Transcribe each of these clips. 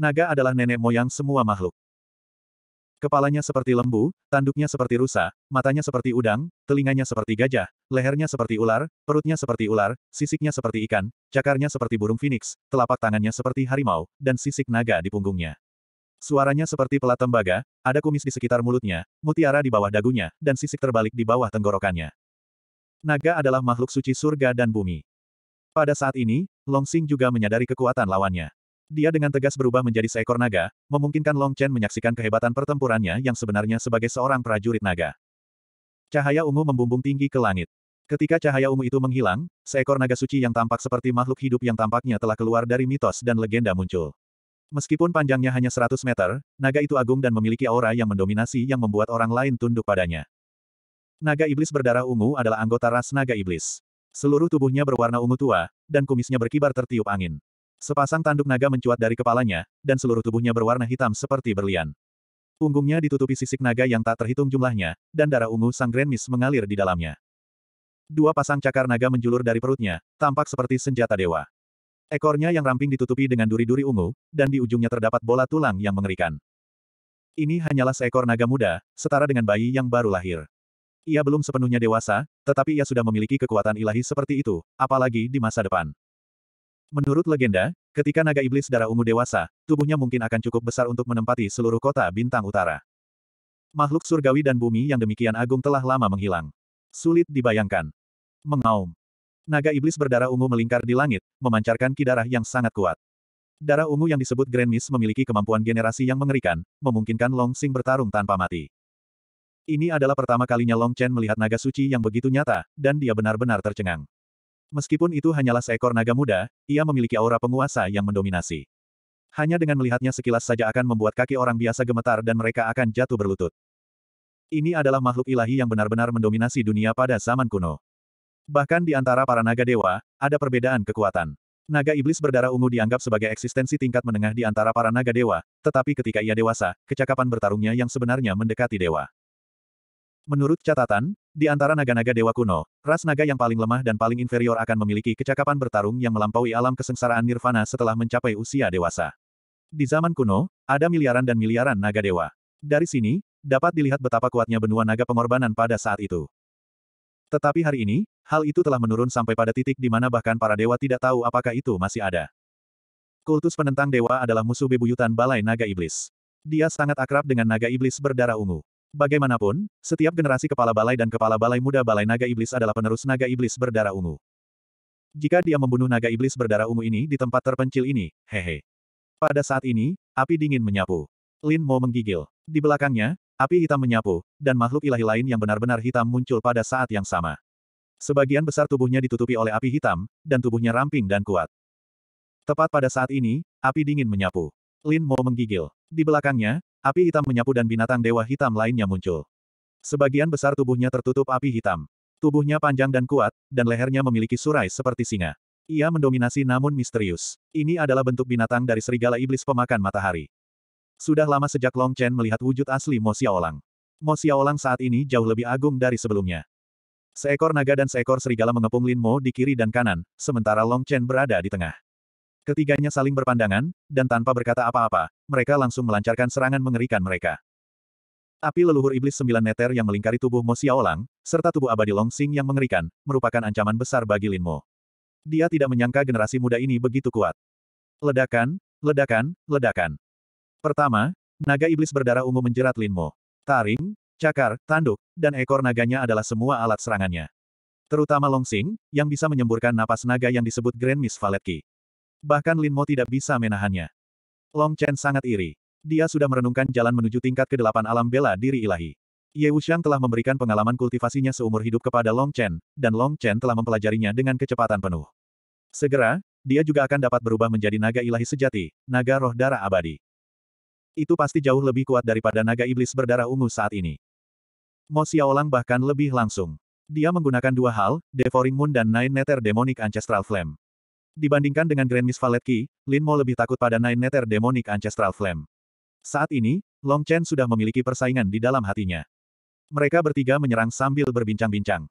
Naga adalah nenek moyang semua makhluk. Kepalanya seperti lembu, tanduknya seperti rusa, matanya seperti udang, telinganya seperti gajah, lehernya seperti ular, perutnya seperti ular, sisiknya seperti ikan, cakarnya seperti burung phoenix, telapak tangannya seperti harimau, dan sisik naga di punggungnya. Suaranya seperti pelat tembaga, ada kumis di sekitar mulutnya, mutiara di bawah dagunya, dan sisik terbalik di bawah tenggorokannya. Naga adalah makhluk suci surga dan bumi. Pada saat ini, Longsing juga menyadari kekuatan lawannya. Dia dengan tegas berubah menjadi seekor naga, memungkinkan Long Chen menyaksikan kehebatan pertempurannya yang sebenarnya sebagai seorang prajurit naga. Cahaya ungu membumbung tinggi ke langit. Ketika cahaya ungu itu menghilang, seekor naga suci yang tampak seperti makhluk hidup yang tampaknya telah keluar dari mitos dan legenda muncul. Meskipun panjangnya hanya 100 meter, naga itu agung dan memiliki aura yang mendominasi yang membuat orang lain tunduk padanya. Naga iblis berdarah ungu adalah anggota ras naga iblis. Seluruh tubuhnya berwarna ungu tua, dan kumisnya berkibar tertiup angin. Sepasang tanduk naga mencuat dari kepalanya, dan seluruh tubuhnya berwarna hitam seperti berlian. Punggungnya ditutupi sisik naga yang tak terhitung jumlahnya, dan darah ungu sang Grand Miss mengalir di dalamnya. Dua pasang cakar naga menjulur dari perutnya, tampak seperti senjata dewa. Ekornya yang ramping ditutupi dengan duri-duri ungu, dan di ujungnya terdapat bola tulang yang mengerikan. Ini hanyalah seekor naga muda, setara dengan bayi yang baru lahir. Ia belum sepenuhnya dewasa, tetapi ia sudah memiliki kekuatan ilahi seperti itu, apalagi di masa depan. Menurut legenda, ketika naga iblis darah ungu dewasa, tubuhnya mungkin akan cukup besar untuk menempati seluruh kota bintang utara. Makhluk surgawi dan bumi yang demikian agung telah lama menghilang. Sulit dibayangkan. Mengaum. Naga iblis berdarah ungu melingkar di langit, memancarkan ki yang sangat kuat. Darah ungu yang disebut Grand Miss memiliki kemampuan generasi yang mengerikan, memungkinkan Long Xing bertarung tanpa mati. Ini adalah pertama kalinya Long Chen melihat naga suci yang begitu nyata, dan dia benar-benar tercengang. Meskipun itu hanyalah seekor naga muda, ia memiliki aura penguasa yang mendominasi. Hanya dengan melihatnya sekilas saja akan membuat kaki orang biasa gemetar dan mereka akan jatuh berlutut. Ini adalah makhluk ilahi yang benar-benar mendominasi dunia pada zaman kuno. Bahkan di antara para naga dewa, ada perbedaan kekuatan. Naga iblis berdarah ungu dianggap sebagai eksistensi tingkat menengah di antara para naga dewa, tetapi ketika ia dewasa, kecakapan bertarungnya yang sebenarnya mendekati dewa. Menurut catatan, di antara naga-naga dewa kuno, ras naga yang paling lemah dan paling inferior akan memiliki kecakapan bertarung yang melampaui alam kesengsaraan nirvana setelah mencapai usia dewasa. Di zaman kuno, ada miliaran dan miliaran naga dewa. Dari sini, dapat dilihat betapa kuatnya benua naga pengorbanan pada saat itu. Tetapi hari ini, hal itu telah menurun sampai pada titik di mana bahkan para dewa tidak tahu apakah itu masih ada. Kultus penentang dewa adalah musuh bebuyutan Balai Naga Iblis. Dia sangat akrab dengan naga iblis berdarah ungu. Bagaimanapun, setiap generasi kepala balai dan kepala balai muda balai naga iblis adalah penerus naga iblis berdarah ungu. Jika dia membunuh naga iblis berdarah ungu ini di tempat terpencil ini, hehe. Pada saat ini, api dingin menyapu. Lin Mo menggigil. Di belakangnya, api hitam menyapu, dan makhluk ilahi lain yang benar-benar hitam muncul pada saat yang sama. Sebagian besar tubuhnya ditutupi oleh api hitam, dan tubuhnya ramping dan kuat. Tepat pada saat ini, api dingin menyapu. Lin Mo menggigil. Di belakangnya, Api hitam menyapu dan binatang dewa hitam lainnya muncul. Sebagian besar tubuhnya tertutup api hitam. Tubuhnya panjang dan kuat, dan lehernya memiliki surai seperti singa. Ia mendominasi namun misterius. Ini adalah bentuk binatang dari serigala iblis pemakan matahari. Sudah lama sejak Long Chen melihat wujud asli Mo Xiaolang. Mo Xiaolang saat ini jauh lebih agung dari sebelumnya. Seekor naga dan seekor serigala mengepung Lin Mo di kiri dan kanan, sementara Long Chen berada di tengah. Ketiganya saling berpandangan, dan tanpa berkata apa-apa, mereka langsung melancarkan serangan mengerikan mereka. Api leluhur iblis sembilan meter yang melingkari tubuh Mo Xiaolang, serta tubuh abadi Long Xing yang mengerikan, merupakan ancaman besar bagi Lin Mo. Dia tidak menyangka generasi muda ini begitu kuat. Ledakan, ledakan, ledakan. Pertama, naga iblis berdarah ungu menjerat Lin Mo. Taring, cakar, tanduk, dan ekor naganya adalah semua alat serangannya. Terutama Long Xing, yang bisa menyemburkan napas naga yang disebut Grand Miss Valetki. Bahkan Lin Mo tidak bisa menahannya. Long Chen sangat iri. Dia sudah merenungkan jalan menuju tingkat ke-8 alam bela diri ilahi. Ye Wuxiang telah memberikan pengalaman kultivasinya seumur hidup kepada Long Chen, dan Long Chen telah mempelajarinya dengan kecepatan penuh. Segera, dia juga akan dapat berubah menjadi naga ilahi sejati, naga roh darah abadi. Itu pasti jauh lebih kuat daripada naga iblis berdarah ungu saat ini. Mo Xiaolang bahkan lebih langsung. Dia menggunakan dua hal, Devouring Moon dan Nine Nether Demonic Ancestral Flame. Dibandingkan dengan Grand Miss Valetki, Lin Mo lebih takut pada Nine Nether Demonic Ancestral Flame. Saat ini, Long Chen sudah memiliki persaingan di dalam hatinya. Mereka bertiga menyerang sambil berbincang-bincang.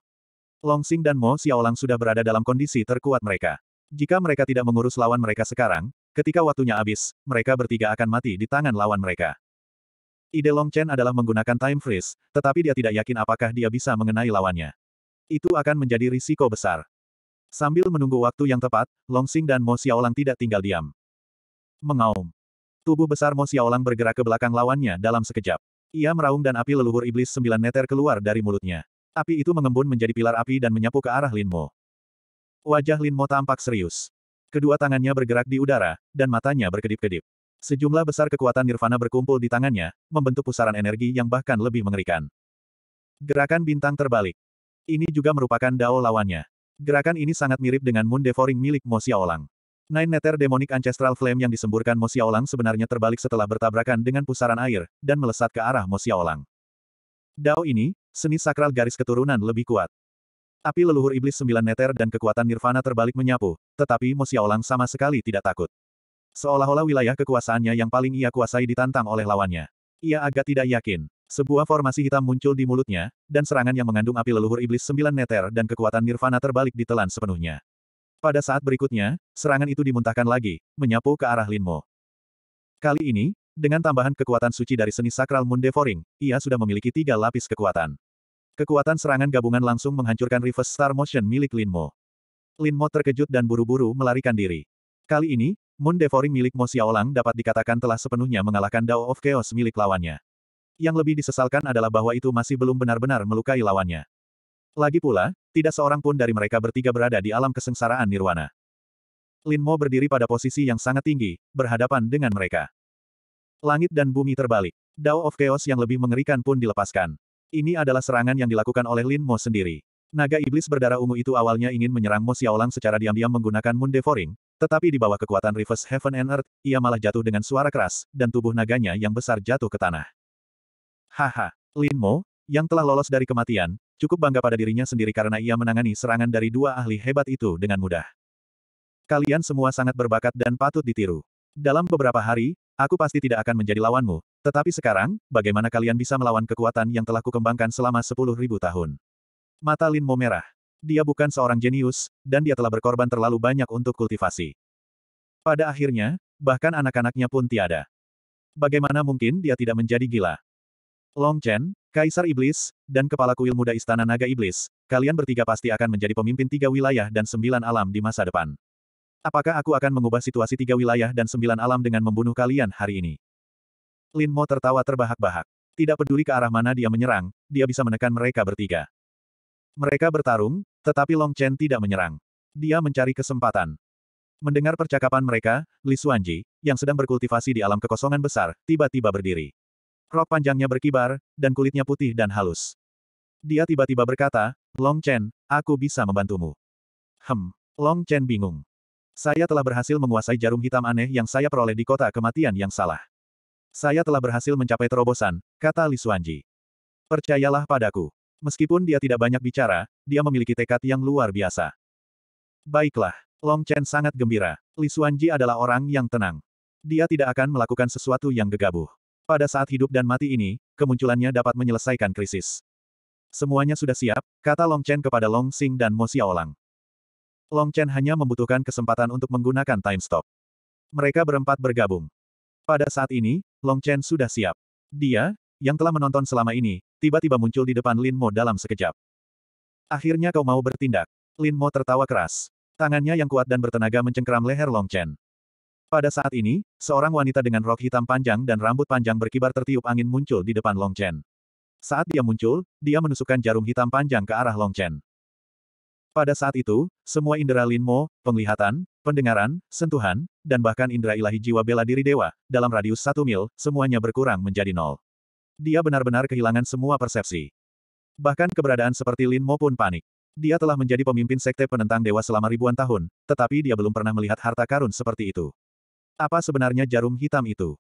Long Xing dan Mo Xiaolang sudah berada dalam kondisi terkuat mereka. Jika mereka tidak mengurus lawan mereka sekarang, ketika waktunya habis, mereka bertiga akan mati di tangan lawan mereka. Ide Long Chen adalah menggunakan time freeze, tetapi dia tidak yakin apakah dia bisa mengenai lawannya. Itu akan menjadi risiko besar. Sambil menunggu waktu yang tepat, Longxing dan Mo Xiaolang tidak tinggal diam. Mengaum. Tubuh besar Mo Xiaolang bergerak ke belakang lawannya dalam sekejap. Ia meraung dan api leluhur iblis sembilan meter keluar dari mulutnya. Api itu mengembun menjadi pilar api dan menyapu ke arah Lin Mo. Wajah Lin Mo tampak serius. Kedua tangannya bergerak di udara, dan matanya berkedip-kedip. Sejumlah besar kekuatan nirvana berkumpul di tangannya, membentuk pusaran energi yang bahkan lebih mengerikan. Gerakan bintang terbalik. Ini juga merupakan dao lawannya. Gerakan ini sangat mirip dengan Moon Devouring milik Mo Xiaolang. Nine Nether Demonic Ancestral Flame yang disemburkan Mo Xiaolang sebenarnya terbalik setelah bertabrakan dengan pusaran air, dan melesat ke arah Mo Xiaolang. Dao ini, seni sakral garis keturunan lebih kuat. Api leluhur iblis sembilan Nether dan kekuatan nirvana terbalik menyapu, tetapi Mo Xiaolang sama sekali tidak takut. Seolah-olah wilayah kekuasaannya yang paling ia kuasai ditantang oleh lawannya. Ia agak tidak yakin. Sebuah formasi hitam muncul di mulutnya, dan serangan yang mengandung api leluhur iblis sembilan meter dan kekuatan nirvana terbalik ditelan sepenuhnya. Pada saat berikutnya, serangan itu dimuntahkan lagi, menyapu ke arah Linmo. Kali ini, dengan tambahan kekuatan suci dari seni sakral Mundevoring, ia sudah memiliki tiga lapis kekuatan. Kekuatan serangan gabungan langsung menghancurkan reverse star motion milik Linmo. Linmo terkejut dan buru-buru melarikan diri. Kali ini, Mundevoring milik Mo Xiaolang dapat dikatakan telah sepenuhnya mengalahkan Dao of Chaos milik lawannya yang lebih disesalkan adalah bahwa itu masih belum benar-benar melukai lawannya. Lagi pula, tidak seorang pun dari mereka bertiga berada di alam kesengsaraan nirwana. Lin Mo berdiri pada posisi yang sangat tinggi, berhadapan dengan mereka. Langit dan bumi terbalik. Dao of Chaos yang lebih mengerikan pun dilepaskan. Ini adalah serangan yang dilakukan oleh Lin Mo sendiri. Naga iblis berdarah ungu itu awalnya ingin menyerang Mo Xiaolang secara diam-diam menggunakan Moon Devouring, tetapi di bawah kekuatan Reverse Heaven and Earth, ia malah jatuh dengan suara keras, dan tubuh naganya yang besar jatuh ke tanah. Haha, Lin Mo, yang telah lolos dari kematian, cukup bangga pada dirinya sendiri karena ia menangani serangan dari dua ahli hebat itu dengan mudah. Kalian semua sangat berbakat dan patut ditiru. Dalam beberapa hari, aku pasti tidak akan menjadi lawanmu, tetapi sekarang, bagaimana kalian bisa melawan kekuatan yang telah kukembangkan selama sepuluh ribu tahun? Mata Lin Mo merah. Dia bukan seorang jenius, dan dia telah berkorban terlalu banyak untuk kultivasi. Pada akhirnya, bahkan anak-anaknya pun tiada. Bagaimana mungkin dia tidak menjadi gila? Long Chen, Kaisar Iblis, dan Kepala Kuil Muda Istana Naga Iblis, kalian bertiga pasti akan menjadi pemimpin tiga wilayah dan sembilan alam di masa depan. Apakah aku akan mengubah situasi tiga wilayah dan sembilan alam dengan membunuh kalian hari ini? Lin Mo tertawa terbahak-bahak. Tidak peduli ke arah mana dia menyerang, dia bisa menekan mereka bertiga. Mereka bertarung, tetapi Long Chen tidak menyerang. Dia mencari kesempatan. Mendengar percakapan mereka, Li Xuanji, yang sedang berkultivasi di alam kekosongan besar, tiba-tiba berdiri. Rok panjangnya berkibar, dan kulitnya putih dan halus. Dia tiba-tiba berkata, Long Chen, aku bisa membantumu. Hem, Long Chen bingung. Saya telah berhasil menguasai jarum hitam aneh yang saya peroleh di kota kematian yang salah. Saya telah berhasil mencapai terobosan, kata Li Suanji. Percayalah padaku. Meskipun dia tidak banyak bicara, dia memiliki tekad yang luar biasa. Baiklah, Long Chen sangat gembira. Li Suanji adalah orang yang tenang. Dia tidak akan melakukan sesuatu yang gegabah. Pada saat hidup dan mati ini, kemunculannya dapat menyelesaikan krisis. Semuanya sudah siap, kata Long Chen kepada Long Xing dan Mo Xiaolang. Long Chen hanya membutuhkan kesempatan untuk menggunakan time stop. Mereka berempat bergabung. Pada saat ini, Long Chen sudah siap. Dia, yang telah menonton selama ini, tiba-tiba muncul di depan Lin Mo dalam sekejap. Akhirnya kau mau bertindak. Lin Mo tertawa keras. Tangannya yang kuat dan bertenaga mencengkeram leher Long Chen. Pada saat ini, seorang wanita dengan rok hitam panjang dan rambut panjang berkibar tertiup angin muncul di depan Long Chen. Saat dia muncul, dia menusukkan jarum hitam panjang ke arah Long Chen. Pada saat itu, semua indera Lin Mo, penglihatan, pendengaran, sentuhan, dan bahkan indera ilahi jiwa bela diri dewa, dalam radius satu mil, semuanya berkurang menjadi nol. Dia benar-benar kehilangan semua persepsi. Bahkan keberadaan seperti Lin Mo pun panik. Dia telah menjadi pemimpin sekte penentang dewa selama ribuan tahun, tetapi dia belum pernah melihat harta karun seperti itu. Apa sebenarnya jarum hitam itu?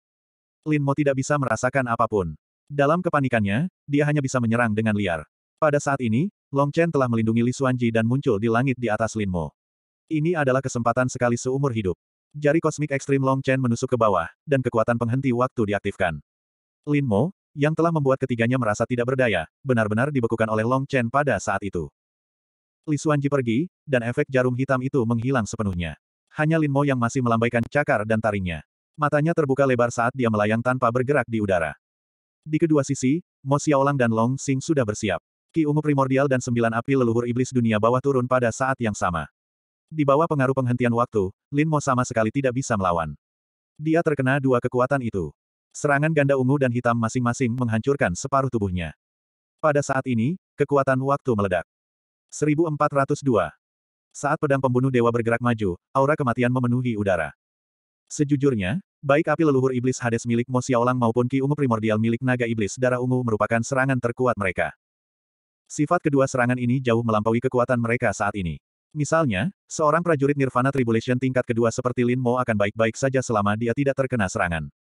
Lin Mo tidak bisa merasakan apapun. Dalam kepanikannya, dia hanya bisa menyerang dengan liar. Pada saat ini, Long Chen telah melindungi Li Xuanji dan muncul di langit di atas Lin Mo. Ini adalah kesempatan sekali seumur hidup. Jari kosmik ekstrim Long Chen menusuk ke bawah, dan kekuatan penghenti waktu diaktifkan. Lin Mo, yang telah membuat ketiganya merasa tidak berdaya, benar-benar dibekukan oleh Long Chen pada saat itu. Li Xuanji pergi, dan efek jarum hitam itu menghilang sepenuhnya hanya Lin Mo yang masih melambaikan cakar dan taringnya. Matanya terbuka lebar saat dia melayang tanpa bergerak di udara. Di kedua sisi, Mo Xiaolang dan Long Xing sudah bersiap. Ki ungu primordial dan sembilan api leluhur iblis dunia bawah turun pada saat yang sama. Di bawah pengaruh penghentian waktu, Lin Mo sama sekali tidak bisa melawan. Dia terkena dua kekuatan itu. Serangan ganda ungu dan hitam masing-masing menghancurkan separuh tubuhnya. Pada saat ini, kekuatan waktu meledak. 1402 saat pedang pembunuh dewa bergerak maju, aura kematian memenuhi udara. Sejujurnya, baik api leluhur iblis Hades milik Mo Xiaolang maupun Ki Ungu primordial milik naga iblis darah ungu merupakan serangan terkuat mereka. Sifat kedua serangan ini jauh melampaui kekuatan mereka saat ini. Misalnya, seorang prajurit Nirvana Tribulation tingkat kedua seperti Lin Mo akan baik-baik saja selama dia tidak terkena serangan.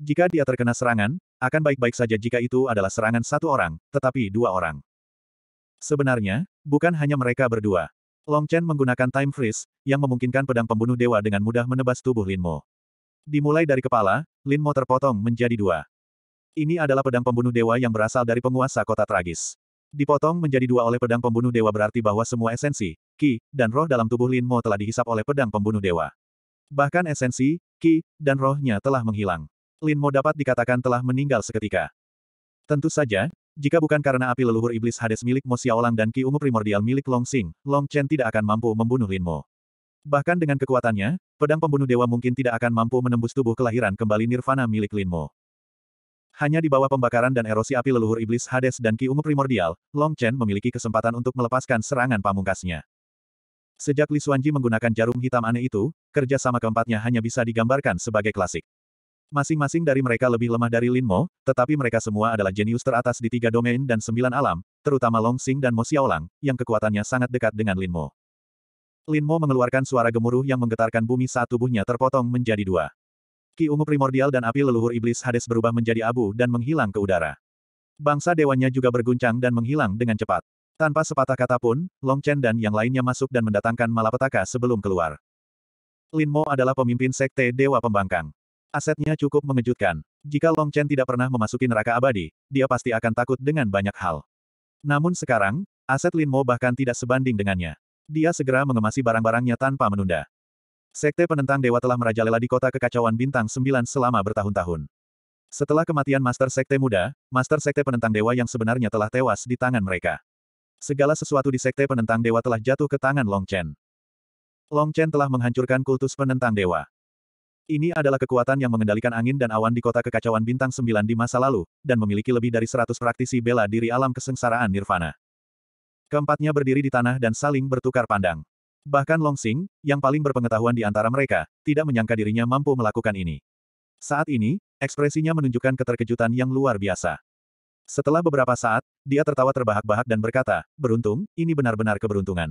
Jika dia terkena serangan, akan baik-baik saja jika itu adalah serangan satu orang, tetapi dua orang. Sebenarnya, bukan hanya mereka berdua. Long Chen menggunakan time freeze, yang memungkinkan pedang pembunuh dewa dengan mudah menebas tubuh Lin Mo. Dimulai dari kepala, Lin Mo terpotong menjadi dua. Ini adalah pedang pembunuh dewa yang berasal dari penguasa kota tragis. Dipotong menjadi dua oleh pedang pembunuh dewa berarti bahwa semua esensi, ki, dan roh dalam tubuh Lin Mo telah dihisap oleh pedang pembunuh dewa. Bahkan esensi, ki, dan rohnya telah menghilang. Lin Mo dapat dikatakan telah meninggal seketika. Tentu saja, jika bukan karena api leluhur iblis Hades milik Mo Xiaolang dan Ki Ungu primordial milik Long Xing, Long Chen tidak akan mampu membunuh Lin Mo. Bahkan dengan kekuatannya, pedang pembunuh dewa mungkin tidak akan mampu menembus tubuh kelahiran kembali nirvana milik Lin Mo. Hanya di bawah pembakaran dan erosi api leluhur iblis Hades dan Ki Ungu primordial, Long Chen memiliki kesempatan untuk melepaskan serangan pamungkasnya. Sejak Li Xuanji menggunakan jarum hitam aneh itu, kerja sama keempatnya hanya bisa digambarkan sebagai klasik. Masing-masing dari mereka lebih lemah dari Lin Mo, tetapi mereka semua adalah jenius teratas di tiga domain dan sembilan alam, terutama Long Xing dan Mo Xiaolang, yang kekuatannya sangat dekat dengan Lin Mo. Lin Mo mengeluarkan suara gemuruh yang menggetarkan bumi saat tubuhnya terpotong menjadi dua. Ki ungu primordial dan api leluhur iblis Hades berubah menjadi abu dan menghilang ke udara. Bangsa dewanya juga berguncang dan menghilang dengan cepat. Tanpa sepatah kata pun, Long Chen dan yang lainnya masuk dan mendatangkan malapetaka sebelum keluar. Lin Mo adalah pemimpin sekte Dewa Pembangkang. Asetnya cukup mengejutkan. Jika Long Chen tidak pernah memasuki neraka abadi, dia pasti akan takut dengan banyak hal. Namun sekarang, aset Lin Mo bahkan tidak sebanding dengannya. Dia segera mengemasi barang-barangnya tanpa menunda. Sekte penentang dewa telah merajalela di kota kekacauan bintang sembilan selama bertahun-tahun. Setelah kematian Master Sekte Muda, Master Sekte Penentang Dewa yang sebenarnya telah tewas di tangan mereka. Segala sesuatu di Sekte Penentang Dewa telah jatuh ke tangan Long Chen. Long Chen telah menghancurkan kultus penentang dewa. Ini adalah kekuatan yang mengendalikan angin dan awan di kota kekacauan bintang sembilan di masa lalu, dan memiliki lebih dari seratus praktisi bela diri alam kesengsaraan nirvana. Keempatnya berdiri di tanah dan saling bertukar pandang. Bahkan Long Sing, yang paling berpengetahuan di antara mereka, tidak menyangka dirinya mampu melakukan ini. Saat ini, ekspresinya menunjukkan keterkejutan yang luar biasa. Setelah beberapa saat, dia tertawa terbahak-bahak dan berkata, beruntung, ini benar-benar keberuntungan.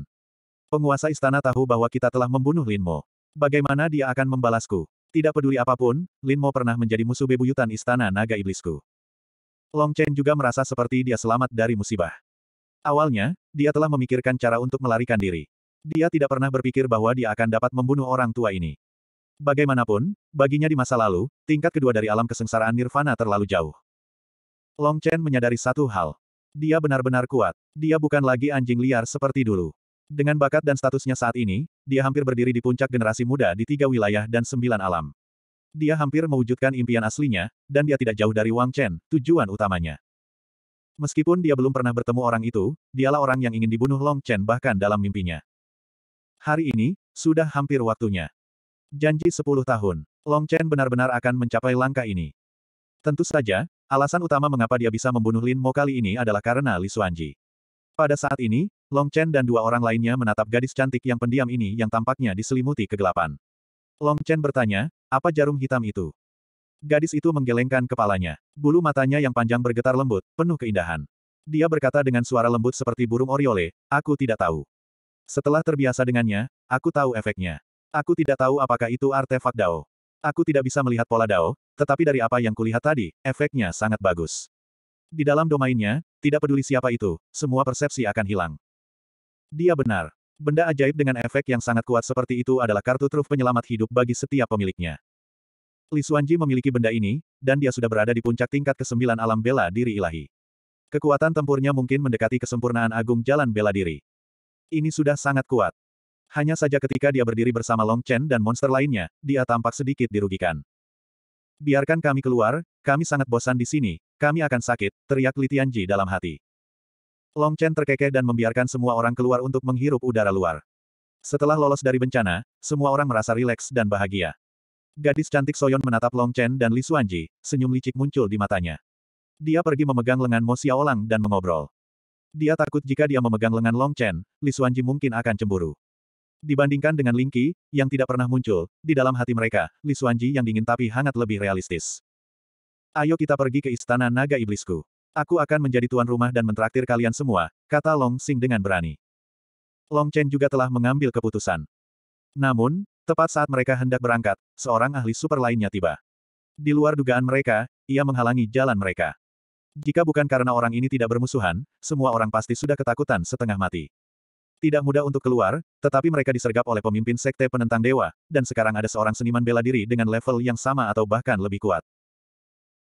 Penguasa istana tahu bahwa kita telah membunuh Lin Mo. Bagaimana dia akan membalasku? Tidak peduli apapun, Lin Mo pernah menjadi musuh bebuyutan istana naga iblisku. Long Chen juga merasa seperti dia selamat dari musibah. Awalnya, dia telah memikirkan cara untuk melarikan diri. Dia tidak pernah berpikir bahwa dia akan dapat membunuh orang tua ini. Bagaimanapun, baginya di masa lalu, tingkat kedua dari alam kesengsaraan nirvana terlalu jauh. Long Chen menyadari satu hal. Dia benar-benar kuat. Dia bukan lagi anjing liar seperti dulu. Dengan bakat dan statusnya saat ini, dia hampir berdiri di puncak generasi muda di tiga wilayah dan sembilan alam. Dia hampir mewujudkan impian aslinya, dan dia tidak jauh dari Wang Chen, tujuan utamanya. Meskipun dia belum pernah bertemu orang itu, dialah orang yang ingin dibunuh Long Chen bahkan dalam mimpinya. Hari ini, sudah hampir waktunya. Janji 10 tahun, Long Chen benar-benar akan mencapai langkah ini. Tentu saja, alasan utama mengapa dia bisa membunuh Lin Mo kali ini adalah karena Li Suanji. Pada saat ini, Long Chen dan dua orang lainnya menatap gadis cantik yang pendiam ini yang tampaknya diselimuti kegelapan. Long Chen bertanya, apa jarum hitam itu? Gadis itu menggelengkan kepalanya. Bulu matanya yang panjang bergetar lembut, penuh keindahan. Dia berkata dengan suara lembut seperti burung oriole, aku tidak tahu. Setelah terbiasa dengannya, aku tahu efeknya. Aku tidak tahu apakah itu artefak Dao. Aku tidak bisa melihat pola Dao, tetapi dari apa yang kulihat tadi, efeknya sangat bagus. Di dalam domainnya, tidak peduli siapa itu, semua persepsi akan hilang. Dia benar. Benda ajaib dengan efek yang sangat kuat seperti itu adalah kartu truf penyelamat hidup bagi setiap pemiliknya. Li Xuanji memiliki benda ini, dan dia sudah berada di puncak tingkat ke-9 alam bela diri ilahi. Kekuatan tempurnya mungkin mendekati kesempurnaan agung jalan bela diri. Ini sudah sangat kuat. Hanya saja ketika dia berdiri bersama Long Chen dan monster lainnya, dia tampak sedikit dirugikan. Biarkan kami keluar, kami sangat bosan di sini, kami akan sakit, teriak Li Tianji dalam hati. Long Chen terkekeh dan membiarkan semua orang keluar untuk menghirup udara luar. Setelah lolos dari bencana, semua orang merasa rileks dan bahagia. Gadis cantik Soyon menatap Long Chen dan Li Xuanji, senyum licik muncul di matanya. Dia pergi memegang lengan Mo Xiaolang dan mengobrol. Dia takut jika dia memegang lengan Long Chen, Li Xuanji mungkin akan cemburu. Dibandingkan dengan Ling Qi, yang tidak pernah muncul, di dalam hati mereka, Li Xuanji yang dingin tapi hangat lebih realistis. Ayo kita pergi ke istana naga iblisku. Aku akan menjadi tuan rumah dan mentraktir kalian semua, kata Long Xing dengan berani. Long Chen juga telah mengambil keputusan. Namun, tepat saat mereka hendak berangkat, seorang ahli super lainnya tiba. Di luar dugaan mereka, ia menghalangi jalan mereka. Jika bukan karena orang ini tidak bermusuhan, semua orang pasti sudah ketakutan setengah mati. Tidak mudah untuk keluar, tetapi mereka disergap oleh pemimpin sekte penentang dewa, dan sekarang ada seorang seniman bela diri dengan level yang sama atau bahkan lebih kuat.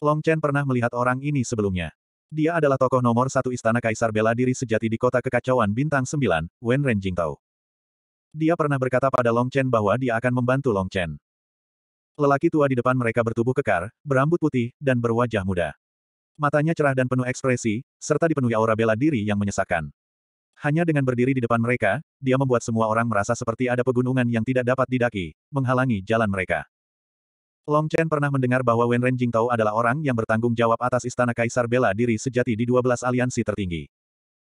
Long Chen pernah melihat orang ini sebelumnya. Dia adalah tokoh nomor satu istana kaisar bela diri sejati di kota kekacauan bintang 9, Wen Renjingtao. Dia pernah berkata pada Long Chen bahwa dia akan membantu Long Chen. Lelaki tua di depan mereka bertubuh kekar, berambut putih, dan berwajah muda. Matanya cerah dan penuh ekspresi, serta dipenuhi aura bela diri yang menyesakkan. Hanya dengan berdiri di depan mereka, dia membuat semua orang merasa seperti ada pegunungan yang tidak dapat didaki, menghalangi jalan mereka. Long Chen pernah mendengar bahwa Wen Ren Jingtao adalah orang yang bertanggung jawab atas istana kaisar bela diri sejati di 12 aliansi tertinggi.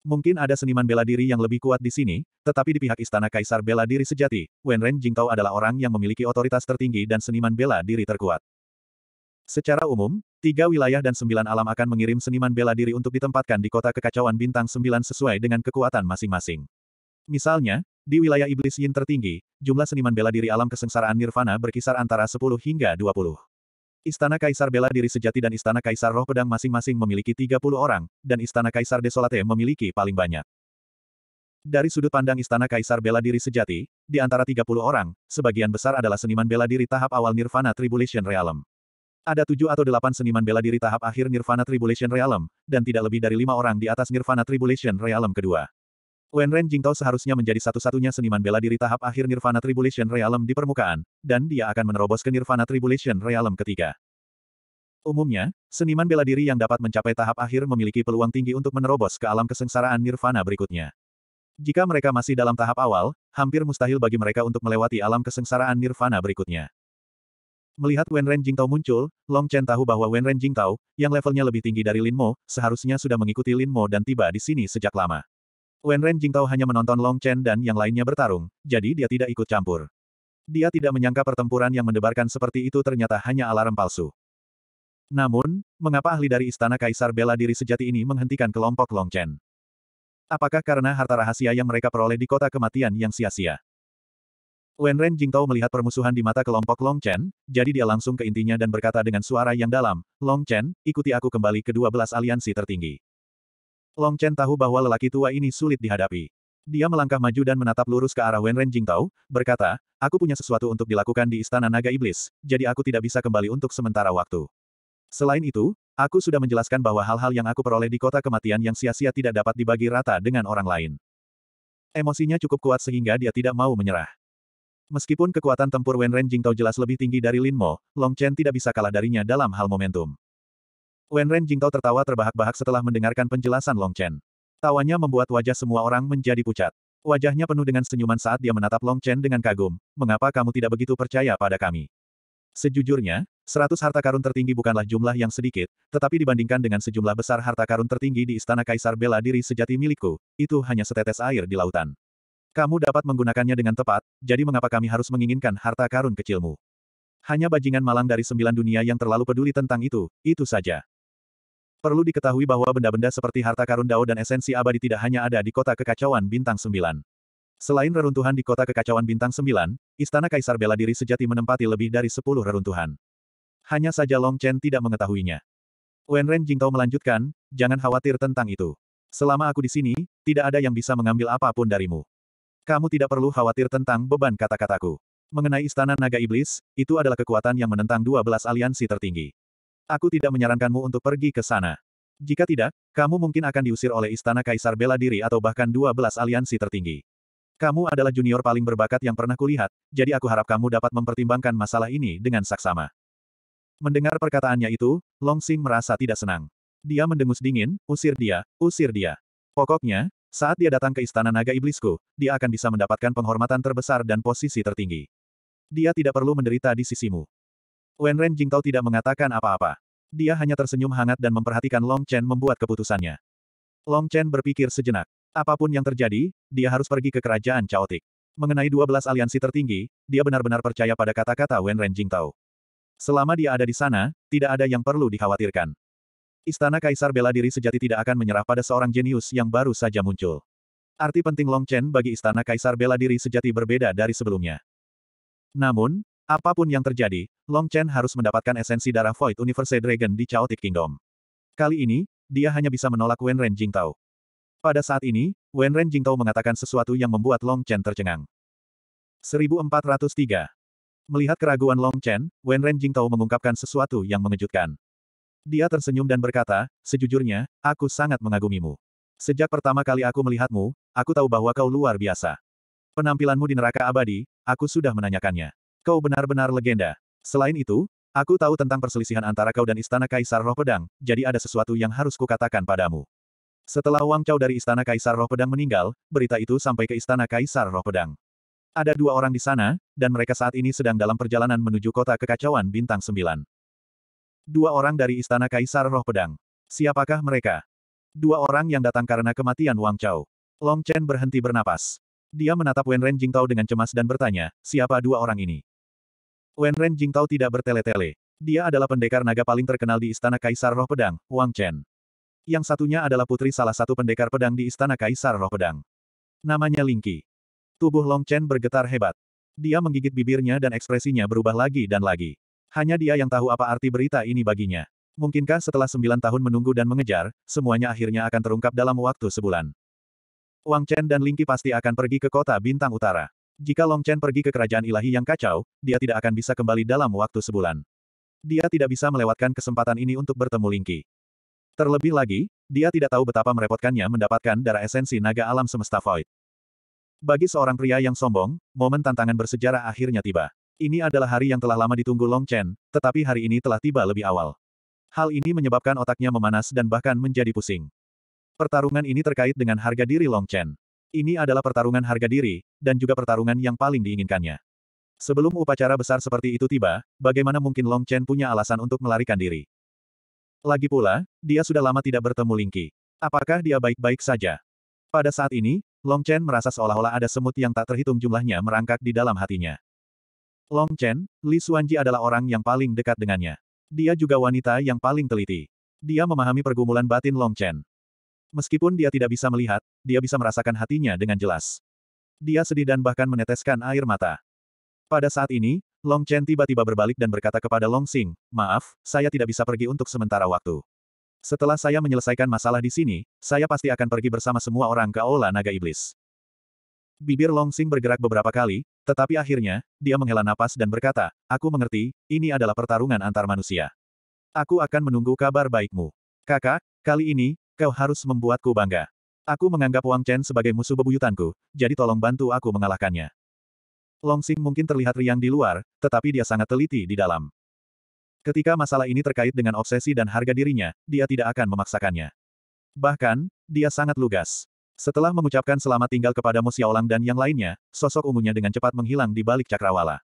Mungkin ada seniman bela diri yang lebih kuat di sini, tetapi di pihak istana kaisar bela diri sejati, Wen Ren Jingtao adalah orang yang memiliki otoritas tertinggi dan seniman bela diri terkuat. Secara umum, tiga wilayah dan sembilan alam akan mengirim seniman bela diri untuk ditempatkan di kota kekacauan bintang sembilan sesuai dengan kekuatan masing-masing. Misalnya, di wilayah iblis yin tertinggi, jumlah seniman bela diri alam kesengsaraan nirvana berkisar antara 10 hingga 20. Istana Kaisar Bela Diri Sejati dan Istana Kaisar Roh Pedang masing-masing memiliki 30 orang, dan Istana Kaisar Desolate memiliki paling banyak. Dari sudut pandang Istana Kaisar Bela Diri Sejati, di antara 30 orang, sebagian besar adalah seniman bela diri tahap awal Nirvana Tribulation Realm. Ada tujuh atau delapan seniman bela diri tahap akhir Nirvana Tribulation Realm, dan tidak lebih dari lima orang di atas Nirvana Tribulation Realm kedua. Wen Ren Jingtao seharusnya menjadi satu-satunya seniman bela diri tahap akhir Nirvana Tribulation Realm di permukaan, dan dia akan menerobos ke Nirvana Tribulation Realm ketiga. Umumnya, seniman bela diri yang dapat mencapai tahap akhir memiliki peluang tinggi untuk menerobos ke alam kesengsaraan Nirvana berikutnya. Jika mereka masih dalam tahap awal, hampir mustahil bagi mereka untuk melewati alam kesengsaraan Nirvana berikutnya. Melihat Wen Ren Jingtao muncul, Long Chen tahu bahwa Wen Ren Jingtao, yang levelnya lebih tinggi dari Lin Mo, seharusnya sudah mengikuti Lin Mo dan tiba di sini sejak lama. Wen Ren Jingtao hanya menonton Long Chen dan yang lainnya bertarung, jadi dia tidak ikut campur. Dia tidak menyangka pertempuran yang mendebarkan seperti itu ternyata hanya alarm palsu. Namun, mengapa ahli dari Istana Kaisar bela diri sejati ini menghentikan kelompok Long Chen? Apakah karena harta rahasia yang mereka peroleh di kota kematian yang sia-sia? Wen Ren Jingtao melihat permusuhan di mata kelompok Long Chen, jadi dia langsung ke intinya dan berkata dengan suara yang dalam, Long Chen, ikuti aku kembali ke dua belas aliansi tertinggi. Long Chen tahu bahwa lelaki tua ini sulit dihadapi. Dia melangkah maju dan menatap lurus ke arah Wen Jing Tao, berkata, aku punya sesuatu untuk dilakukan di Istana Naga Iblis, jadi aku tidak bisa kembali untuk sementara waktu. Selain itu, aku sudah menjelaskan bahwa hal-hal yang aku peroleh di kota kematian yang sia-sia tidak dapat dibagi rata dengan orang lain. Emosinya cukup kuat sehingga dia tidak mau menyerah. Meskipun kekuatan tempur Wen Jing Tao jelas lebih tinggi dari Lin Mo, Long Chen tidak bisa kalah darinya dalam hal momentum. Wen Ren Jingtao tertawa terbahak-bahak setelah mendengarkan penjelasan Long Chen. Tawanya membuat wajah semua orang menjadi pucat. Wajahnya penuh dengan senyuman saat dia menatap Long Chen dengan kagum. Mengapa kamu tidak begitu percaya pada kami? Sejujurnya, seratus harta karun tertinggi bukanlah jumlah yang sedikit, tetapi dibandingkan dengan sejumlah besar harta karun tertinggi di Istana Kaisar Bela Diri sejati milikku, itu hanya setetes air di lautan. Kamu dapat menggunakannya dengan tepat, jadi mengapa kami harus menginginkan harta karun kecilmu? Hanya bajingan malang dari sembilan dunia yang terlalu peduli tentang itu, itu saja. Perlu diketahui bahwa benda-benda seperti harta karun Dao dan esensi abadi tidak hanya ada di kota kekacauan bintang Sembilan. Selain reruntuhan di kota kekacauan bintang Sembilan, istana Kaisar bela diri sejati menempati lebih dari sepuluh reruntuhan. Hanya saja Long Chen tidak mengetahuinya. Wen Ren Jingtao melanjutkan, jangan khawatir tentang itu. Selama aku di sini, tidak ada yang bisa mengambil apapun darimu. Kamu tidak perlu khawatir tentang beban kata-kataku. Mengenai istana naga iblis, itu adalah kekuatan yang menentang dua belas aliansi tertinggi. Aku tidak menyarankanmu untuk pergi ke sana. Jika tidak, kamu mungkin akan diusir oleh Istana Kaisar Bela Diri atau bahkan dua belas aliansi tertinggi. Kamu adalah junior paling berbakat yang pernah kulihat, jadi aku harap kamu dapat mempertimbangkan masalah ini dengan saksama. Mendengar perkataannya itu, Long Xing merasa tidak senang. Dia mendengus dingin, usir dia, usir dia. Pokoknya, saat dia datang ke Istana Naga Iblisku, dia akan bisa mendapatkan penghormatan terbesar dan posisi tertinggi. Dia tidak perlu menderita di sisimu. Wen Ren Jingtao tidak mengatakan apa-apa. Dia hanya tersenyum hangat dan memperhatikan Long Chen membuat keputusannya. Long Chen berpikir sejenak. Apapun yang terjadi, dia harus pergi ke kerajaan caotik. Mengenai 12 aliansi tertinggi, dia benar-benar percaya pada kata-kata Wen Ren Jingtao. Selama dia ada di sana, tidak ada yang perlu dikhawatirkan. Istana Kaisar bela diri sejati tidak akan menyerah pada seorang jenius yang baru saja muncul. Arti penting Long Chen bagi Istana Kaisar bela diri sejati berbeda dari sebelumnya. Namun, Apapun yang terjadi, Long Chen harus mendapatkan esensi darah Void Universe Dragon di Chaotic Kingdom. Kali ini, dia hanya bisa menolak Wen Ren Jingtao. Pada saat ini, Wen Ren Jingtao mengatakan sesuatu yang membuat Long Chen tercengang. 1403 Melihat keraguan Long Chen, Wen Ren Jingtao mengungkapkan sesuatu yang mengejutkan. Dia tersenyum dan berkata, sejujurnya, aku sangat mengagumimu. Sejak pertama kali aku melihatmu, aku tahu bahwa kau luar biasa. Penampilanmu di neraka abadi, aku sudah menanyakannya. Kau benar-benar legenda. Selain itu, aku tahu tentang perselisihan antara kau dan Istana Kaisar Roh Pedang, jadi ada sesuatu yang harus kukatakan padamu. Setelah Wang Chao dari Istana Kaisar Roh Pedang meninggal, berita itu sampai ke Istana Kaisar Roh Pedang. Ada dua orang di sana, dan mereka saat ini sedang dalam perjalanan menuju kota kekacauan bintang sembilan. Dua orang dari Istana Kaisar Roh Pedang. Siapakah mereka? Dua orang yang datang karena kematian Wang Chao. Long Chen berhenti bernapas. Dia menatap Wen Ren Jingtao dengan cemas dan bertanya, siapa dua orang ini? Wen Wenren Jingtao tidak bertele-tele. Dia adalah pendekar naga paling terkenal di Istana Kaisar Roh Pedang, Wang Chen. Yang satunya adalah putri salah satu pendekar pedang di Istana Kaisar Roh Pedang. Namanya Ling Lingqi. Tubuh Long Chen bergetar hebat. Dia menggigit bibirnya dan ekspresinya berubah lagi dan lagi. Hanya dia yang tahu apa arti berita ini baginya. Mungkinkah setelah sembilan tahun menunggu dan mengejar, semuanya akhirnya akan terungkap dalam waktu sebulan. Wang Chen dan Ling Lingqi pasti akan pergi ke kota Bintang Utara. Jika Long Chen pergi ke kerajaan ilahi yang kacau, dia tidak akan bisa kembali dalam waktu sebulan. Dia tidak bisa melewatkan kesempatan ini untuk bertemu Lingqi. Terlebih lagi, dia tidak tahu betapa merepotkannya mendapatkan darah esensi naga alam semesta void. Bagi seorang pria yang sombong, momen tantangan bersejarah akhirnya tiba. Ini adalah hari yang telah lama ditunggu Long Chen, tetapi hari ini telah tiba lebih awal. Hal ini menyebabkan otaknya memanas dan bahkan menjadi pusing. Pertarungan ini terkait dengan harga diri Long Chen. Ini adalah pertarungan harga diri, dan juga pertarungan yang paling diinginkannya. Sebelum upacara besar seperti itu tiba, bagaimana mungkin Long Chen punya alasan untuk melarikan diri? Lagi pula, dia sudah lama tidak bertemu Lingqi. Apakah dia baik-baik saja? Pada saat ini, Long Chen merasa seolah-olah ada semut yang tak terhitung jumlahnya merangkak di dalam hatinya. Long Chen, Li Xuanji adalah orang yang paling dekat dengannya. Dia juga wanita yang paling teliti. Dia memahami pergumulan batin Long Chen. Meskipun dia tidak bisa melihat, dia bisa merasakan hatinya dengan jelas. Dia sedih dan bahkan meneteskan air mata. Pada saat ini, Long Chen tiba-tiba berbalik dan berkata kepada Long Xing, maaf, saya tidak bisa pergi untuk sementara waktu. Setelah saya menyelesaikan masalah di sini, saya pasti akan pergi bersama semua orang ke Ola Naga Iblis. Bibir Long Xing bergerak beberapa kali, tetapi akhirnya, dia menghela napas dan berkata, aku mengerti, ini adalah pertarungan antar manusia. Aku akan menunggu kabar baikmu. Kakak, kali ini, Kau harus membuatku bangga. Aku menganggap Wang Chen sebagai musuh bebuyutanku, jadi tolong bantu aku mengalahkannya. Long Xing mungkin terlihat riang di luar, tetapi dia sangat teliti di dalam. Ketika masalah ini terkait dengan obsesi dan harga dirinya, dia tidak akan memaksakannya. Bahkan, dia sangat lugas. Setelah mengucapkan selamat tinggal kepada Mo Xiaolang dan yang lainnya, sosok ungunya dengan cepat menghilang di balik cakrawala.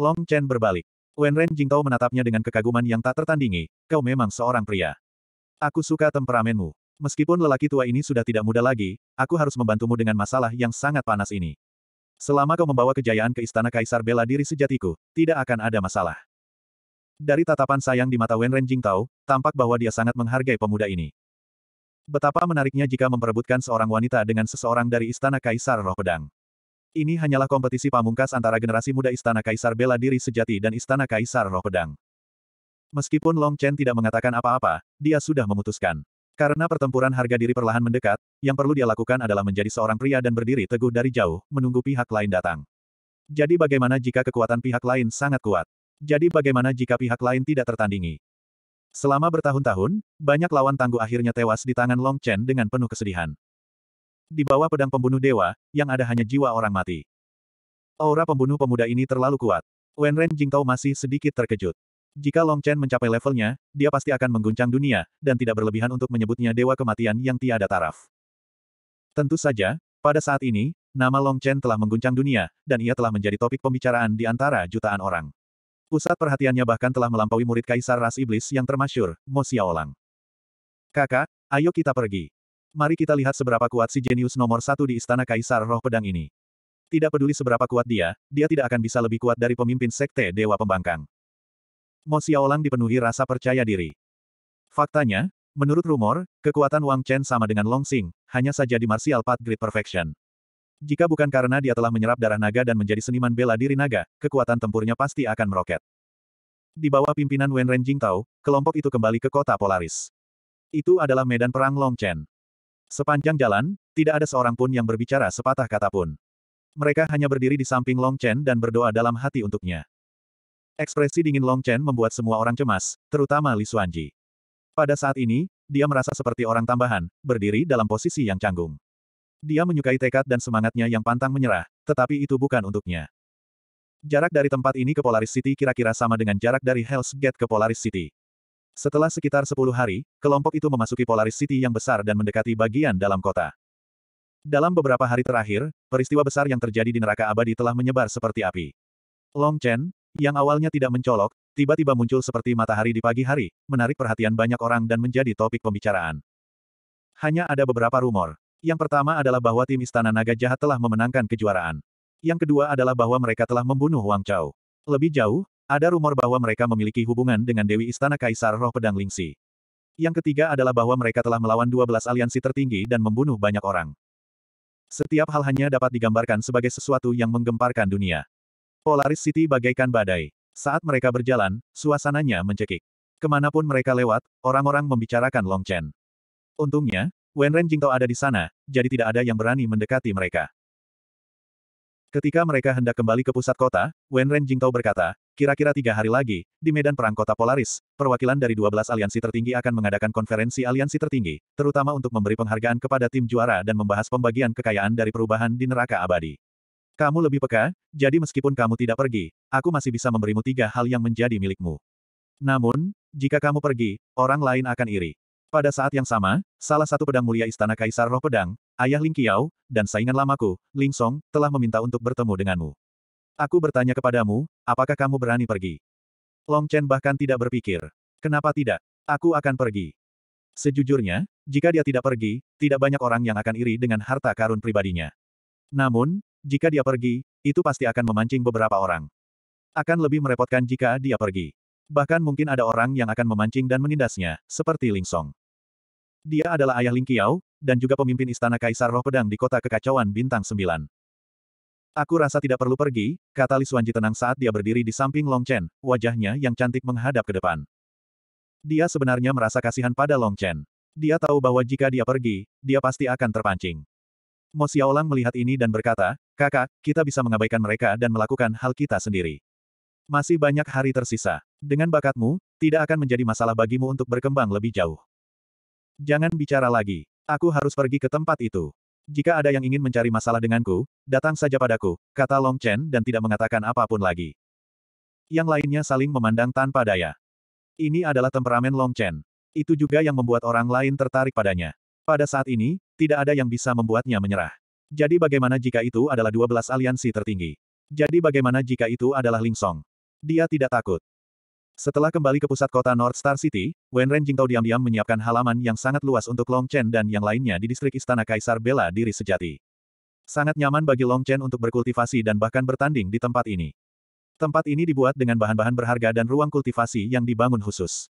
Long Chen berbalik. Wen Ren Jingtao menatapnya dengan kekaguman yang tak tertandingi, kau memang seorang pria. Aku suka temperamenmu. Meskipun lelaki tua ini sudah tidak muda lagi, aku harus membantumu dengan masalah yang sangat panas ini. Selama kau membawa kejayaan ke istana Kaisar bela diri sejatiku, tidak akan ada masalah. Dari tatapan sayang di mata Wen Renjing Jingtao, tampak bahwa dia sangat menghargai pemuda ini. Betapa menariknya jika memperebutkan seorang wanita dengan seseorang dari istana Kaisar Roh Pedang. Ini hanyalah kompetisi pamungkas antara generasi muda istana Kaisar bela diri sejati dan istana Kaisar Roh Pedang. Meskipun Long Chen tidak mengatakan apa-apa, dia sudah memutuskan. Karena pertempuran harga diri perlahan mendekat, yang perlu dia lakukan adalah menjadi seorang pria dan berdiri teguh dari jauh, menunggu pihak lain datang. Jadi bagaimana jika kekuatan pihak lain sangat kuat? Jadi bagaimana jika pihak lain tidak tertandingi? Selama bertahun-tahun, banyak lawan tangguh akhirnya tewas di tangan Long Chen dengan penuh kesedihan. Di bawah pedang pembunuh dewa, yang ada hanya jiwa orang mati. Aura pembunuh pemuda ini terlalu kuat. Wen Ren Jingtao masih sedikit terkejut. Jika Long Chen mencapai levelnya, dia pasti akan mengguncang dunia, dan tidak berlebihan untuk menyebutnya dewa kematian yang tiada taraf. Tentu saja, pada saat ini, nama Long Chen telah mengguncang dunia, dan ia telah menjadi topik pembicaraan di antara jutaan orang. Pusat perhatiannya bahkan telah melampaui murid kaisar ras iblis yang termasyur, Mo Xiaolang. Kakak, ayo kita pergi. Mari kita lihat seberapa kuat si jenius nomor satu di istana kaisar roh pedang ini. Tidak peduli seberapa kuat dia, dia tidak akan bisa lebih kuat dari pemimpin sekte Dewa Pembangkang. Mo Xiaolang dipenuhi rasa percaya diri. Faktanya, menurut rumor, kekuatan Wang Chen sama dengan Long Xing, hanya saja di Martial Path Great Perfection. Jika bukan karena dia telah menyerap darah naga dan menjadi seniman bela diri naga, kekuatan tempurnya pasti akan meroket. Di bawah pimpinan Wen Ren Jingtao, kelompok itu kembali ke kota Polaris. Itu adalah medan perang Long Chen. Sepanjang jalan, tidak ada seorang pun yang berbicara sepatah kata pun. Mereka hanya berdiri di samping Long Chen dan berdoa dalam hati untuknya. Ekspresi dingin Long Chen membuat semua orang cemas, terutama Li Xuanji. Pada saat ini, dia merasa seperti orang tambahan, berdiri dalam posisi yang canggung. Dia menyukai tekad dan semangatnya yang pantang menyerah, tetapi itu bukan untuknya. Jarak dari tempat ini ke Polaris City kira-kira sama dengan jarak dari Hell's Gate ke Polaris City. Setelah sekitar 10 hari, kelompok itu memasuki Polaris City yang besar dan mendekati bagian dalam kota. Dalam beberapa hari terakhir, peristiwa besar yang terjadi di neraka abadi telah menyebar seperti api. Long Chen, yang awalnya tidak mencolok, tiba-tiba muncul seperti matahari di pagi hari, menarik perhatian banyak orang dan menjadi topik pembicaraan. Hanya ada beberapa rumor. Yang pertama adalah bahwa tim Istana Naga Jahat telah memenangkan kejuaraan. Yang kedua adalah bahwa mereka telah membunuh Wang Chao. Lebih jauh, ada rumor bahwa mereka memiliki hubungan dengan Dewi Istana Kaisar Roh Pedang Lingsi. Yang ketiga adalah bahwa mereka telah melawan 12 aliansi tertinggi dan membunuh banyak orang. Setiap hal hanya dapat digambarkan sebagai sesuatu yang menggemparkan dunia. Polaris City bagaikan badai. Saat mereka berjalan, suasananya mencekik. Kemanapun mereka lewat, orang-orang membicarakan Long Chen. Untungnya, Wen Ren Jingtao ada di sana, jadi tidak ada yang berani mendekati mereka. Ketika mereka hendak kembali ke pusat kota, Wen Ren Jingtao berkata, kira-kira tiga hari lagi, di medan perang kota Polaris, perwakilan dari 12 aliansi tertinggi akan mengadakan konferensi aliansi tertinggi, terutama untuk memberi penghargaan kepada tim juara dan membahas pembagian kekayaan dari perubahan di neraka abadi. Kamu lebih peka, jadi meskipun kamu tidak pergi, aku masih bisa memberimu tiga hal yang menjadi milikmu. Namun, jika kamu pergi, orang lain akan iri. Pada saat yang sama, salah satu pedang mulia Istana Kaisar Roh Pedang, ayah Ling Qiao, dan saingan lamaku, Ling Song, telah meminta untuk bertemu denganmu. Aku bertanya kepadamu, apakah kamu berani pergi? Long Chen bahkan tidak berpikir. Kenapa tidak? Aku akan pergi. Sejujurnya, jika dia tidak pergi, tidak banyak orang yang akan iri dengan harta karun pribadinya. Namun, jika dia pergi, itu pasti akan memancing beberapa orang. Akan lebih merepotkan jika dia pergi. Bahkan mungkin ada orang yang akan memancing dan menindasnya, seperti Ling Song. Dia adalah ayah Ling Qiao, dan juga pemimpin istana Kaisar Roh Pedang di kota kekacauan Bintang Sembilan. Aku rasa tidak perlu pergi, kata Li Suanji tenang saat dia berdiri di samping Long Chen, wajahnya yang cantik menghadap ke depan. Dia sebenarnya merasa kasihan pada Long Chen. Dia tahu bahwa jika dia pergi, dia pasti akan terpancing. Mo Xiaolang melihat ini dan berkata, kakak, kita bisa mengabaikan mereka dan melakukan hal kita sendiri. Masih banyak hari tersisa. Dengan bakatmu, tidak akan menjadi masalah bagimu untuk berkembang lebih jauh. Jangan bicara lagi. Aku harus pergi ke tempat itu. Jika ada yang ingin mencari masalah denganku, datang saja padaku, kata Long Chen dan tidak mengatakan apapun lagi. Yang lainnya saling memandang tanpa daya. Ini adalah temperamen Long Chen. Itu juga yang membuat orang lain tertarik padanya. Pada saat ini, tidak ada yang bisa membuatnya menyerah. Jadi bagaimana jika itu adalah 12 aliansi tertinggi? Jadi bagaimana jika itu adalah Ling Song? Dia tidak takut. Setelah kembali ke pusat kota North Star City, Wen Ren Jingtao diam-diam menyiapkan halaman yang sangat luas untuk Long Chen dan yang lainnya di distrik Istana Kaisar Bela Diri Sejati. Sangat nyaman bagi Long Chen untuk berkultivasi dan bahkan bertanding di tempat ini. Tempat ini dibuat dengan bahan-bahan berharga dan ruang kultivasi yang dibangun khusus.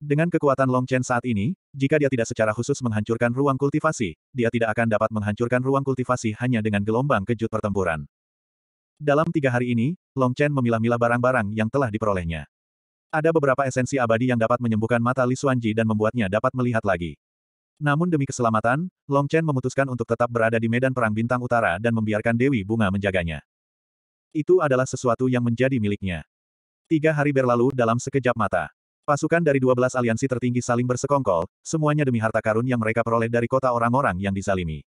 Dengan kekuatan Long Chen saat ini, jika dia tidak secara khusus menghancurkan ruang kultivasi, dia tidak akan dapat menghancurkan ruang kultivasi hanya dengan gelombang kejut pertempuran. Dalam tiga hari ini, Long Chen memilah-milah barang-barang yang telah diperolehnya. Ada beberapa esensi abadi yang dapat menyembuhkan mata Li Xuanji dan membuatnya dapat melihat lagi. Namun demi keselamatan, Long Chen memutuskan untuk tetap berada di medan perang bintang utara dan membiarkan Dewi Bunga menjaganya. Itu adalah sesuatu yang menjadi miliknya. Tiga hari berlalu dalam sekejap mata. Pasukan dari 12 aliansi tertinggi saling bersekongkol, semuanya demi harta karun yang mereka peroleh dari kota orang-orang yang disalimi.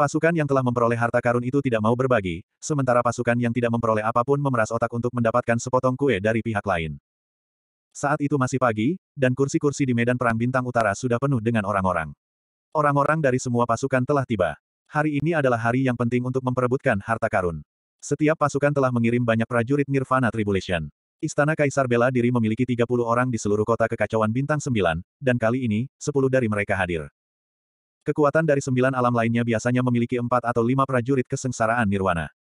Pasukan yang telah memperoleh harta karun itu tidak mau berbagi, sementara pasukan yang tidak memperoleh apapun memeras otak untuk mendapatkan sepotong kue dari pihak lain. Saat itu masih pagi, dan kursi-kursi di medan perang bintang utara sudah penuh dengan orang-orang. Orang-orang dari semua pasukan telah tiba. Hari ini adalah hari yang penting untuk memperebutkan harta karun. Setiap pasukan telah mengirim banyak prajurit Nirvana Tribulation. Istana Kaisar Bela Diri memiliki 30 orang di seluruh kota kekacauan bintang 9, dan kali ini, 10 dari mereka hadir. Kekuatan dari sembilan alam lainnya biasanya memiliki empat atau lima prajurit kesengsaraan nirwana.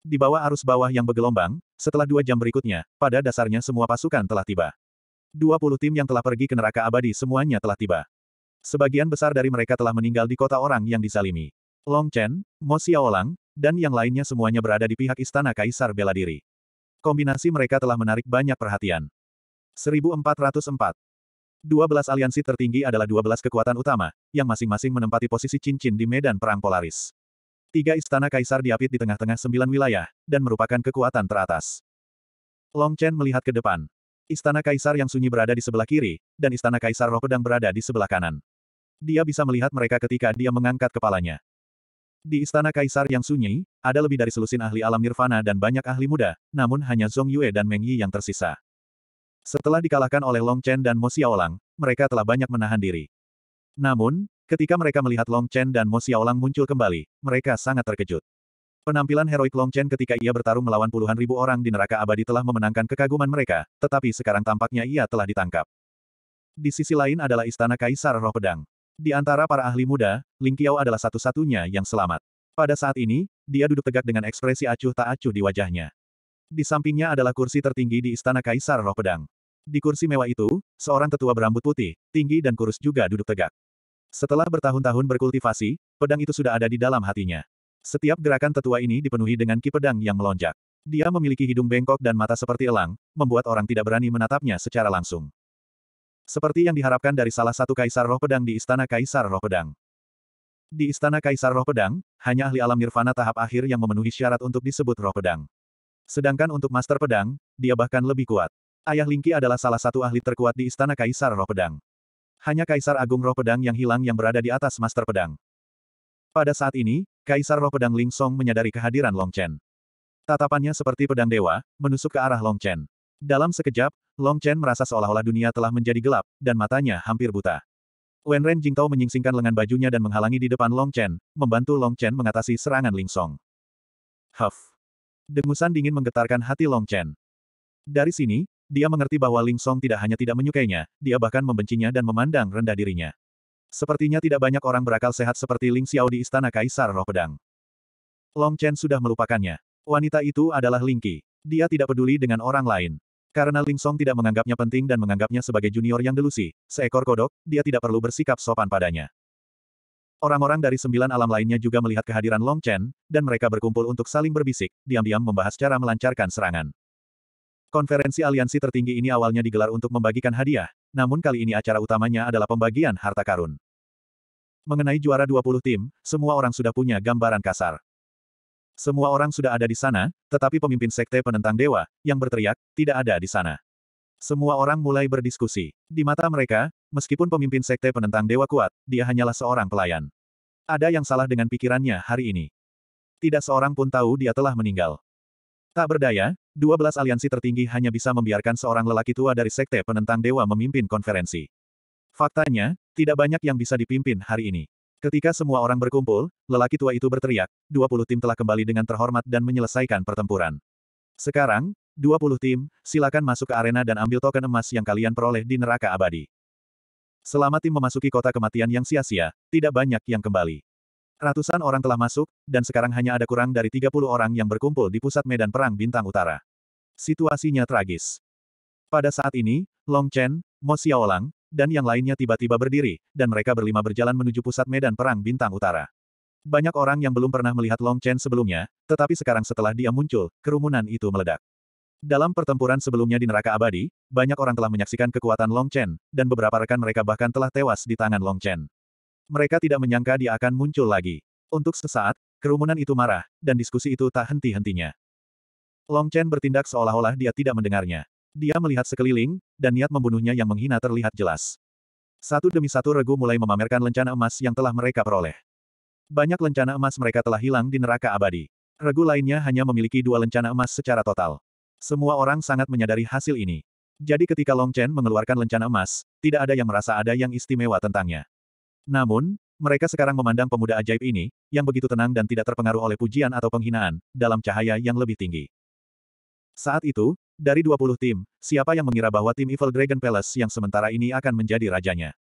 Di bawah arus bawah yang bergelombang, setelah dua jam berikutnya, pada dasarnya semua pasukan telah tiba. 20 tim yang telah pergi ke neraka abadi semuanya telah tiba. Sebagian besar dari mereka telah meninggal di kota orang yang disalimi. Long Chen, Mo Xiaolang, dan yang lainnya semuanya berada di pihak istana Kaisar bela diri. Kombinasi mereka telah menarik banyak perhatian. 1404 12 aliansi tertinggi adalah 12 kekuatan utama, yang masing-masing menempati posisi cincin di medan perang Polaris. Tiga istana kaisar diapit di tengah-tengah sembilan wilayah, dan merupakan kekuatan teratas. Long Chen melihat ke depan. Istana kaisar yang sunyi berada di sebelah kiri, dan istana kaisar roh pedang berada di sebelah kanan. Dia bisa melihat mereka ketika dia mengangkat kepalanya. Di istana kaisar yang sunyi, ada lebih dari selusin ahli alam nirvana dan banyak ahli muda, namun hanya Zhong Yue dan Meng Yi yang tersisa. Setelah dikalahkan oleh Long Chen dan Mo Xiaolang, mereka telah banyak menahan diri. Namun, ketika mereka melihat Long Chen dan Mo Xiaolang muncul kembali, mereka sangat terkejut. Penampilan heroik Long Chen ketika ia bertarung melawan puluhan ribu orang di neraka abadi telah memenangkan kekaguman mereka, tetapi sekarang tampaknya ia telah ditangkap. Di sisi lain adalah istana Kaisar Roh Pedang. Di antara para ahli muda, Ling Qiao adalah satu-satunya yang selamat. Pada saat ini, dia duduk tegak dengan ekspresi acuh tak acuh di wajahnya. Di sampingnya adalah kursi tertinggi di Istana Kaisar Roh Pedang. Di kursi mewah itu, seorang tetua berambut putih, tinggi dan kurus juga duduk tegak. Setelah bertahun-tahun berkultivasi, pedang itu sudah ada di dalam hatinya. Setiap gerakan tetua ini dipenuhi dengan ki pedang yang melonjak. Dia memiliki hidung bengkok dan mata seperti elang, membuat orang tidak berani menatapnya secara langsung. Seperti yang diharapkan dari salah satu Kaisar Roh Pedang di Istana Kaisar Roh Pedang. Di Istana Kaisar Roh Pedang, hanya ahli alam nirvana tahap akhir yang memenuhi syarat untuk disebut roh pedang. Sedangkan untuk Master Pedang, dia bahkan lebih kuat. Ayah Lingki adalah salah satu ahli terkuat di Istana Kaisar Roh Pedang. Hanya Kaisar Agung Roh Pedang yang hilang yang berada di atas Master Pedang. Pada saat ini, Kaisar Roh Pedang Ling Song menyadari kehadiran Long Chen. Tatapannya seperti pedang dewa, menusuk ke arah Long Chen. Dalam sekejap, Long Chen merasa seolah-olah dunia telah menjadi gelap, dan matanya hampir buta. Wen Ren Jingtao menyingsingkan lengan bajunya dan menghalangi di depan Long Chen, membantu Long Chen mengatasi serangan Ling Song. Huff. Dengusan dingin menggetarkan hati Long Chen. Dari sini, dia mengerti bahwa Ling Song tidak hanya tidak menyukainya, dia bahkan membencinya dan memandang rendah dirinya. Sepertinya tidak banyak orang berakal sehat seperti Ling Xiao di Istana Kaisar Roh Pedang. Long Chen sudah melupakannya. Wanita itu adalah Ling Qi. Dia tidak peduli dengan orang lain. Karena Ling Song tidak menganggapnya penting dan menganggapnya sebagai junior yang delusi, seekor kodok, dia tidak perlu bersikap sopan padanya. Orang-orang dari sembilan alam lainnya juga melihat kehadiran Long Chen, dan mereka berkumpul untuk saling berbisik, diam-diam membahas cara melancarkan serangan. Konferensi aliansi tertinggi ini awalnya digelar untuk membagikan hadiah, namun kali ini acara utamanya adalah pembagian harta karun. Mengenai juara 20 tim, semua orang sudah punya gambaran kasar. Semua orang sudah ada di sana, tetapi pemimpin sekte penentang dewa, yang berteriak, tidak ada di sana. Semua orang mulai berdiskusi. Di mata mereka, meskipun pemimpin sekte penentang dewa kuat, dia hanyalah seorang pelayan. Ada yang salah dengan pikirannya hari ini. Tidak seorang pun tahu dia telah meninggal. Tak berdaya, 12 aliansi tertinggi hanya bisa membiarkan seorang lelaki tua dari sekte penentang dewa memimpin konferensi. Faktanya, tidak banyak yang bisa dipimpin hari ini. Ketika semua orang berkumpul, lelaki tua itu berteriak, 20 tim telah kembali dengan terhormat dan menyelesaikan pertempuran. Sekarang, 20 tim, silakan masuk ke arena dan ambil token emas yang kalian peroleh di neraka abadi. Selama tim memasuki kota kematian yang sia-sia, tidak banyak yang kembali. Ratusan orang telah masuk, dan sekarang hanya ada kurang dari 30 orang yang berkumpul di pusat medan perang bintang utara. Situasinya tragis. Pada saat ini, Long Chen, Mo Xiaolang, dan yang lainnya tiba-tiba berdiri, dan mereka berlima berjalan menuju pusat medan perang bintang utara. Banyak orang yang belum pernah melihat Long Chen sebelumnya, tetapi sekarang setelah dia muncul, kerumunan itu meledak. Dalam pertempuran sebelumnya di neraka abadi, banyak orang telah menyaksikan kekuatan Long Chen, dan beberapa rekan mereka bahkan telah tewas di tangan Long Chen. Mereka tidak menyangka dia akan muncul lagi. Untuk sesaat, kerumunan itu marah, dan diskusi itu tak henti-hentinya. Long Chen bertindak seolah-olah dia tidak mendengarnya. Dia melihat sekeliling, dan niat membunuhnya yang menghina terlihat jelas. Satu demi satu regu mulai memamerkan lencana emas yang telah mereka peroleh. Banyak lencana emas mereka telah hilang di neraka abadi. Regu lainnya hanya memiliki dua lencana emas secara total. Semua orang sangat menyadari hasil ini. Jadi ketika Long Chen mengeluarkan lencana emas, tidak ada yang merasa ada yang istimewa tentangnya. Namun, mereka sekarang memandang pemuda ajaib ini, yang begitu tenang dan tidak terpengaruh oleh pujian atau penghinaan, dalam cahaya yang lebih tinggi. Saat itu, dari 20 tim, siapa yang mengira bahwa tim Evil Dragon Palace yang sementara ini akan menjadi rajanya?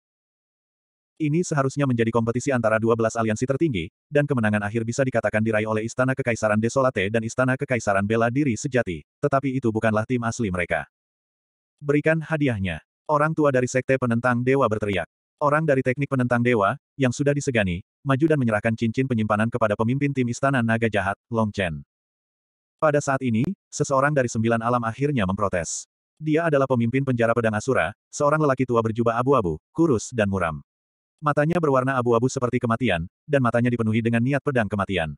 Ini seharusnya menjadi kompetisi antara 12 aliansi tertinggi, dan kemenangan akhir bisa dikatakan diraih oleh Istana Kekaisaran Desolate dan Istana Kekaisaran Bela Diri Sejati, tetapi itu bukanlah tim asli mereka. Berikan hadiahnya. Orang tua dari Sekte Penentang Dewa berteriak. Orang dari teknik penentang dewa, yang sudah disegani, maju dan menyerahkan cincin penyimpanan kepada pemimpin tim Istana Naga Jahat, Long Chen. Pada saat ini, seseorang dari sembilan alam akhirnya memprotes. Dia adalah pemimpin penjara pedang Asura, seorang lelaki tua berjubah abu-abu, kurus dan muram. Matanya berwarna abu-abu seperti kematian, dan matanya dipenuhi dengan niat pedang kematian.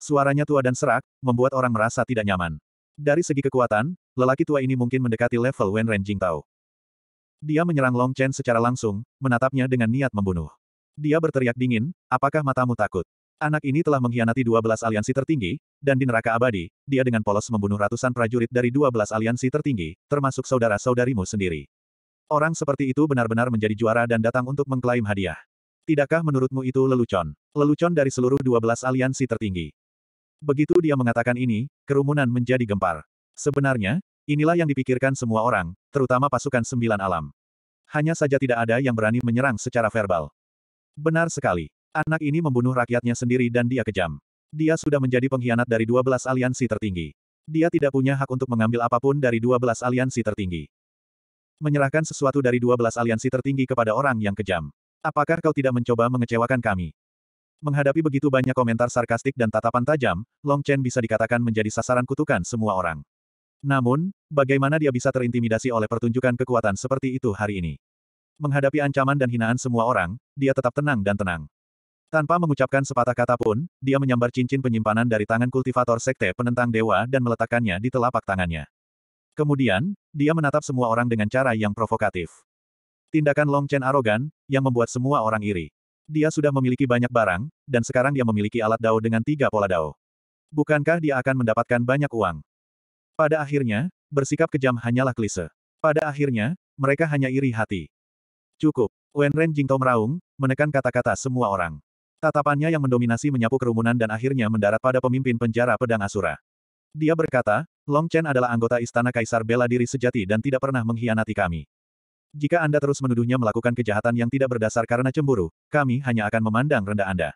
Suaranya tua dan serak, membuat orang merasa tidak nyaman. Dari segi kekuatan, lelaki tua ini mungkin mendekati level Wen Ren Tao. Dia menyerang Long Chen secara langsung, menatapnya dengan niat membunuh. Dia berteriak dingin, apakah matamu takut? Anak ini telah mengkhianati 12 aliansi tertinggi, dan di neraka abadi, dia dengan polos membunuh ratusan prajurit dari 12 aliansi tertinggi, termasuk saudara-saudarimu sendiri. Orang seperti itu benar-benar menjadi juara dan datang untuk mengklaim hadiah. Tidakkah menurutmu itu lelucon? Lelucon dari seluruh 12 aliansi tertinggi. Begitu dia mengatakan ini, kerumunan menjadi gempar. Sebenarnya, inilah yang dipikirkan semua orang, terutama pasukan sembilan alam. Hanya saja tidak ada yang berani menyerang secara verbal. Benar sekali. Anak ini membunuh rakyatnya sendiri dan dia kejam. Dia sudah menjadi pengkhianat dari 12 aliansi tertinggi. Dia tidak punya hak untuk mengambil apapun dari 12 aliansi tertinggi. Menyerahkan sesuatu dari 12 aliansi tertinggi kepada orang yang kejam. Apakah kau tidak mencoba mengecewakan kami? Menghadapi begitu banyak komentar sarkastik dan tatapan tajam, Long Chen bisa dikatakan menjadi sasaran kutukan semua orang. Namun, bagaimana dia bisa terintimidasi oleh pertunjukan kekuatan seperti itu hari ini? Menghadapi ancaman dan hinaan semua orang, dia tetap tenang dan tenang. Tanpa mengucapkan sepatah kata pun, dia menyambar cincin penyimpanan dari tangan kultivator sekte penentang dewa dan meletakkannya di telapak tangannya. Kemudian, dia menatap semua orang dengan cara yang provokatif. Tindakan Long Chen arogan, yang membuat semua orang iri. Dia sudah memiliki banyak barang, dan sekarang dia memiliki alat dao dengan tiga pola dao. Bukankah dia akan mendapatkan banyak uang? Pada akhirnya, bersikap kejam hanyalah klise. Pada akhirnya, mereka hanya iri hati. Cukup. Wen Ren Jingto meraung, menekan kata-kata semua orang. Tatapannya yang mendominasi menyapu kerumunan dan akhirnya mendarat pada pemimpin penjara pedang Asura. Dia berkata, Long Chen adalah anggota istana kaisar bela diri sejati dan tidak pernah mengkhianati kami. Jika Anda terus menuduhnya melakukan kejahatan yang tidak berdasar karena cemburu, kami hanya akan memandang rendah Anda.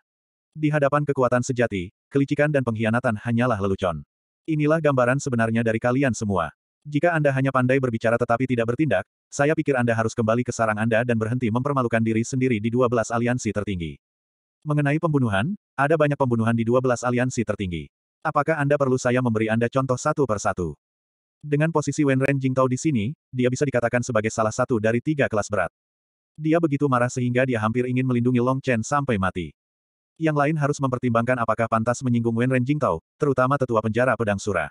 Di hadapan kekuatan sejati, kelicikan dan pengkhianatan hanyalah lelucon. Inilah gambaran sebenarnya dari kalian semua. Jika Anda hanya pandai berbicara tetapi tidak bertindak, saya pikir Anda harus kembali ke sarang Anda dan berhenti mempermalukan diri sendiri di 12 aliansi tertinggi. Mengenai pembunuhan, ada banyak pembunuhan di 12 aliansi tertinggi. Apakah Anda perlu saya memberi Anda contoh satu per satu? Dengan posisi Wen Ren Jingtao di sini, dia bisa dikatakan sebagai salah satu dari tiga kelas berat. Dia begitu marah sehingga dia hampir ingin melindungi Long Chen sampai mati. Yang lain harus mempertimbangkan apakah pantas menyinggung Wen Ren Jingtao, terutama tetua penjara pedang Surah.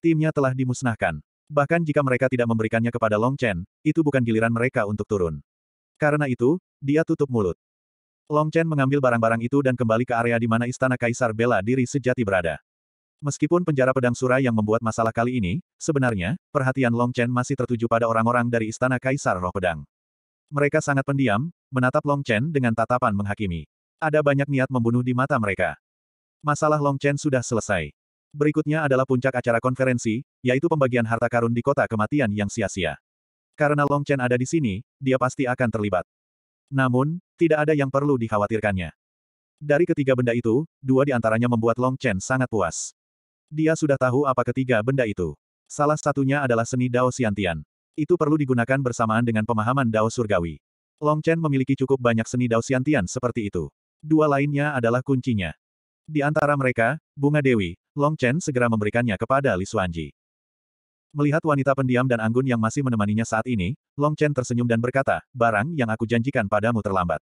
Timnya telah dimusnahkan. Bahkan jika mereka tidak memberikannya kepada Long Chen, itu bukan giliran mereka untuk turun. Karena itu, dia tutup mulut. Long Chen mengambil barang-barang itu dan kembali ke area di mana istana Kaisar bela diri sejati berada. Meskipun penjara pedang Sura yang membuat masalah kali ini, sebenarnya, perhatian Long Chen masih tertuju pada orang-orang dari Istana Kaisar Roh Pedang. Mereka sangat pendiam, menatap Long Chen dengan tatapan menghakimi. Ada banyak niat membunuh di mata mereka. Masalah Long Chen sudah selesai. Berikutnya adalah puncak acara konferensi, yaitu pembagian harta karun di kota kematian yang sia-sia. Karena Long Chen ada di sini, dia pasti akan terlibat. Namun, tidak ada yang perlu dikhawatirkannya. Dari ketiga benda itu, dua di antaranya membuat Long Chen sangat puas. Dia sudah tahu apa ketiga benda itu. Salah satunya adalah seni Dao Siantian Itu perlu digunakan bersamaan dengan pemahaman Dao Surgawi. Long Chen memiliki cukup banyak seni Dao Siantian seperti itu. Dua lainnya adalah kuncinya. Di antara mereka, Bunga Dewi, Long Chen segera memberikannya kepada Li Suanji. Melihat wanita pendiam dan anggun yang masih menemaninya saat ini, Long Chen tersenyum dan berkata, barang yang aku janjikan padamu terlambat.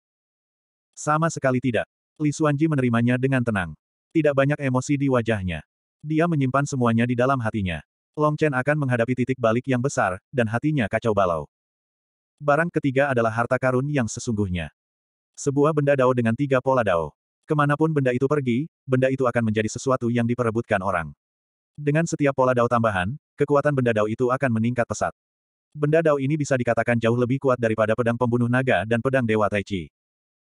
Sama sekali tidak. Li Suanji menerimanya dengan tenang. Tidak banyak emosi di wajahnya. Dia menyimpan semuanya di dalam hatinya. Long Chen akan menghadapi titik balik yang besar, dan hatinya kacau balau. Barang ketiga adalah harta karun yang sesungguhnya. Sebuah benda dao dengan tiga pola dao. Kemanapun benda itu pergi, benda itu akan menjadi sesuatu yang diperebutkan orang. Dengan setiap pola dao tambahan, kekuatan benda dao itu akan meningkat pesat. Benda dao ini bisa dikatakan jauh lebih kuat daripada pedang pembunuh naga dan pedang dewa Tai Chi.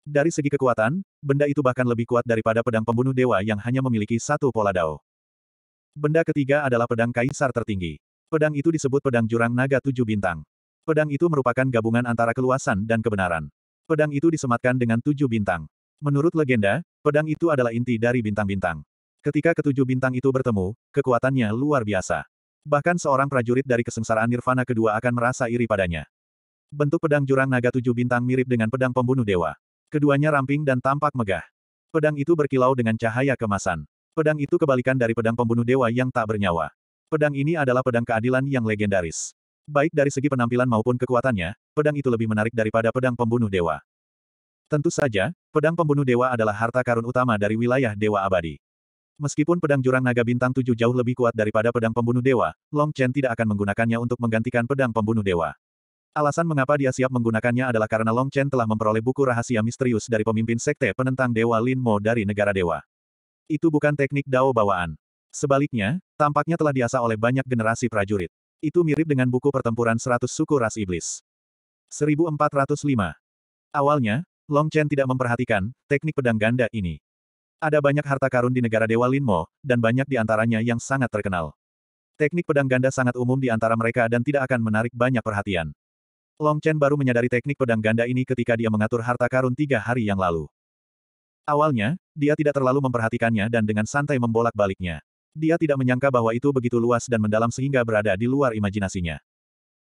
Dari segi kekuatan, benda itu bahkan lebih kuat daripada pedang pembunuh dewa yang hanya memiliki satu pola dao. Benda ketiga adalah pedang kaisar tertinggi. Pedang itu disebut pedang jurang naga tujuh bintang. Pedang itu merupakan gabungan antara keluasan dan kebenaran. Pedang itu disematkan dengan tujuh bintang. Menurut legenda, pedang itu adalah inti dari bintang-bintang. Ketika ketujuh bintang itu bertemu, kekuatannya luar biasa. Bahkan seorang prajurit dari kesengsaraan Nirvana kedua akan merasa iri padanya. Bentuk pedang jurang naga tujuh bintang mirip dengan pedang pembunuh dewa. Keduanya ramping dan tampak megah. Pedang itu berkilau dengan cahaya kemasan. Pedang itu kebalikan dari pedang pembunuh dewa yang tak bernyawa. Pedang ini adalah pedang keadilan yang legendaris. Baik dari segi penampilan maupun kekuatannya, pedang itu lebih menarik daripada pedang pembunuh dewa. Tentu saja, pedang pembunuh dewa adalah harta karun utama dari wilayah Dewa Abadi. Meskipun pedang jurang naga bintang tujuh jauh lebih kuat daripada pedang pembunuh dewa, Long Chen tidak akan menggunakannya untuk menggantikan pedang pembunuh dewa. Alasan mengapa dia siap menggunakannya adalah karena Long Chen telah memperoleh buku rahasia misterius dari pemimpin sekte penentang dewa Lin Mo dari negara dewa. Itu bukan teknik dao bawaan. Sebaliknya, tampaknya telah diasah oleh banyak generasi prajurit. Itu mirip dengan buku pertempuran 100 suku ras iblis. 1405. Awalnya, Long Chen tidak memperhatikan teknik pedang ganda ini. Ada banyak harta karun di negara Dewa Linmo, dan banyak di antaranya yang sangat terkenal. Teknik pedang ganda sangat umum di antara mereka dan tidak akan menarik banyak perhatian. Long Chen baru menyadari teknik pedang ganda ini ketika dia mengatur harta karun tiga hari yang lalu. Awalnya, dia tidak terlalu memperhatikannya dan dengan santai membolak-baliknya. Dia tidak menyangka bahwa itu begitu luas dan mendalam sehingga berada di luar imajinasinya.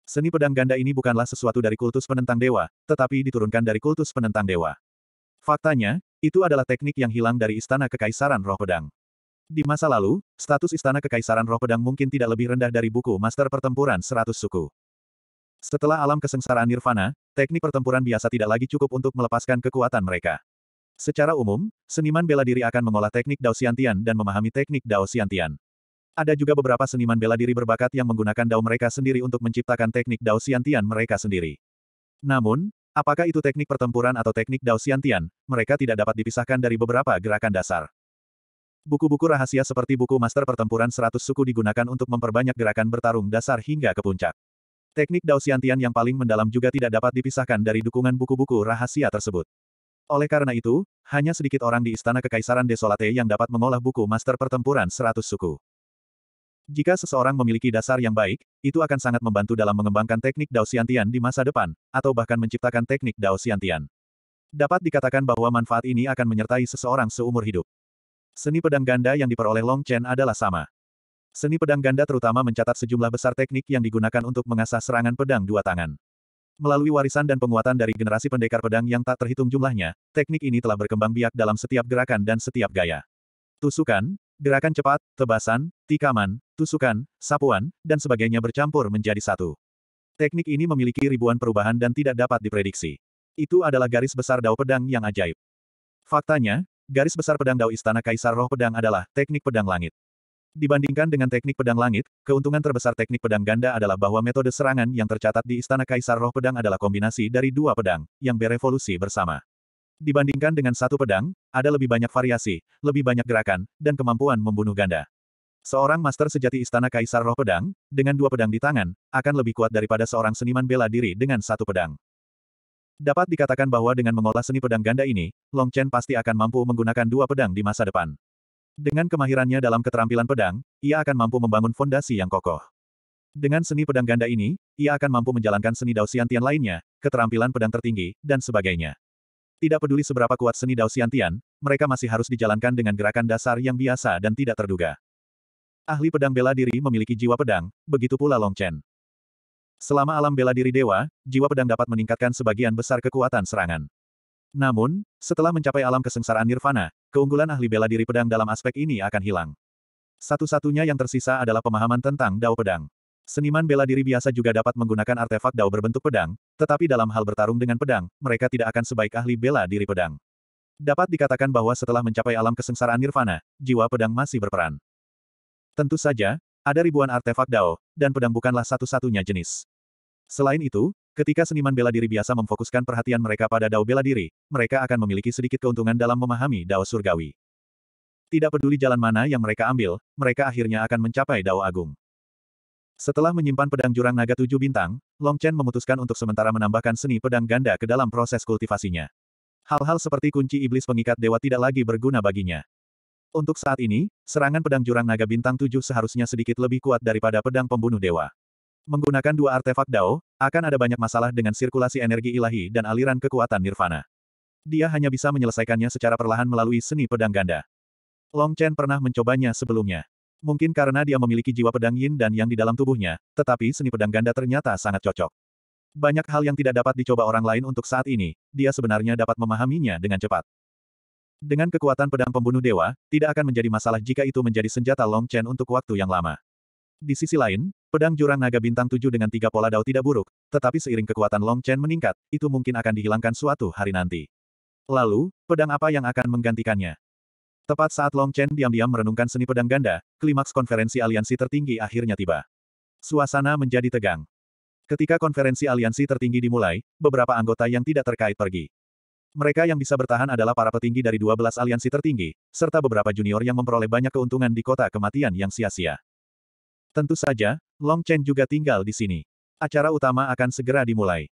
Seni pedang ganda ini bukanlah sesuatu dari kultus penentang dewa, tetapi diturunkan dari kultus penentang dewa. Faktanya, itu adalah teknik yang hilang dari Istana Kekaisaran Roh Pedang. Di masa lalu, status Istana Kekaisaran Roh Pedang mungkin tidak lebih rendah dari buku Master Pertempuran 100 Suku. Setelah alam kesengsaraan Nirvana, teknik pertempuran biasa tidak lagi cukup untuk melepaskan kekuatan mereka. Secara umum, seniman bela diri akan mengolah teknik Dao Xiantian dan memahami teknik Dao Xiantian. Ada juga beberapa seniman bela diri berbakat yang menggunakan Dao mereka sendiri untuk menciptakan teknik Dao Xiantian mereka sendiri. Namun, Apakah itu teknik pertempuran atau teknik Dao Xiantian, mereka tidak dapat dipisahkan dari beberapa gerakan dasar. Buku-buku rahasia seperti buku Master Pertempuran 100 Suku digunakan untuk memperbanyak gerakan bertarung dasar hingga ke puncak. Teknik Dao Xiantian yang paling mendalam juga tidak dapat dipisahkan dari dukungan buku-buku rahasia tersebut. Oleh karena itu, hanya sedikit orang di Istana Kekaisaran Desolate yang dapat mengolah buku Master Pertempuran 100 Suku. Jika seseorang memiliki dasar yang baik, itu akan sangat membantu dalam mengembangkan teknik Dao Xiantian di masa depan, atau bahkan menciptakan teknik Dao Xiantian. Dapat dikatakan bahwa manfaat ini akan menyertai seseorang seumur hidup. Seni pedang ganda yang diperoleh Long Chen adalah sama. Seni pedang ganda terutama mencatat sejumlah besar teknik yang digunakan untuk mengasah serangan pedang dua tangan. Melalui warisan dan penguatan dari generasi pendekar pedang yang tak terhitung jumlahnya, teknik ini telah berkembang biak dalam setiap gerakan dan setiap gaya. Tusukan, Gerakan cepat, tebasan, tikaman, tusukan, sapuan, dan sebagainya bercampur menjadi satu. Teknik ini memiliki ribuan perubahan dan tidak dapat diprediksi. Itu adalah garis besar dao pedang yang ajaib. Faktanya, garis besar pedang dao istana kaisar roh pedang adalah teknik pedang langit. Dibandingkan dengan teknik pedang langit, keuntungan terbesar teknik pedang ganda adalah bahwa metode serangan yang tercatat di istana kaisar roh pedang adalah kombinasi dari dua pedang, yang berevolusi bersama. Dibandingkan dengan satu pedang, ada lebih banyak variasi, lebih banyak gerakan, dan kemampuan membunuh ganda. Seorang master sejati istana kaisar roh pedang, dengan dua pedang di tangan, akan lebih kuat daripada seorang seniman bela diri dengan satu pedang. Dapat dikatakan bahwa dengan mengolah seni pedang ganda ini, Long Chen pasti akan mampu menggunakan dua pedang di masa depan. Dengan kemahirannya dalam keterampilan pedang, ia akan mampu membangun fondasi yang kokoh. Dengan seni pedang ganda ini, ia akan mampu menjalankan seni Dao Xiantian lainnya, keterampilan pedang tertinggi, dan sebagainya. Tidak peduli seberapa kuat seni Dao Xiantian, mereka masih harus dijalankan dengan gerakan dasar yang biasa dan tidak terduga. Ahli pedang bela diri memiliki jiwa pedang, begitu pula Long Chen. Selama alam bela diri dewa, jiwa pedang dapat meningkatkan sebagian besar kekuatan serangan. Namun, setelah mencapai alam kesengsaraan nirvana, keunggulan ahli bela diri pedang dalam aspek ini akan hilang. Satu-satunya yang tersisa adalah pemahaman tentang Dao Pedang. Seniman bela diri biasa juga dapat menggunakan artefak dao berbentuk pedang, tetapi dalam hal bertarung dengan pedang, mereka tidak akan sebaik ahli bela diri pedang. Dapat dikatakan bahwa setelah mencapai alam kesengsaraan nirvana, jiwa pedang masih berperan. Tentu saja, ada ribuan artefak dao, dan pedang bukanlah satu-satunya jenis. Selain itu, ketika seniman bela diri biasa memfokuskan perhatian mereka pada dao bela diri, mereka akan memiliki sedikit keuntungan dalam memahami dao surgawi. Tidak peduli jalan mana yang mereka ambil, mereka akhirnya akan mencapai dao agung. Setelah menyimpan pedang jurang naga tujuh bintang, Long Chen memutuskan untuk sementara menambahkan seni pedang ganda ke dalam proses kultivasinya. Hal-hal seperti kunci iblis pengikat dewa tidak lagi berguna baginya. Untuk saat ini, serangan pedang jurang naga bintang tujuh seharusnya sedikit lebih kuat daripada pedang pembunuh dewa. Menggunakan dua artefak Dao, akan ada banyak masalah dengan sirkulasi energi ilahi dan aliran kekuatan nirvana. Dia hanya bisa menyelesaikannya secara perlahan melalui seni pedang ganda. Long Chen pernah mencobanya sebelumnya. Mungkin karena dia memiliki jiwa pedang yin dan yang di dalam tubuhnya, tetapi seni pedang ganda ternyata sangat cocok. Banyak hal yang tidak dapat dicoba orang lain untuk saat ini, dia sebenarnya dapat memahaminya dengan cepat. Dengan kekuatan pedang pembunuh dewa, tidak akan menjadi masalah jika itu menjadi senjata Long Chen untuk waktu yang lama. Di sisi lain, pedang jurang naga bintang tujuh dengan tiga pola dao tidak buruk, tetapi seiring kekuatan Long Chen meningkat, itu mungkin akan dihilangkan suatu hari nanti. Lalu, pedang apa yang akan menggantikannya? Tepat saat Long Chen diam-diam merenungkan seni pedang ganda, klimaks konferensi aliansi tertinggi akhirnya tiba. Suasana menjadi tegang. Ketika konferensi aliansi tertinggi dimulai, beberapa anggota yang tidak terkait pergi. Mereka yang bisa bertahan adalah para petinggi dari 12 aliansi tertinggi, serta beberapa junior yang memperoleh banyak keuntungan di kota kematian yang sia-sia. Tentu saja, Long Chen juga tinggal di sini. Acara utama akan segera dimulai.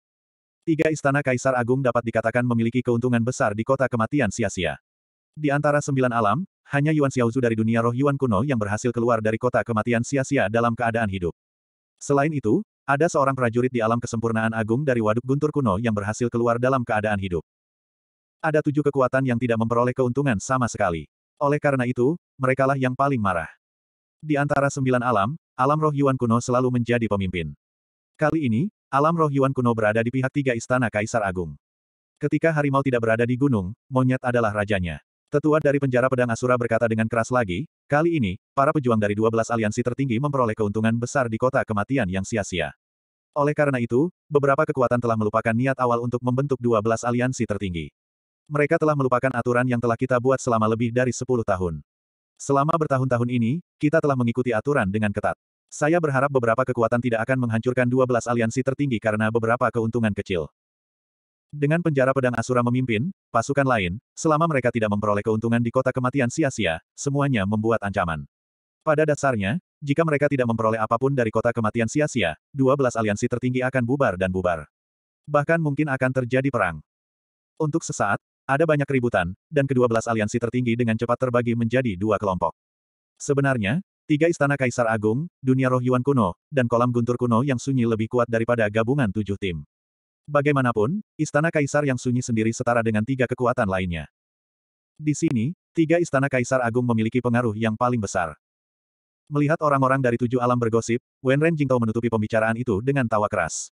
Tiga istana Kaisar Agung dapat dikatakan memiliki keuntungan besar di kota kematian sia-sia. Di antara sembilan alam, hanya Yuan Xiaozu dari dunia roh Yuan kuno yang berhasil keluar dari kota kematian sia-sia dalam keadaan hidup. Selain itu, ada seorang prajurit di alam kesempurnaan agung dari waduk guntur kuno yang berhasil keluar dalam keadaan hidup. Ada tujuh kekuatan yang tidak memperoleh keuntungan sama sekali. Oleh karena itu, merekalah yang paling marah. Di antara sembilan alam, alam roh Yuan kuno selalu menjadi pemimpin. Kali ini, alam roh Yuan kuno berada di pihak tiga istana Kaisar Agung. Ketika harimau tidak berada di gunung, monyet adalah rajanya. Tetua dari penjara pedang Asura berkata dengan keras lagi, kali ini, para pejuang dari 12 aliansi tertinggi memperoleh keuntungan besar di kota kematian yang sia-sia. Oleh karena itu, beberapa kekuatan telah melupakan niat awal untuk membentuk 12 aliansi tertinggi. Mereka telah melupakan aturan yang telah kita buat selama lebih dari 10 tahun. Selama bertahun-tahun ini, kita telah mengikuti aturan dengan ketat. Saya berharap beberapa kekuatan tidak akan menghancurkan 12 aliansi tertinggi karena beberapa keuntungan kecil. Dengan penjara pedang Asura memimpin, pasukan lain, selama mereka tidak memperoleh keuntungan di kota kematian sia-sia, semuanya membuat ancaman. Pada dasarnya, jika mereka tidak memperoleh apapun dari kota kematian sia-sia, 12 aliansi tertinggi akan bubar dan bubar. Bahkan mungkin akan terjadi perang. Untuk sesaat, ada banyak keributan, dan kedua belas aliansi tertinggi dengan cepat terbagi menjadi dua kelompok. Sebenarnya, tiga istana Kaisar Agung, dunia roh Yuan kuno, dan kolam guntur kuno yang sunyi lebih kuat daripada gabungan tujuh tim. Bagaimanapun, istana kaisar yang sunyi sendiri setara dengan tiga kekuatan lainnya. Di sini, tiga istana kaisar agung memiliki pengaruh yang paling besar. Melihat orang-orang dari tujuh alam bergosip, Wen Ren Jingtao menutupi pembicaraan itu dengan tawa keras.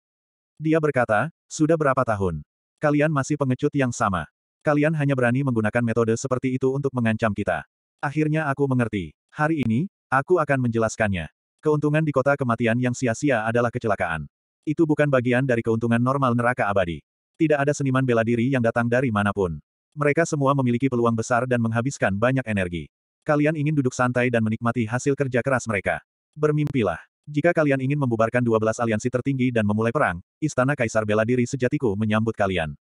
Dia berkata, sudah berapa tahun? Kalian masih pengecut yang sama. Kalian hanya berani menggunakan metode seperti itu untuk mengancam kita. Akhirnya aku mengerti. Hari ini, aku akan menjelaskannya. Keuntungan di kota kematian yang sia-sia adalah kecelakaan. Itu bukan bagian dari keuntungan normal neraka abadi. Tidak ada seniman bela diri yang datang dari manapun. Mereka semua memiliki peluang besar dan menghabiskan banyak energi. Kalian ingin duduk santai dan menikmati hasil kerja keras mereka. Bermimpilah. Jika kalian ingin membubarkan 12 aliansi tertinggi dan memulai perang, Istana Kaisar Bela Diri sejatiku menyambut kalian.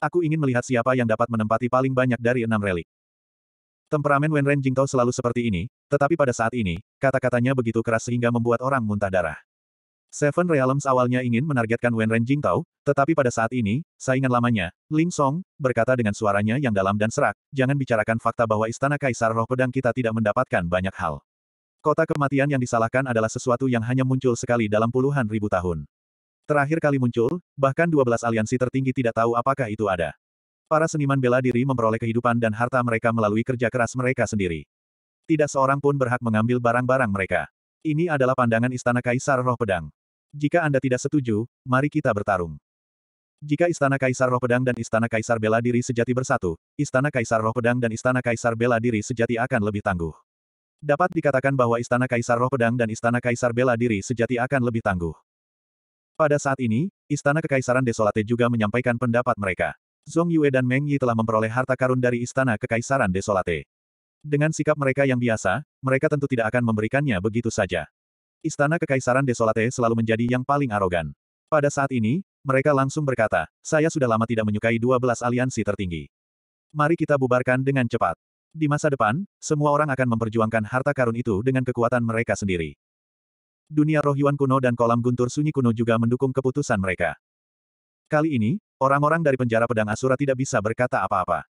Aku ingin melihat siapa yang dapat menempati paling banyak dari enam relik. Temperamen Wenren Jingtao selalu seperti ini, tetapi pada saat ini, kata-katanya begitu keras sehingga membuat orang muntah darah. Seven Realms awalnya ingin menargetkan Wen Ren Jingtao, tetapi pada saat ini, saingan lamanya, Ling Song, berkata dengan suaranya yang dalam dan serak, jangan bicarakan fakta bahwa Istana Kaisar Roh Pedang kita tidak mendapatkan banyak hal. Kota kematian yang disalahkan adalah sesuatu yang hanya muncul sekali dalam puluhan ribu tahun. Terakhir kali muncul, bahkan 12 aliansi tertinggi tidak tahu apakah itu ada. Para seniman bela diri memperoleh kehidupan dan harta mereka melalui kerja keras mereka sendiri. Tidak seorang pun berhak mengambil barang-barang mereka. Ini adalah pandangan Istana Kaisar Roh Pedang. Jika Anda tidak setuju, mari kita bertarung. Jika Istana Kaisar Roh Pedang dan Istana Kaisar Bela Diri Sejati bersatu, Istana Kaisar Roh Pedang dan Istana Kaisar Bela Diri Sejati akan lebih tangguh. Dapat dikatakan bahwa Istana Kaisar Roh Pedang dan Istana Kaisar Bela Diri Sejati akan lebih tangguh. Pada saat ini, Istana Kekaisaran Desolate juga menyampaikan pendapat mereka. Zhong Yue dan Meng Yi telah memperoleh harta karun dari Istana Kekaisaran Desolate. Dengan sikap mereka yang biasa, mereka tentu tidak akan memberikannya begitu saja. Istana Kekaisaran Desolate selalu menjadi yang paling arogan. Pada saat ini, mereka langsung berkata, saya sudah lama tidak menyukai 12 aliansi tertinggi. Mari kita bubarkan dengan cepat. Di masa depan, semua orang akan memperjuangkan harta karun itu dengan kekuatan mereka sendiri. Dunia roh Yuan kuno dan kolam guntur sunyi kuno juga mendukung keputusan mereka. Kali ini, orang-orang dari penjara pedang Asura tidak bisa berkata apa-apa.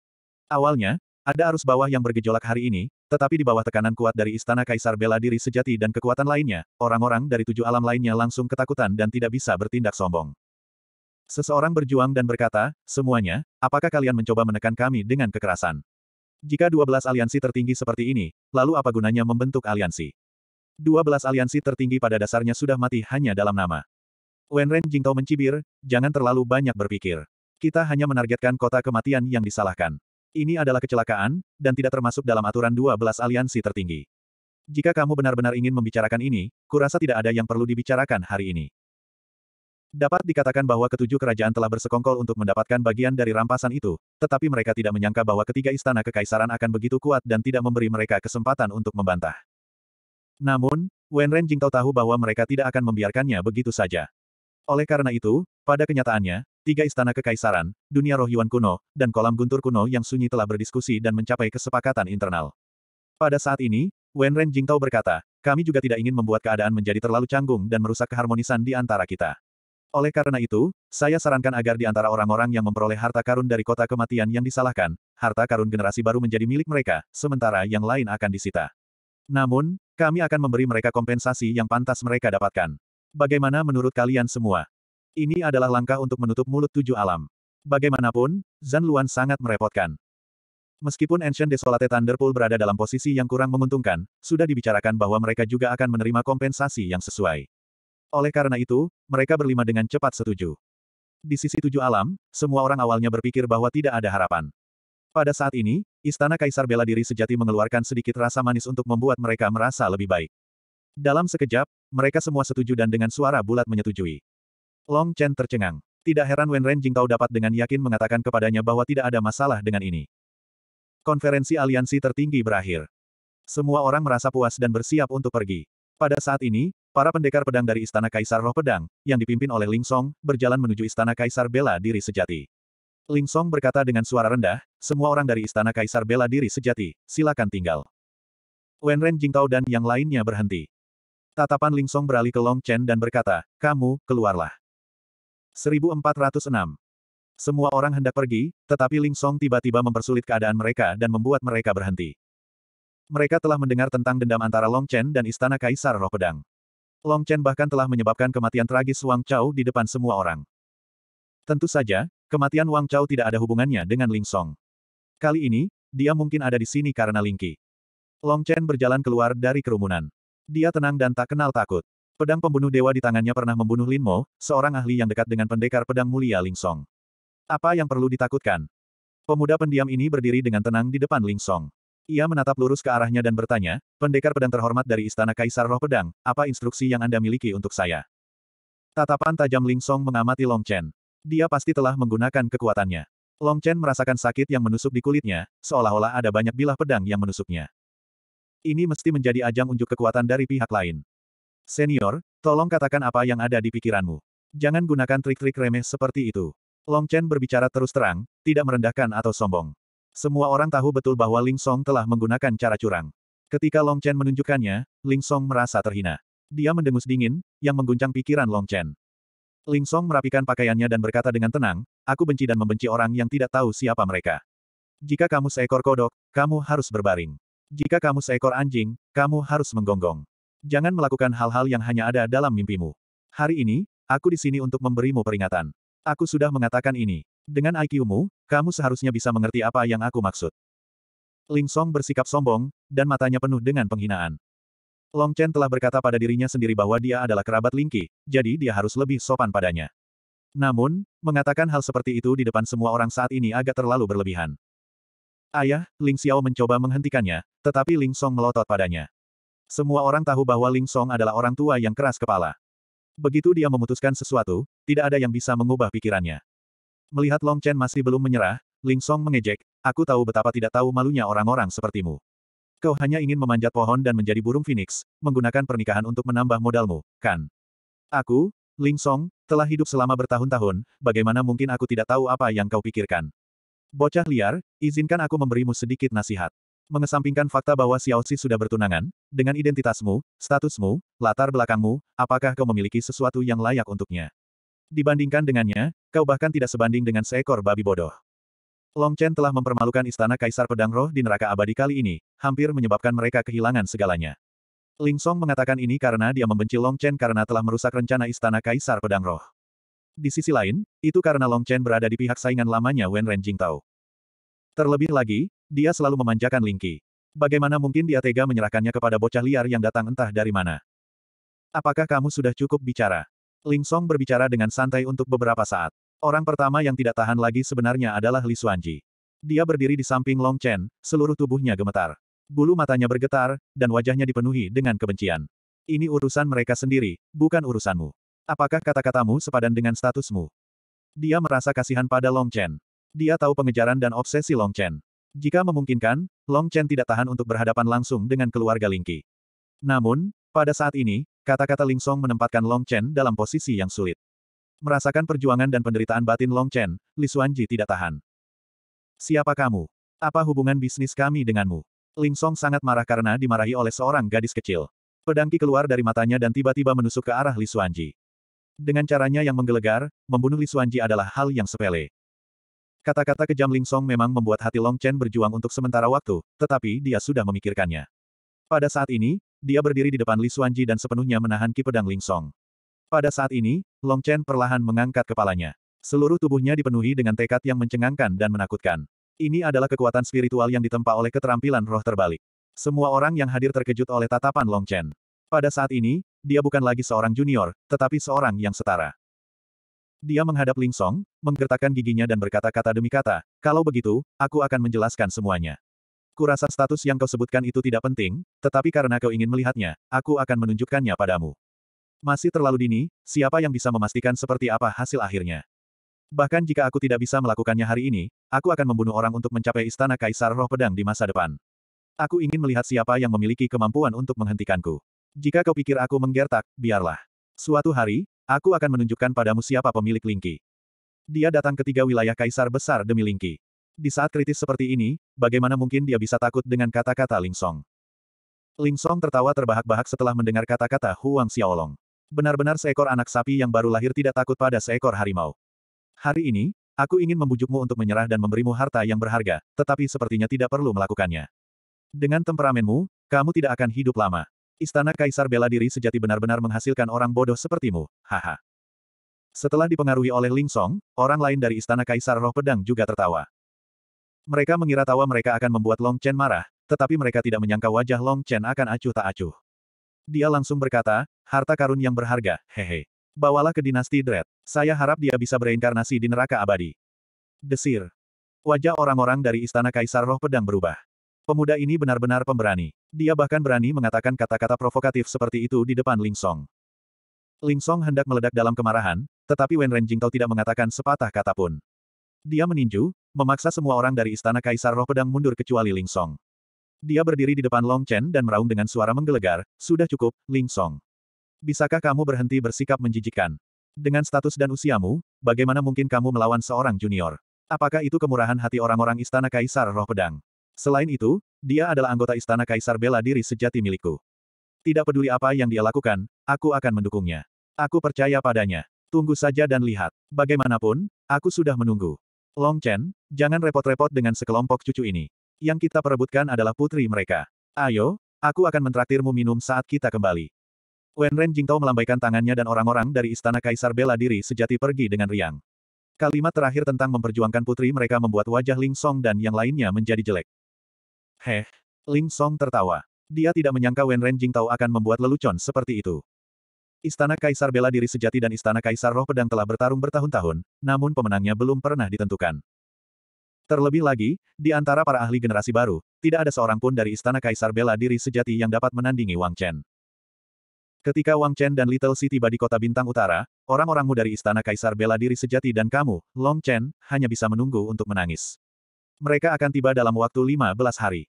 Awalnya, ada arus bawah yang bergejolak hari ini, tetapi di bawah tekanan kuat dari Istana Kaisar bela diri sejati dan kekuatan lainnya, orang-orang dari tujuh alam lainnya langsung ketakutan dan tidak bisa bertindak sombong. Seseorang berjuang dan berkata, semuanya, apakah kalian mencoba menekan kami dengan kekerasan? Jika dua belas aliansi tertinggi seperti ini, lalu apa gunanya membentuk aliansi? Dua belas aliansi tertinggi pada dasarnya sudah mati hanya dalam nama. Wenren Jingtao mencibir, jangan terlalu banyak berpikir. Kita hanya menargetkan kota kematian yang disalahkan. Ini adalah kecelakaan, dan tidak termasuk dalam aturan 12 aliansi tertinggi. Jika kamu benar-benar ingin membicarakan ini, kurasa tidak ada yang perlu dibicarakan hari ini. Dapat dikatakan bahwa ketujuh kerajaan telah bersekongkol untuk mendapatkan bagian dari rampasan itu, tetapi mereka tidak menyangka bahwa ketiga istana kekaisaran akan begitu kuat dan tidak memberi mereka kesempatan untuk membantah. Namun, Wen Ren Jingtao tahu bahwa mereka tidak akan membiarkannya begitu saja. Oleh karena itu, pada kenyataannya, tiga istana kekaisaran, dunia roh Yuan kuno, dan kolam guntur kuno yang sunyi telah berdiskusi dan mencapai kesepakatan internal. Pada saat ini, Wen Ren Jingtao berkata, kami juga tidak ingin membuat keadaan menjadi terlalu canggung dan merusak keharmonisan di antara kita. Oleh karena itu, saya sarankan agar di antara orang-orang yang memperoleh harta karun dari kota kematian yang disalahkan, harta karun generasi baru menjadi milik mereka, sementara yang lain akan disita. Namun, kami akan memberi mereka kompensasi yang pantas mereka dapatkan. Bagaimana menurut kalian semua? Ini adalah langkah untuk menutup mulut tujuh alam. Bagaimanapun, Zan Luan sangat merepotkan. Meskipun Ancient Desolate Thunderpool berada dalam posisi yang kurang menguntungkan, sudah dibicarakan bahwa mereka juga akan menerima kompensasi yang sesuai. Oleh karena itu, mereka berlima dengan cepat setuju. Di sisi tujuh alam, semua orang awalnya berpikir bahwa tidak ada harapan. Pada saat ini, Istana Kaisar Bela Diri Sejati mengeluarkan sedikit rasa manis untuk membuat mereka merasa lebih baik. Dalam sekejap, mereka semua setuju dan dengan suara bulat menyetujui. Long Chen tercengang. Tidak heran Wen Ren Jingtao dapat dengan yakin mengatakan kepadanya bahwa tidak ada masalah dengan ini. Konferensi aliansi tertinggi berakhir. Semua orang merasa puas dan bersiap untuk pergi. Pada saat ini, para pendekar pedang dari Istana Kaisar Roh Pedang, yang dipimpin oleh Ling Song, berjalan menuju Istana Kaisar Bela Diri Sejati. Ling Song berkata dengan suara rendah, semua orang dari Istana Kaisar Bela Diri Sejati, silakan tinggal. Wen Ren Jingtao dan yang lainnya berhenti. Tatapan Ling Song beralih ke Long Chen dan berkata, kamu, keluarlah. 1406. Semua orang hendak pergi, tetapi Ling Song tiba-tiba mempersulit keadaan mereka dan membuat mereka berhenti. Mereka telah mendengar tentang dendam antara Long Chen dan Istana Kaisar Roh Pedang. Long Chen bahkan telah menyebabkan kematian tragis Wang Chao di depan semua orang. Tentu saja, kematian Wang Chao tidak ada hubungannya dengan Ling Song. Kali ini, dia mungkin ada di sini karena Ling Qi. Long Chen berjalan keluar dari kerumunan. Dia tenang dan tak kenal takut. Pedang pembunuh dewa di tangannya pernah membunuh Lin Mo, seorang ahli yang dekat dengan pendekar pedang mulia Ling Song. Apa yang perlu ditakutkan? Pemuda pendiam ini berdiri dengan tenang di depan Ling Song. Ia menatap lurus ke arahnya dan bertanya, pendekar pedang terhormat dari Istana Kaisar Roh Pedang, apa instruksi yang Anda miliki untuk saya? Tatapan tajam Ling Song mengamati Long Chen. Dia pasti telah menggunakan kekuatannya. Long Chen merasakan sakit yang menusuk di kulitnya, seolah-olah ada banyak bilah pedang yang menusuknya. Ini mesti menjadi ajang unjuk kekuatan dari pihak lain. Senior, tolong katakan apa yang ada di pikiranmu. Jangan gunakan trik-trik remeh seperti itu. Long Chen berbicara terus terang, tidak merendahkan atau sombong. Semua orang tahu betul bahwa Ling Song telah menggunakan cara curang. Ketika Long Chen menunjukkannya, Ling Song merasa terhina. Dia mendengus dingin, yang mengguncang pikiran Long Chen. Ling Song merapikan pakaiannya dan berkata dengan tenang, aku benci dan membenci orang yang tidak tahu siapa mereka. Jika kamu seekor kodok, kamu harus berbaring. Jika kamu seekor anjing, kamu harus menggonggong. Jangan melakukan hal-hal yang hanya ada dalam mimpimu. Hari ini, aku di sini untuk memberimu peringatan. Aku sudah mengatakan ini. Dengan IQ-mu, kamu seharusnya bisa mengerti apa yang aku maksud. Ling Song bersikap sombong, dan matanya penuh dengan penghinaan. Long Chen telah berkata pada dirinya sendiri bahwa dia adalah kerabat Ling Qi, jadi dia harus lebih sopan padanya. Namun, mengatakan hal seperti itu di depan semua orang saat ini agak terlalu berlebihan. Ayah, Ling Xiao mencoba menghentikannya, tetapi Ling Song melotot padanya. Semua orang tahu bahwa Ling Song adalah orang tua yang keras kepala. Begitu dia memutuskan sesuatu, tidak ada yang bisa mengubah pikirannya. Melihat Long Chen masih belum menyerah, Ling Song mengejek, aku tahu betapa tidak tahu malunya orang-orang sepertimu. Kau hanya ingin memanjat pohon dan menjadi burung phoenix, menggunakan pernikahan untuk menambah modalmu, kan? Aku, Ling Song, telah hidup selama bertahun-tahun, bagaimana mungkin aku tidak tahu apa yang kau pikirkan? Bocah liar, izinkan aku memberimu sedikit nasihat. Mengesampingkan fakta bahwa Xiao Zi sudah bertunangan, dengan identitasmu, statusmu, latar belakangmu, apakah kau memiliki sesuatu yang layak untuknya? Dibandingkan dengannya, kau bahkan tidak sebanding dengan seekor babi bodoh. Long Chen telah mempermalukan istana Kaisar Pedang Roh di neraka abadi kali ini, hampir menyebabkan mereka kehilangan segalanya. Ling Song mengatakan ini karena dia membenci Long Chen karena telah merusak rencana istana Kaisar Pedang Roh. Di sisi lain, itu karena Long Chen berada di pihak saingan lamanya Wen Renjing Tao. Terlebih lagi, dia selalu memanjakan Lingqi. Bagaimana mungkin dia tega menyerahkannya kepada bocah liar yang datang entah dari mana? Apakah kamu sudah cukup bicara? Ling Song berbicara dengan santai untuk beberapa saat. Orang pertama yang tidak tahan lagi sebenarnya adalah Li Xuanji. Dia berdiri di samping Long Chen, seluruh tubuhnya gemetar. Bulu matanya bergetar, dan wajahnya dipenuhi dengan kebencian. Ini urusan mereka sendiri, bukan urusanmu. Apakah kata-katamu sepadan dengan statusmu? Dia merasa kasihan pada Long Chen. Dia tahu pengejaran dan obsesi Long Chen. Jika memungkinkan, Long Chen tidak tahan untuk berhadapan langsung dengan keluarga Lingqi. Namun, pada saat ini, kata-kata Ling Song menempatkan Long Chen dalam posisi yang sulit. Merasakan perjuangan dan penderitaan batin Long Chen, Li Xuanji tidak tahan. Siapa kamu? Apa hubungan bisnis kami denganmu? Ling Song sangat marah karena dimarahi oleh seorang gadis kecil. Pedangki keluar dari matanya dan tiba-tiba menusuk ke arah Li Xuanji. Dengan caranya yang menggelegar, membunuh Li Xuanji adalah hal yang sepele. Kata-kata kejam Ling Song memang membuat hati Long Chen berjuang untuk sementara waktu, tetapi dia sudah memikirkannya. Pada saat ini, dia berdiri di depan Li Xuanji dan sepenuhnya menahan ki pedang Ling Song. Pada saat ini, Long Chen perlahan mengangkat kepalanya. Seluruh tubuhnya dipenuhi dengan tekad yang mencengangkan dan menakutkan. Ini adalah kekuatan spiritual yang ditempa oleh keterampilan roh terbalik. Semua orang yang hadir terkejut oleh tatapan Long Chen. Pada saat ini, dia bukan lagi seorang junior, tetapi seorang yang setara. Dia menghadap Ling Song, menggertakkan giginya dan berkata-kata demi kata, kalau begitu, aku akan menjelaskan semuanya. Kurasa status yang kau sebutkan itu tidak penting, tetapi karena kau ingin melihatnya, aku akan menunjukkannya padamu. Masih terlalu dini, siapa yang bisa memastikan seperti apa hasil akhirnya? Bahkan jika aku tidak bisa melakukannya hari ini, aku akan membunuh orang untuk mencapai istana Kaisar Roh Pedang di masa depan. Aku ingin melihat siapa yang memiliki kemampuan untuk menghentikanku. Jika kau pikir aku menggertak, biarlah. Suatu hari, Aku akan menunjukkan padamu siapa pemilik Lingki. Dia datang ke tiga wilayah kaisar besar demi Lingki. Di saat kritis seperti ini, bagaimana mungkin dia bisa takut dengan kata-kata Ling Song? Ling Song tertawa terbahak-bahak setelah mendengar kata-kata Huang Xiaolong. Benar-benar seekor anak sapi yang baru lahir tidak takut pada seekor harimau. Hari ini, aku ingin membujukmu untuk menyerah dan memberimu harta yang berharga, tetapi sepertinya tidak perlu melakukannya. Dengan temperamenmu, kamu tidak akan hidup lama. Istana Kaisar bela diri sejati benar-benar menghasilkan orang bodoh sepertimu, haha. Setelah dipengaruhi oleh Ling Song, orang lain dari Istana Kaisar Roh Pedang juga tertawa. Mereka mengira tawa mereka akan membuat Long Chen marah, tetapi mereka tidak menyangka wajah Long Chen akan acuh tak acuh. Dia langsung berkata, harta karun yang berharga, hehe. Bawalah ke dinasti Dread. Saya harap dia bisa bereinkarnasi di neraka abadi. Desir. Wajah orang-orang dari Istana Kaisar Roh Pedang berubah. Pemuda ini benar-benar pemberani. Dia bahkan berani mengatakan kata-kata provokatif seperti itu di depan Ling Song. Ling Song hendak meledak dalam kemarahan, tetapi Wen Ren Jingtao tidak mengatakan sepatah kata pun. Dia meninju, memaksa semua orang dari Istana Kaisar Roh Pedang mundur kecuali Ling Song. Dia berdiri di depan Long Chen dan meraung dengan suara menggelegar, sudah cukup, Ling Song. Bisakah kamu berhenti bersikap menjijikkan? Dengan status dan usiamu, bagaimana mungkin kamu melawan seorang junior? Apakah itu kemurahan hati orang-orang Istana Kaisar Roh Pedang? Selain itu, dia adalah anggota istana kaisar bela diri sejati milikku. Tidak peduli apa yang dia lakukan, aku akan mendukungnya. Aku percaya padanya. Tunggu saja dan lihat. Bagaimanapun, aku sudah menunggu. Long Chen, jangan repot-repot dengan sekelompok cucu ini. Yang kita perebutkan adalah putri mereka. Ayo, aku akan mentraktirmu minum saat kita kembali. Wen Ren Jingtao melambaikan tangannya dan orang-orang dari istana kaisar bela diri sejati pergi dengan riang. Kalimat terakhir tentang memperjuangkan putri mereka membuat wajah Ling Song dan yang lainnya menjadi jelek. Heh. Ling Song tertawa. Dia tidak menyangka Wen Ren tahu akan membuat lelucon seperti itu. Istana Kaisar Bela Diri Sejati dan Istana Kaisar Roh Pedang telah bertarung bertahun-tahun, namun pemenangnya belum pernah ditentukan. Terlebih lagi, di antara para ahli generasi baru, tidak ada seorang pun dari Istana Kaisar Bela Diri Sejati yang dapat menandingi Wang Chen. Ketika Wang Chen dan Little City tiba di kota Bintang Utara, orang-orangmu dari Istana Kaisar Bela Diri Sejati dan kamu, Long Chen, hanya bisa menunggu untuk menangis. Mereka akan tiba dalam waktu 15 hari.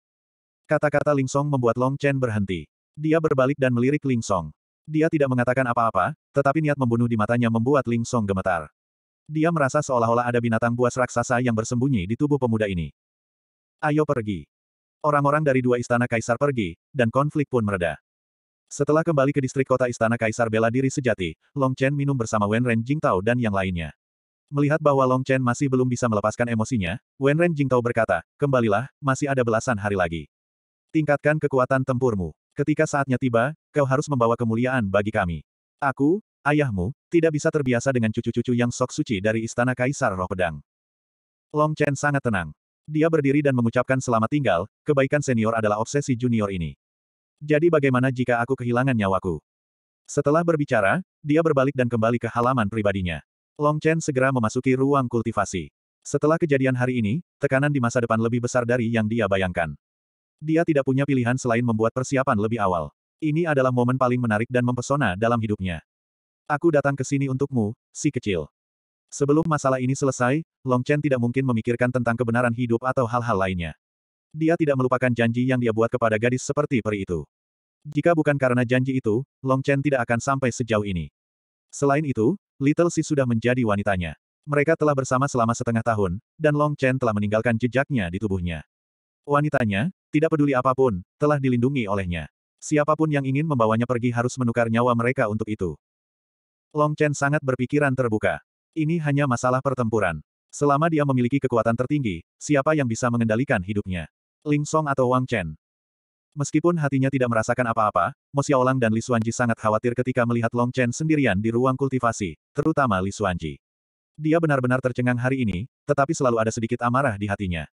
Kata-kata Ling Song membuat Long Chen berhenti. Dia berbalik dan melirik Ling Song. Dia tidak mengatakan apa-apa, tetapi niat membunuh di matanya membuat Ling Song gemetar. Dia merasa seolah-olah ada binatang buas raksasa yang bersembunyi di tubuh pemuda ini. Ayo pergi. Orang-orang dari dua istana kaisar pergi, dan konflik pun mereda. Setelah kembali ke distrik kota Istana Kaisar Bela Diri Sejati, Long Chen minum bersama Wen Ren Jingtao dan yang lainnya. Melihat bahwa Long Chen masih belum bisa melepaskan emosinya, Wen Ren Jingtao berkata, kembalilah, masih ada belasan hari lagi. Tingkatkan kekuatan tempurmu. Ketika saatnya tiba, kau harus membawa kemuliaan bagi kami. Aku, ayahmu, tidak bisa terbiasa dengan cucu-cucu yang sok suci dari Istana Kaisar Roh Pedang. Long Chen sangat tenang. Dia berdiri dan mengucapkan selamat tinggal, kebaikan senior adalah obsesi junior ini. Jadi bagaimana jika aku kehilangan nyawaku? Setelah berbicara, dia berbalik dan kembali ke halaman pribadinya. Long Chen segera memasuki ruang kultivasi. Setelah kejadian hari ini, tekanan di masa depan lebih besar dari yang dia bayangkan. Dia tidak punya pilihan selain membuat persiapan lebih awal. Ini adalah momen paling menarik dan mempesona dalam hidupnya. Aku datang ke sini untukmu, si kecil. Sebelum masalah ini selesai, Long Chen tidak mungkin memikirkan tentang kebenaran hidup atau hal-hal lainnya. Dia tidak melupakan janji yang dia buat kepada gadis seperti peri itu. Jika bukan karena janji itu, Long Chen tidak akan sampai sejauh ini. Selain itu, Little Si sudah menjadi wanitanya. Mereka telah bersama selama setengah tahun, dan Long Chen telah meninggalkan jejaknya di tubuhnya. Wanitanya, tidak peduli apapun, telah dilindungi olehnya. Siapapun yang ingin membawanya pergi harus menukar nyawa mereka untuk itu. Long Chen sangat berpikiran terbuka. Ini hanya masalah pertempuran. Selama dia memiliki kekuatan tertinggi, siapa yang bisa mengendalikan hidupnya? Ling Song atau Wang Chen? Meskipun hatinya tidak merasakan apa-apa, Mo Xiaolang dan Li Xuanji sangat khawatir ketika melihat Long Chen sendirian di ruang kultivasi, terutama Li Xuanji. Dia benar-benar tercengang hari ini, tetapi selalu ada sedikit amarah di hatinya.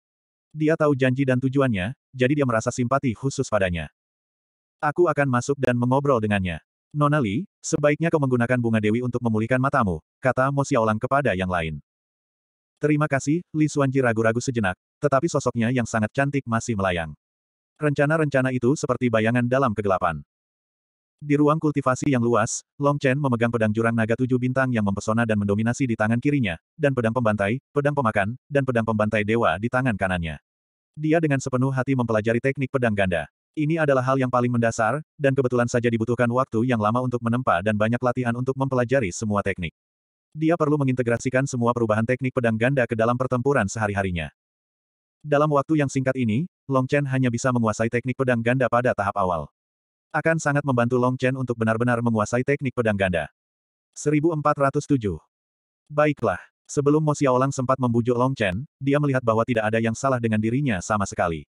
Dia tahu janji dan tujuannya, jadi dia merasa simpati khusus padanya. Aku akan masuk dan mengobrol dengannya. Nona Li, sebaiknya kau menggunakan bunga dewi untuk memulihkan matamu, kata Mo Xiaolang kepada yang lain. Terima kasih, Li Xuanji ragu-ragu sejenak, tetapi sosoknya yang sangat cantik masih melayang. Rencana-rencana itu seperti bayangan dalam kegelapan. Di ruang kultivasi yang luas, Long Chen memegang pedang jurang naga tujuh bintang yang mempesona dan mendominasi di tangan kirinya, dan pedang pembantai, pedang pemakan, dan pedang pembantai dewa di tangan kanannya. Dia dengan sepenuh hati mempelajari teknik pedang ganda. Ini adalah hal yang paling mendasar, dan kebetulan saja dibutuhkan waktu yang lama untuk menempa dan banyak latihan untuk mempelajari semua teknik. Dia perlu mengintegrasikan semua perubahan teknik pedang ganda ke dalam pertempuran sehari-harinya. Dalam waktu yang singkat ini, Long Chen hanya bisa menguasai teknik pedang ganda pada tahap awal. Akan sangat membantu Long Chen untuk benar-benar menguasai teknik pedang ganda. 1407. Baiklah. Sebelum Mo Xiaolang sempat membujuk Long Chen, dia melihat bahwa tidak ada yang salah dengan dirinya sama sekali.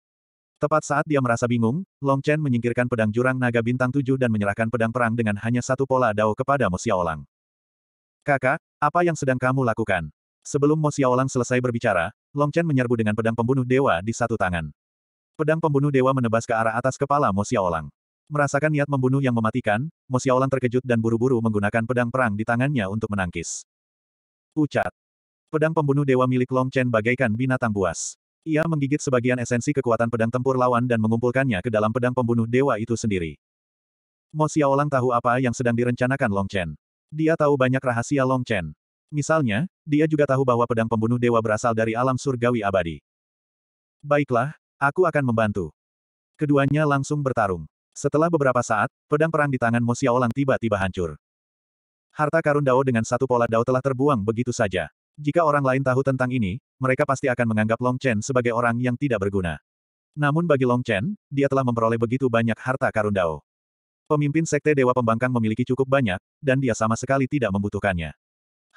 Tepat saat dia merasa bingung, Long Chen menyingkirkan pedang jurang naga bintang tujuh dan menyerahkan pedang perang dengan hanya satu pola dao kepada Mo Xiaolang. Kakak, apa yang sedang kamu lakukan? Sebelum Mo Xiaolang selesai berbicara, Long Chen menyerbu dengan pedang pembunuh dewa di satu tangan. Pedang pembunuh dewa menebas ke arah atas kepala Mo Xiaolang. Merasakan niat membunuh yang mematikan, Mo Xiaolang terkejut dan buru-buru menggunakan pedang perang di tangannya untuk menangkis. Pucat. Pedang pembunuh dewa milik Long Chen bagaikan binatang buas. Ia menggigit sebagian esensi kekuatan pedang tempur lawan dan mengumpulkannya ke dalam pedang pembunuh dewa itu sendiri. Mo Xiaolang tahu apa yang sedang direncanakan Long Chen. Dia tahu banyak rahasia Long Chen. Misalnya, dia juga tahu bahwa pedang pembunuh dewa berasal dari alam surgawi abadi. Baiklah, aku akan membantu. Keduanya langsung bertarung. Setelah beberapa saat, pedang perang di tangan Mo Xiaolang tiba-tiba hancur. Harta karun Dao dengan satu pola Dao telah terbuang begitu saja. Jika orang lain tahu tentang ini, mereka pasti akan menganggap Long Chen sebagai orang yang tidak berguna. Namun bagi Long Chen, dia telah memperoleh begitu banyak harta karun Dao. Pemimpin Sekte Dewa Pembangkang memiliki cukup banyak, dan dia sama sekali tidak membutuhkannya.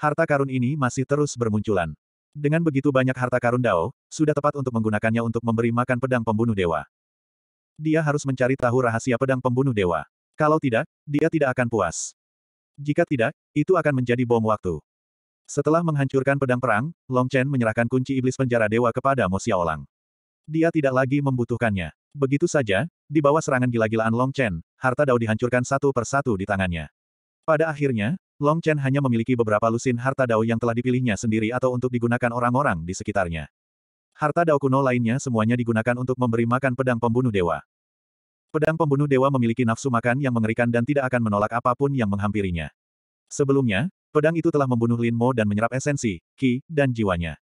Harta karun ini masih terus bermunculan. Dengan begitu banyak harta karun Dao, sudah tepat untuk menggunakannya untuk memberi makan pedang pembunuh dewa. Dia harus mencari tahu rahasia pedang pembunuh dewa. Kalau tidak, dia tidak akan puas. Jika tidak, itu akan menjadi bom waktu. Setelah menghancurkan pedang perang, Long Chen menyerahkan kunci iblis penjara dewa kepada Mo Xiaolang. Dia tidak lagi membutuhkannya. Begitu saja, di bawah serangan gila-gilaan Long Chen, harta Dao dihancurkan satu persatu di tangannya. Pada akhirnya, Long Chen hanya memiliki beberapa lusin harta Dao yang telah dipilihnya sendiri atau untuk digunakan orang-orang di sekitarnya. Harta Dao kuno lainnya semuanya digunakan untuk memberi makan pedang pembunuh dewa. Pedang pembunuh dewa memiliki nafsu makan yang mengerikan dan tidak akan menolak apapun yang menghampirinya. Sebelumnya, pedang itu telah membunuh Lin Mo dan menyerap esensi, ki, dan jiwanya.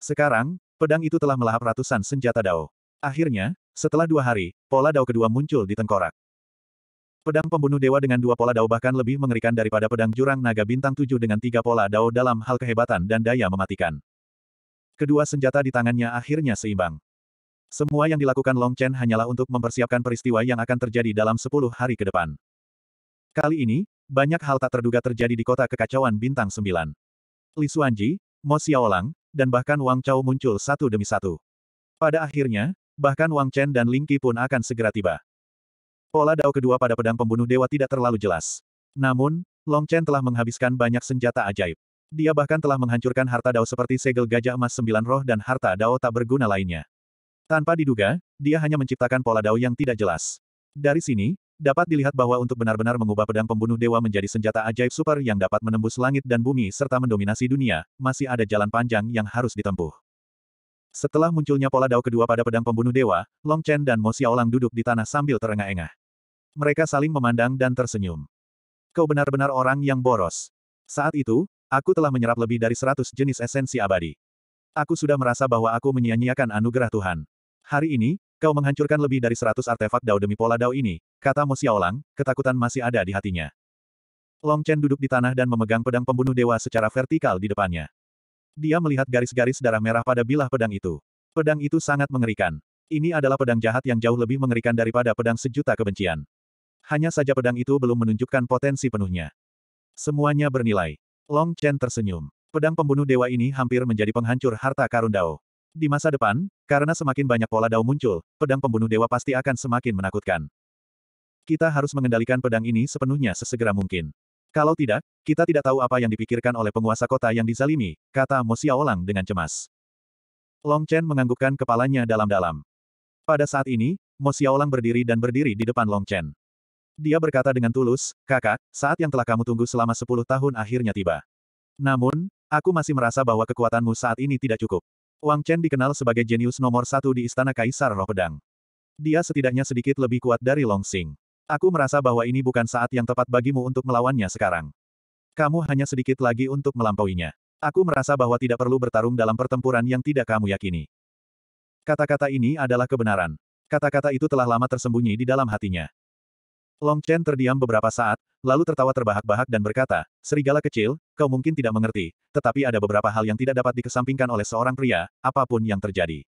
Sekarang, pedang itu telah melahap ratusan senjata Dao. Akhirnya, setelah dua hari, pola Dao kedua muncul di tengkorak. Pedang pembunuh dewa dengan dua pola dao bahkan lebih mengerikan daripada pedang jurang naga bintang tujuh dengan tiga pola dao dalam hal kehebatan dan daya mematikan. Kedua senjata di tangannya akhirnya seimbang. Semua yang dilakukan Long Chen hanyalah untuk mempersiapkan peristiwa yang akan terjadi dalam sepuluh hari ke depan. Kali ini, banyak hal tak terduga terjadi di kota kekacauan bintang sembilan. Li Xuanji, Mo Xiaolang, dan bahkan Wang Chao muncul satu demi satu. Pada akhirnya, bahkan Wang Chen dan Ling Qi pun akan segera tiba. Pola dao kedua pada pedang pembunuh dewa tidak terlalu jelas. Namun, Long Chen telah menghabiskan banyak senjata ajaib. Dia bahkan telah menghancurkan harta dao seperti segel gajah emas sembilan roh dan harta dao tak berguna lainnya. Tanpa diduga, dia hanya menciptakan pola dao yang tidak jelas. Dari sini, dapat dilihat bahwa untuk benar-benar mengubah pedang pembunuh dewa menjadi senjata ajaib super yang dapat menembus langit dan bumi serta mendominasi dunia, masih ada jalan panjang yang harus ditempuh. Setelah munculnya pola dao kedua pada pedang pembunuh dewa, Long Chen dan Mo Xiaolang duduk di tanah sambil terengah-engah. Mereka saling memandang dan tersenyum. Kau benar-benar orang yang boros. Saat itu, aku telah menyerap lebih dari seratus jenis esensi abadi. Aku sudah merasa bahwa aku menyia-nyiakan anugerah Tuhan. Hari ini, kau menghancurkan lebih dari seratus artefak Dao demi pola Dao ini, kata Mo Xiaolang, ketakutan masih ada di hatinya. Long Chen duduk di tanah dan memegang pedang pembunuh dewa secara vertikal di depannya. Dia melihat garis-garis darah merah pada bilah pedang itu. Pedang itu sangat mengerikan. Ini adalah pedang jahat yang jauh lebih mengerikan daripada pedang sejuta kebencian. Hanya saja pedang itu belum menunjukkan potensi penuhnya. Semuanya bernilai. Long Chen tersenyum. Pedang pembunuh dewa ini hampir menjadi penghancur harta karun Dao. Di masa depan, karena semakin banyak pola dao muncul, pedang pembunuh dewa pasti akan semakin menakutkan. Kita harus mengendalikan pedang ini sepenuhnya sesegera mungkin. Kalau tidak, kita tidak tahu apa yang dipikirkan oleh penguasa kota yang dizalimi, kata Mo Xiaolang dengan cemas. Long Chen menganggukkan kepalanya dalam-dalam. Pada saat ini, Mo Xiaolang berdiri dan berdiri di depan Long Chen. Dia berkata dengan tulus, kakak, saat yang telah kamu tunggu selama sepuluh tahun akhirnya tiba. Namun, aku masih merasa bahwa kekuatanmu saat ini tidak cukup. Wang Chen dikenal sebagai jenius nomor satu di Istana Kaisar Roh Pedang. Dia setidaknya sedikit lebih kuat dari Long Xing. Aku merasa bahwa ini bukan saat yang tepat bagimu untuk melawannya sekarang. Kamu hanya sedikit lagi untuk melampauinya. Aku merasa bahwa tidak perlu bertarung dalam pertempuran yang tidak kamu yakini. Kata-kata ini adalah kebenaran. Kata-kata itu telah lama tersembunyi di dalam hatinya. Long Chen terdiam beberapa saat, lalu tertawa terbahak-bahak dan berkata, Serigala kecil, kau mungkin tidak mengerti, tetapi ada beberapa hal yang tidak dapat dikesampingkan oleh seorang pria, apapun yang terjadi.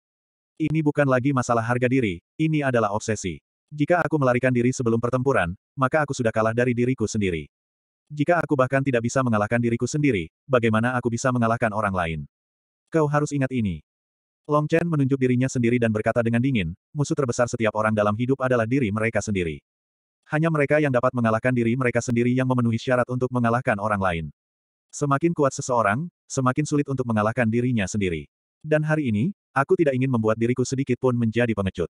Ini bukan lagi masalah harga diri, ini adalah obsesi. Jika aku melarikan diri sebelum pertempuran, maka aku sudah kalah dari diriku sendiri. Jika aku bahkan tidak bisa mengalahkan diriku sendiri, bagaimana aku bisa mengalahkan orang lain? Kau harus ingat ini. Long Chen menunjuk dirinya sendiri dan berkata dengan dingin, musuh terbesar setiap orang dalam hidup adalah diri mereka sendiri. Hanya mereka yang dapat mengalahkan diri mereka sendiri yang memenuhi syarat untuk mengalahkan orang lain. Semakin kuat seseorang, semakin sulit untuk mengalahkan dirinya sendiri. Dan hari ini, aku tidak ingin membuat diriku sedikit pun menjadi pengecut.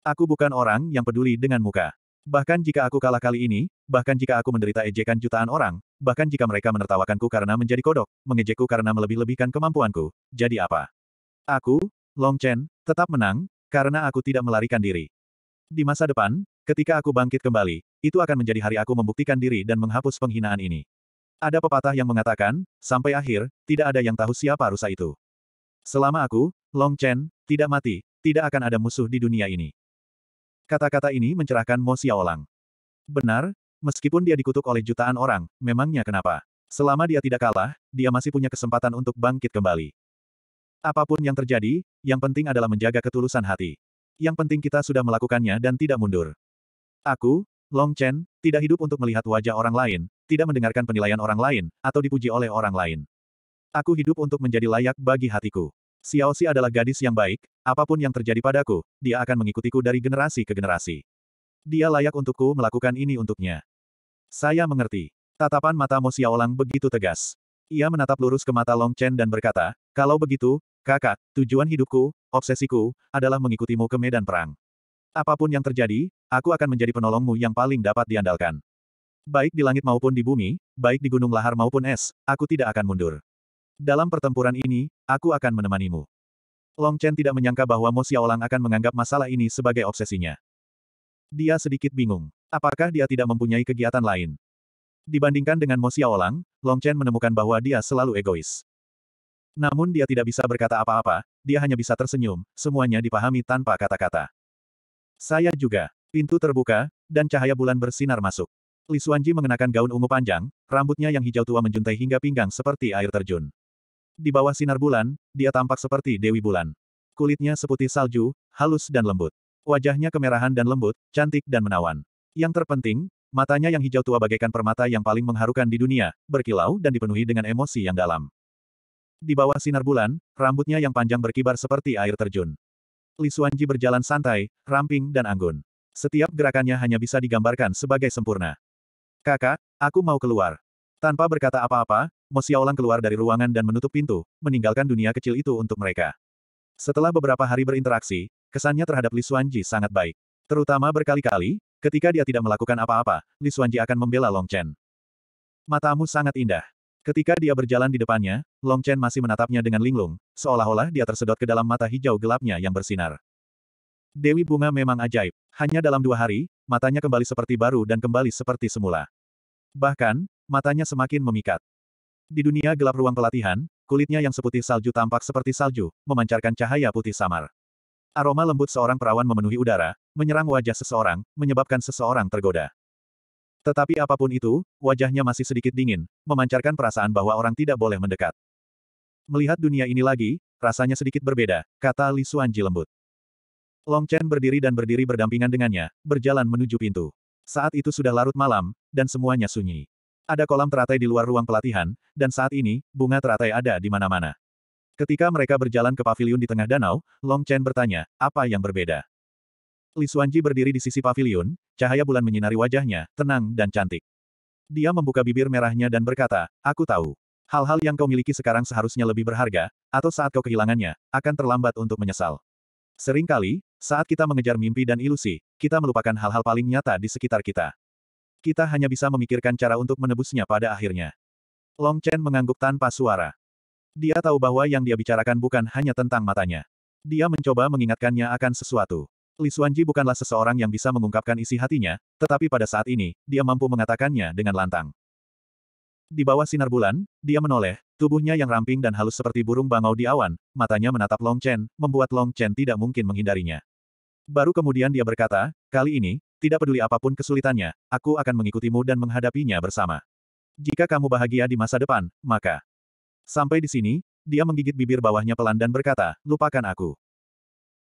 Aku bukan orang yang peduli dengan muka. Bahkan jika aku kalah kali ini, bahkan jika aku menderita ejekan jutaan orang, bahkan jika mereka menertawakanku karena menjadi kodok, mengejekku karena melebih-lebihkan kemampuanku, jadi apa? Aku, Long Chen, tetap menang, karena aku tidak melarikan diri. Di masa depan, Ketika aku bangkit kembali, itu akan menjadi hari aku membuktikan diri dan menghapus penghinaan ini. Ada pepatah yang mengatakan, sampai akhir, tidak ada yang tahu siapa rusa itu. Selama aku, Long Chen, tidak mati, tidak akan ada musuh di dunia ini. Kata-kata ini mencerahkan Mo Xiaolang. Benar, meskipun dia dikutuk oleh jutaan orang, memangnya kenapa? Selama dia tidak kalah, dia masih punya kesempatan untuk bangkit kembali. Apapun yang terjadi, yang penting adalah menjaga ketulusan hati. Yang penting kita sudah melakukannya dan tidak mundur. Aku, Long Chen, tidak hidup untuk melihat wajah orang lain, tidak mendengarkan penilaian orang lain, atau dipuji oleh orang lain. Aku hidup untuk menjadi layak bagi hatiku. Xiao Xi adalah gadis yang baik, apapun yang terjadi padaku, dia akan mengikutiku dari generasi ke generasi. Dia layak untukku melakukan ini untuknya. Saya mengerti. Tatapan mata Mo Xiaolang begitu tegas. Ia menatap lurus ke mata Long Chen dan berkata, kalau begitu, kakak, tujuan hidupku, obsesiku, adalah mengikutimu ke medan perang. Apapun yang terjadi, aku akan menjadi penolongmu yang paling dapat diandalkan. Baik di langit maupun di bumi, baik di gunung lahar maupun es, aku tidak akan mundur. Dalam pertempuran ini, aku akan menemanimu. Long Chen tidak menyangka bahwa Mo Xiaolang akan menganggap masalah ini sebagai obsesinya. Dia sedikit bingung. Apakah dia tidak mempunyai kegiatan lain? Dibandingkan dengan Mo Xiaolang, Long Chen menemukan bahwa dia selalu egois. Namun dia tidak bisa berkata apa-apa, dia hanya bisa tersenyum, semuanya dipahami tanpa kata-kata. Saya juga. Pintu terbuka, dan cahaya bulan bersinar masuk. Li Suanji mengenakan gaun ungu panjang, rambutnya yang hijau tua menjuntai hingga pinggang seperti air terjun. Di bawah sinar bulan, dia tampak seperti Dewi Bulan. Kulitnya seputih salju, halus dan lembut. Wajahnya kemerahan dan lembut, cantik dan menawan. Yang terpenting, matanya yang hijau tua bagaikan permata yang paling mengharukan di dunia, berkilau dan dipenuhi dengan emosi yang dalam. Di bawah sinar bulan, rambutnya yang panjang berkibar seperti air terjun. Li Xuanji berjalan santai, ramping dan anggun. Setiap gerakannya hanya bisa digambarkan sebagai sempurna. Kakak, aku mau keluar. Tanpa berkata apa-apa, Mo Xiaolang keluar dari ruangan dan menutup pintu, meninggalkan dunia kecil itu untuk mereka. Setelah beberapa hari berinteraksi, kesannya terhadap Li Xuanji sangat baik. Terutama berkali-kali, ketika dia tidak melakukan apa-apa, Li Xuanji akan membela Long Chen. Matamu sangat indah. Ketika dia berjalan di depannya, Long Chen masih menatapnya dengan linglung, seolah-olah dia tersedot ke dalam mata hijau gelapnya yang bersinar. Dewi Bunga memang ajaib. Hanya dalam dua hari, matanya kembali seperti baru dan kembali seperti semula. Bahkan, matanya semakin memikat. Di dunia gelap ruang pelatihan, kulitnya yang seputih salju tampak seperti salju, memancarkan cahaya putih samar. Aroma lembut seorang perawan memenuhi udara, menyerang wajah seseorang, menyebabkan seseorang tergoda. Tetapi apapun itu, wajahnya masih sedikit dingin, memancarkan perasaan bahwa orang tidak boleh mendekat. Melihat dunia ini lagi, rasanya sedikit berbeda, kata Li Suanji lembut. Long Chen berdiri dan berdiri berdampingan dengannya, berjalan menuju pintu. Saat itu sudah larut malam, dan semuanya sunyi. Ada kolam teratai di luar ruang pelatihan, dan saat ini, bunga teratai ada di mana-mana. Ketika mereka berjalan ke paviliun di tengah danau, Long Chen bertanya, apa yang berbeda? Li Xuanji berdiri di sisi pavilion, cahaya bulan menyinari wajahnya, tenang dan cantik. Dia membuka bibir merahnya dan berkata, aku tahu. Hal-hal yang kau miliki sekarang seharusnya lebih berharga, atau saat kau kehilangannya, akan terlambat untuk menyesal. Seringkali, saat kita mengejar mimpi dan ilusi, kita melupakan hal-hal paling nyata di sekitar kita. Kita hanya bisa memikirkan cara untuk menebusnya pada akhirnya. Long Chen mengangguk tanpa suara. Dia tahu bahwa yang dia bicarakan bukan hanya tentang matanya. Dia mencoba mengingatkannya akan sesuatu. Li Xuanji bukanlah seseorang yang bisa mengungkapkan isi hatinya, tetapi pada saat ini, dia mampu mengatakannya dengan lantang. Di bawah sinar bulan, dia menoleh, tubuhnya yang ramping dan halus seperti burung bangau di awan, matanya menatap Long Chen, membuat Long Chen tidak mungkin menghindarinya. Baru kemudian dia berkata, kali ini, tidak peduli apapun kesulitannya, aku akan mengikutimu dan menghadapinya bersama. Jika kamu bahagia di masa depan, maka... Sampai di sini, dia menggigit bibir bawahnya pelan dan berkata, lupakan aku.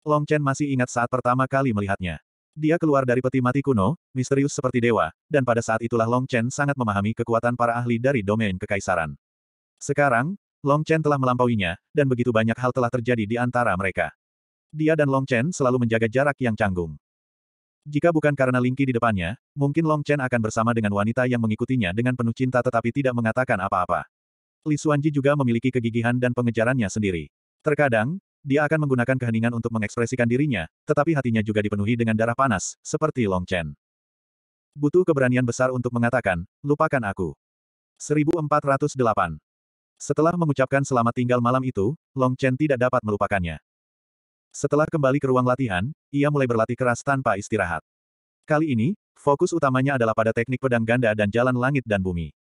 Long Chen masih ingat saat pertama kali melihatnya. Dia keluar dari peti mati kuno, misterius seperti dewa, dan pada saat itulah Long Chen sangat memahami kekuatan para ahli dari domain kekaisaran. Sekarang, Long Chen telah melampauinya, dan begitu banyak hal telah terjadi di antara mereka. Dia dan Long Chen selalu menjaga jarak yang canggung. Jika bukan karena Lingqi di depannya, mungkin Long Chen akan bersama dengan wanita yang mengikutinya dengan penuh cinta tetapi tidak mengatakan apa-apa. Li Xuanji juga memiliki kegigihan dan pengejarannya sendiri. Terkadang, dia akan menggunakan keheningan untuk mengekspresikan dirinya, tetapi hatinya juga dipenuhi dengan darah panas, seperti Long Chen. Butuh keberanian besar untuk mengatakan, lupakan aku. 1408 Setelah mengucapkan selamat tinggal malam itu, Long Chen tidak dapat melupakannya. Setelah kembali ke ruang latihan, ia mulai berlatih keras tanpa istirahat. Kali ini, fokus utamanya adalah pada teknik pedang ganda dan jalan langit dan bumi.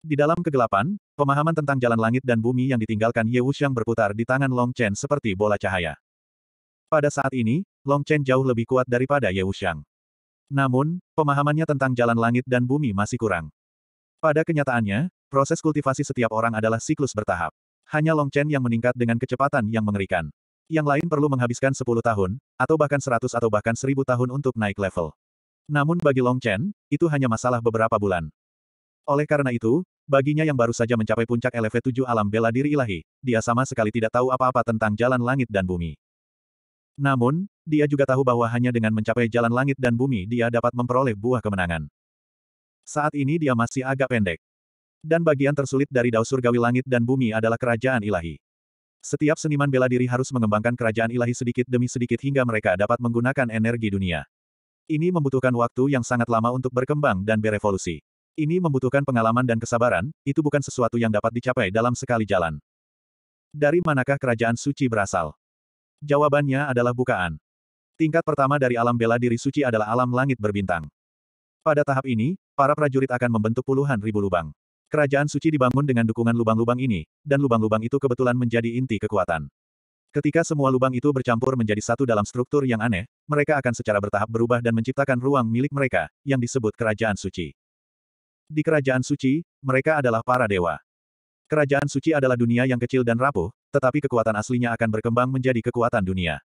Di dalam kegelapan, pemahaman tentang jalan langit dan bumi yang ditinggalkan Ye Wuxiang berputar di tangan Long Chen seperti bola cahaya. Pada saat ini, Long Chen jauh lebih kuat daripada Ye Wuxiang. Namun, pemahamannya tentang jalan langit dan bumi masih kurang. Pada kenyataannya, proses kultivasi setiap orang adalah siklus bertahap. Hanya Long Chen yang meningkat dengan kecepatan yang mengerikan. Yang lain perlu menghabiskan 10 tahun, atau bahkan 100 atau bahkan 1000 tahun untuk naik level. Namun bagi Long Chen, itu hanya masalah beberapa bulan. Oleh karena itu, baginya yang baru saja mencapai puncak LV7 alam bela diri ilahi, dia sama sekali tidak tahu apa-apa tentang jalan langit dan bumi. Namun, dia juga tahu bahwa hanya dengan mencapai jalan langit dan bumi dia dapat memperoleh buah kemenangan. Saat ini dia masih agak pendek. Dan bagian tersulit dari Dao Surgawi Langit dan Bumi adalah kerajaan ilahi. Setiap seniman bela diri harus mengembangkan kerajaan ilahi sedikit demi sedikit hingga mereka dapat menggunakan energi dunia. Ini membutuhkan waktu yang sangat lama untuk berkembang dan berevolusi. Ini membutuhkan pengalaman dan kesabaran, itu bukan sesuatu yang dapat dicapai dalam sekali jalan. Dari manakah kerajaan suci berasal? Jawabannya adalah bukaan. Tingkat pertama dari alam bela diri suci adalah alam langit berbintang. Pada tahap ini, para prajurit akan membentuk puluhan ribu lubang. Kerajaan suci dibangun dengan dukungan lubang-lubang ini, dan lubang-lubang itu kebetulan menjadi inti kekuatan. Ketika semua lubang itu bercampur menjadi satu dalam struktur yang aneh, mereka akan secara bertahap berubah dan menciptakan ruang milik mereka, yang disebut kerajaan suci. Di kerajaan suci, mereka adalah para dewa. Kerajaan suci adalah dunia yang kecil dan rapuh, tetapi kekuatan aslinya akan berkembang menjadi kekuatan dunia.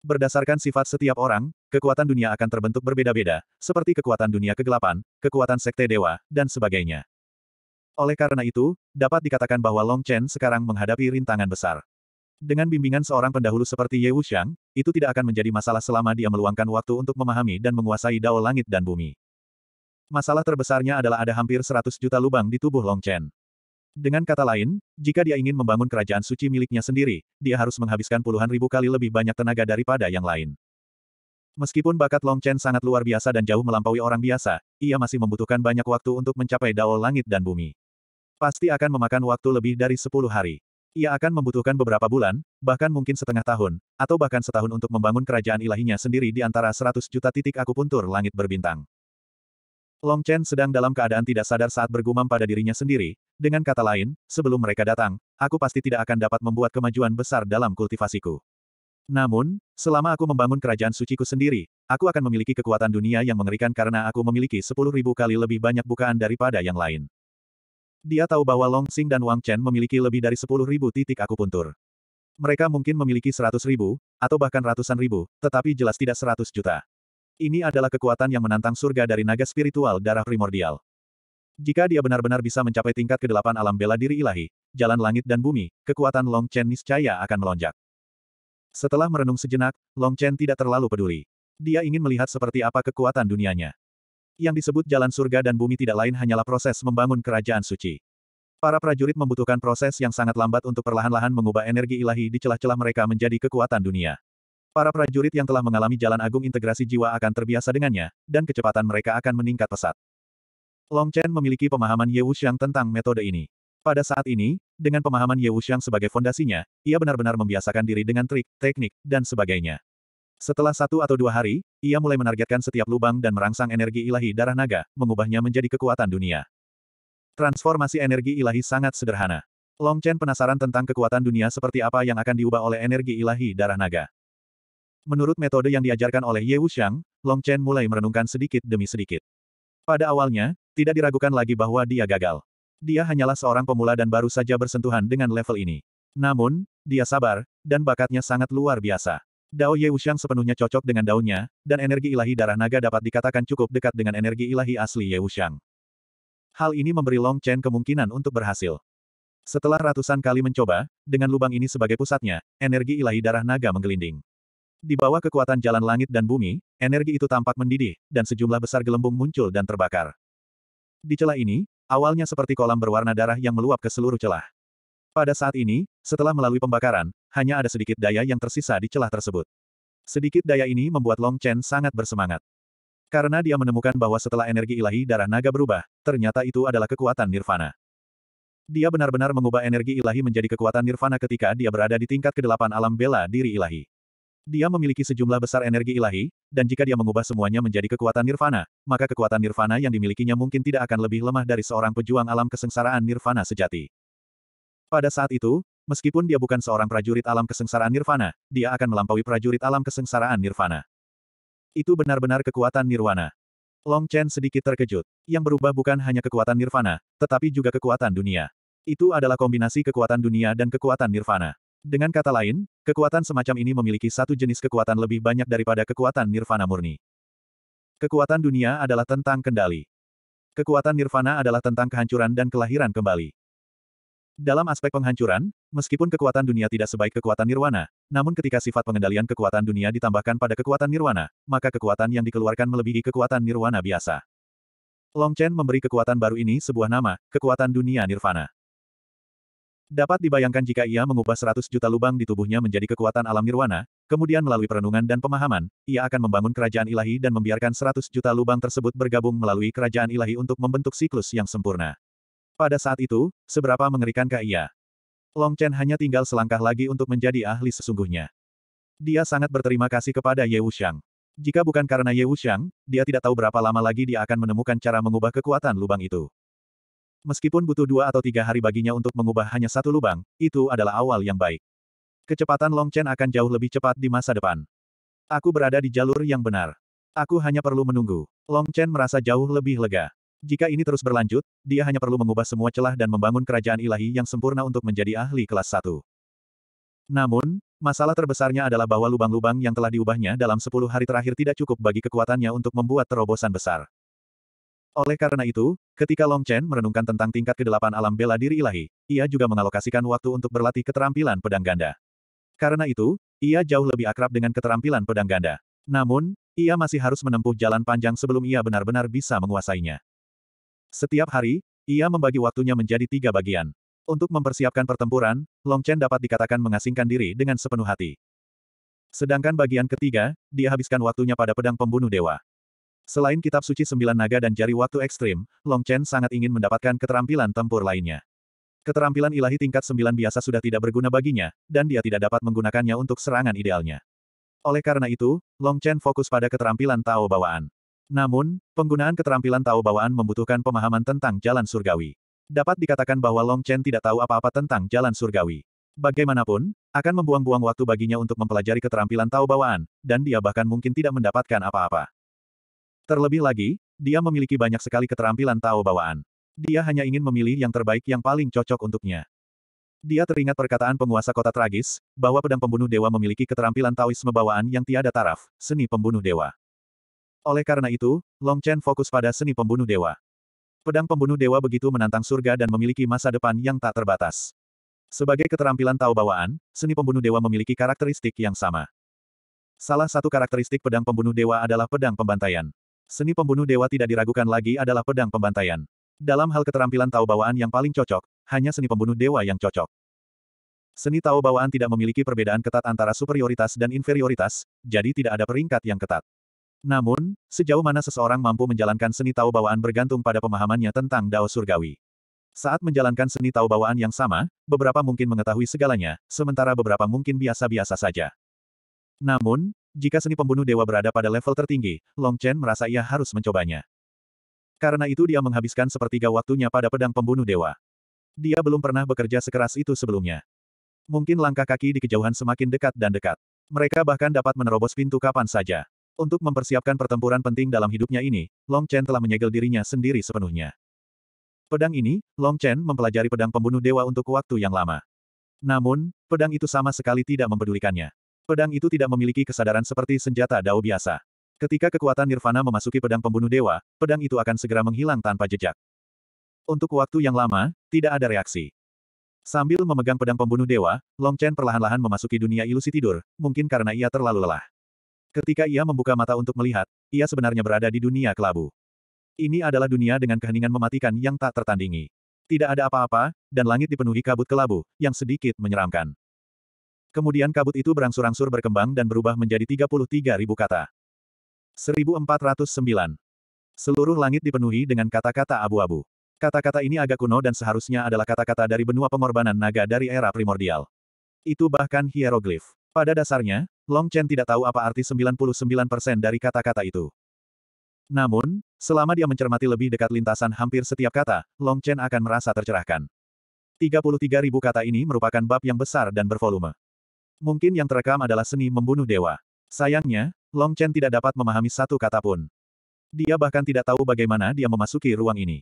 Berdasarkan sifat setiap orang, kekuatan dunia akan terbentuk berbeda-beda, seperti kekuatan dunia kegelapan, kekuatan sekte dewa, dan sebagainya. Oleh karena itu, dapat dikatakan bahwa Long Chen sekarang menghadapi rintangan besar. Dengan bimbingan seorang pendahulu seperti Ye Wuxiang, itu tidak akan menjadi masalah selama dia meluangkan waktu untuk memahami dan menguasai dao langit dan bumi masalah terbesarnya adalah ada hampir 100 juta lubang di tubuh Long Chen. Dengan kata lain, jika dia ingin membangun kerajaan suci miliknya sendiri, dia harus menghabiskan puluhan ribu kali lebih banyak tenaga daripada yang lain. Meskipun bakat Long Chen sangat luar biasa dan jauh melampaui orang biasa, ia masih membutuhkan banyak waktu untuk mencapai dao langit dan bumi. Pasti akan memakan waktu lebih dari 10 hari. Ia akan membutuhkan beberapa bulan, bahkan mungkin setengah tahun, atau bahkan setahun untuk membangun kerajaan ilahinya sendiri di antara 100 juta titik akupuntur langit berbintang. Long Chen sedang dalam keadaan tidak sadar saat bergumam pada dirinya sendiri, dengan kata lain, sebelum mereka datang, aku pasti tidak akan dapat membuat kemajuan besar dalam kultivasiku. Namun, selama aku membangun kerajaan suciku sendiri, aku akan memiliki kekuatan dunia yang mengerikan karena aku memiliki 10.000 kali lebih banyak bukaan daripada yang lain. Dia tahu bahwa Long Xing dan Wang Chen memiliki lebih dari 10.000 titik akupuntur. Mereka mungkin memiliki 100.000, atau bahkan ratusan ribu, tetapi jelas tidak 100 juta. Ini adalah kekuatan yang menantang surga dari naga spiritual darah primordial. Jika dia benar-benar bisa mencapai tingkat ke kedelapan alam bela diri ilahi, jalan langit dan bumi, kekuatan Long Chen niscaya akan melonjak. Setelah merenung sejenak, Long Chen tidak terlalu peduli. Dia ingin melihat seperti apa kekuatan dunianya. Yang disebut jalan surga dan bumi tidak lain hanyalah proses membangun kerajaan suci. Para prajurit membutuhkan proses yang sangat lambat untuk perlahan-lahan mengubah energi ilahi di celah-celah mereka menjadi kekuatan dunia. Para prajurit yang telah mengalami jalan agung integrasi jiwa akan terbiasa dengannya, dan kecepatan mereka akan meningkat pesat. Long Chen memiliki pemahaman Ye Wuxiang tentang metode ini. Pada saat ini, dengan pemahaman Ye Wuxiang sebagai fondasinya, ia benar-benar membiasakan diri dengan trik, teknik, dan sebagainya. Setelah satu atau dua hari, ia mulai menargetkan setiap lubang dan merangsang energi ilahi darah naga, mengubahnya menjadi kekuatan dunia. Transformasi energi ilahi sangat sederhana. Long Chen penasaran tentang kekuatan dunia seperti apa yang akan diubah oleh energi ilahi darah naga. Menurut metode yang diajarkan oleh Ye Wuxiang, Long Chen mulai merenungkan sedikit demi sedikit. Pada awalnya, tidak diragukan lagi bahwa dia gagal. Dia hanyalah seorang pemula dan baru saja bersentuhan dengan level ini. Namun, dia sabar, dan bakatnya sangat luar biasa. Dao Ye Wuxiang sepenuhnya cocok dengan daunnya, dan energi ilahi darah naga dapat dikatakan cukup dekat dengan energi ilahi asli Ye Wuxiang. Hal ini memberi Long Chen kemungkinan untuk berhasil. Setelah ratusan kali mencoba, dengan lubang ini sebagai pusatnya, energi ilahi darah naga menggelinding. Di bawah kekuatan jalan langit dan bumi, energi itu tampak mendidih, dan sejumlah besar gelembung muncul dan terbakar. Di celah ini, awalnya seperti kolam berwarna darah yang meluap ke seluruh celah. Pada saat ini, setelah melalui pembakaran, hanya ada sedikit daya yang tersisa di celah tersebut. Sedikit daya ini membuat Long Chen sangat bersemangat. Karena dia menemukan bahwa setelah energi ilahi darah naga berubah, ternyata itu adalah kekuatan nirvana. Dia benar-benar mengubah energi ilahi menjadi kekuatan nirvana ketika dia berada di tingkat kedelapan alam bela diri ilahi. Dia memiliki sejumlah besar energi ilahi, dan jika dia mengubah semuanya menjadi kekuatan nirvana, maka kekuatan nirvana yang dimilikinya mungkin tidak akan lebih lemah dari seorang pejuang alam kesengsaraan nirvana sejati. Pada saat itu, meskipun dia bukan seorang prajurit alam kesengsaraan nirvana, dia akan melampaui prajurit alam kesengsaraan nirvana. Itu benar-benar kekuatan nirwana. Long Chen sedikit terkejut. Yang berubah bukan hanya kekuatan nirvana, tetapi juga kekuatan dunia. Itu adalah kombinasi kekuatan dunia dan kekuatan nirvana. Dengan kata lain, kekuatan semacam ini memiliki satu jenis kekuatan lebih banyak daripada kekuatan nirvana murni. Kekuatan dunia adalah tentang kendali. Kekuatan nirvana adalah tentang kehancuran dan kelahiran kembali. Dalam aspek penghancuran, meskipun kekuatan dunia tidak sebaik kekuatan nirwana, namun ketika sifat pengendalian kekuatan dunia ditambahkan pada kekuatan nirwana, maka kekuatan yang dikeluarkan melebihi kekuatan nirwana biasa. Long Chen memberi kekuatan baru ini sebuah nama, kekuatan dunia nirvana. Dapat dibayangkan jika ia mengubah 100 juta lubang di tubuhnya menjadi kekuatan alam nirwana, kemudian melalui perenungan dan pemahaman, ia akan membangun kerajaan ilahi dan membiarkan 100 juta lubang tersebut bergabung melalui kerajaan ilahi untuk membentuk siklus yang sempurna. Pada saat itu, seberapa mengerikankah ia? Long Chen hanya tinggal selangkah lagi untuk menjadi ahli sesungguhnya. Dia sangat berterima kasih kepada Ye Wuxiang. Jika bukan karena Ye Wuxiang, dia tidak tahu berapa lama lagi dia akan menemukan cara mengubah kekuatan lubang itu. Meskipun butuh dua atau tiga hari baginya untuk mengubah hanya satu lubang, itu adalah awal yang baik. Kecepatan Long Chen akan jauh lebih cepat di masa depan. Aku berada di jalur yang benar. Aku hanya perlu menunggu. Long Chen merasa jauh lebih lega. Jika ini terus berlanjut, dia hanya perlu mengubah semua celah dan membangun kerajaan ilahi yang sempurna untuk menjadi ahli kelas satu. Namun, masalah terbesarnya adalah bahwa lubang-lubang yang telah diubahnya dalam sepuluh hari terakhir tidak cukup bagi kekuatannya untuk membuat terobosan besar. Oleh karena itu, ketika Long Chen merenungkan tentang tingkat ke kedelapan alam bela diri ilahi, ia juga mengalokasikan waktu untuk berlatih keterampilan pedang ganda. Karena itu, ia jauh lebih akrab dengan keterampilan pedang ganda. Namun, ia masih harus menempuh jalan panjang sebelum ia benar-benar bisa menguasainya. Setiap hari, ia membagi waktunya menjadi tiga bagian. Untuk mempersiapkan pertempuran, Long Chen dapat dikatakan mengasingkan diri dengan sepenuh hati. Sedangkan bagian ketiga, dia habiskan waktunya pada pedang pembunuh dewa. Selain kitab suci sembilan naga dan jari waktu ekstrim, Long Chen sangat ingin mendapatkan keterampilan tempur lainnya. Keterampilan ilahi tingkat sembilan biasa sudah tidak berguna baginya, dan dia tidak dapat menggunakannya untuk serangan idealnya. Oleh karena itu, Long Chen fokus pada keterampilan Tao bawaan. Namun, penggunaan keterampilan Tao bawaan membutuhkan pemahaman tentang jalan surgawi. Dapat dikatakan bahwa Long Chen tidak tahu apa-apa tentang jalan surgawi. Bagaimanapun, akan membuang-buang waktu baginya untuk mempelajari keterampilan Tao bawaan, dan dia bahkan mungkin tidak mendapatkan apa-apa. Terlebih lagi, dia memiliki banyak sekali keterampilan tahu bawaan. Dia hanya ingin memilih yang terbaik yang paling cocok untuknya. Dia teringat perkataan penguasa kota tragis, bahwa pedang pembunuh dewa memiliki keterampilan Taoisme bawaan yang tiada taraf, seni pembunuh dewa. Oleh karena itu, Long Chen fokus pada seni pembunuh dewa. Pedang pembunuh dewa begitu menantang surga dan memiliki masa depan yang tak terbatas. Sebagai keterampilan tahu bawaan, seni pembunuh dewa memiliki karakteristik yang sama. Salah satu karakteristik pedang pembunuh dewa adalah pedang pembantaian. Seni pembunuh dewa tidak diragukan lagi adalah pedang pembantaian. Dalam hal keterampilan tahu bawaan yang paling cocok, hanya seni pembunuh dewa yang cocok. Seni tahu bawaan tidak memiliki perbedaan ketat antara superioritas dan inferioritas, jadi tidak ada peringkat yang ketat. Namun, sejauh mana seseorang mampu menjalankan seni tahu bawaan bergantung pada pemahamannya tentang Dao Surgawi. Saat menjalankan seni tahu bawaan yang sama, beberapa mungkin mengetahui segalanya, sementara beberapa mungkin biasa-biasa saja. Namun, jika seni pembunuh dewa berada pada level tertinggi, Long Chen merasa ia harus mencobanya. Karena itu dia menghabiskan sepertiga waktunya pada pedang pembunuh dewa. Dia belum pernah bekerja sekeras itu sebelumnya. Mungkin langkah kaki di kejauhan semakin dekat dan dekat. Mereka bahkan dapat menerobos pintu kapan saja. Untuk mempersiapkan pertempuran penting dalam hidupnya ini, Long Chen telah menyegel dirinya sendiri sepenuhnya. Pedang ini, Long Chen mempelajari pedang pembunuh dewa untuk waktu yang lama. Namun, pedang itu sama sekali tidak mempedulikannya. Pedang itu tidak memiliki kesadaran seperti senjata dao biasa. Ketika kekuatan Nirvana memasuki pedang pembunuh dewa, pedang itu akan segera menghilang tanpa jejak. Untuk waktu yang lama, tidak ada reaksi. Sambil memegang pedang pembunuh dewa, Long Chen perlahan-lahan memasuki dunia ilusi tidur, mungkin karena ia terlalu lelah. Ketika ia membuka mata untuk melihat, ia sebenarnya berada di dunia kelabu. Ini adalah dunia dengan keheningan mematikan yang tak tertandingi. Tidak ada apa-apa, dan langit dipenuhi kabut kelabu, yang sedikit menyeramkan. Kemudian kabut itu berangsur-angsur berkembang dan berubah menjadi 33.000 kata. 1409. Seluruh langit dipenuhi dengan kata-kata abu-abu. Kata-kata ini agak kuno dan seharusnya adalah kata-kata dari benua pengorbanan naga dari era primordial. Itu bahkan hieroglif. Pada dasarnya, Long Chen tidak tahu apa arti 99% dari kata-kata itu. Namun, selama dia mencermati lebih dekat lintasan hampir setiap kata, Long Chen akan merasa tercerahkan. 33.000 kata ini merupakan bab yang besar dan bervolume. Mungkin yang terekam adalah seni membunuh dewa. Sayangnya, Long Chen tidak dapat memahami satu kata pun. Dia bahkan tidak tahu bagaimana dia memasuki ruang ini.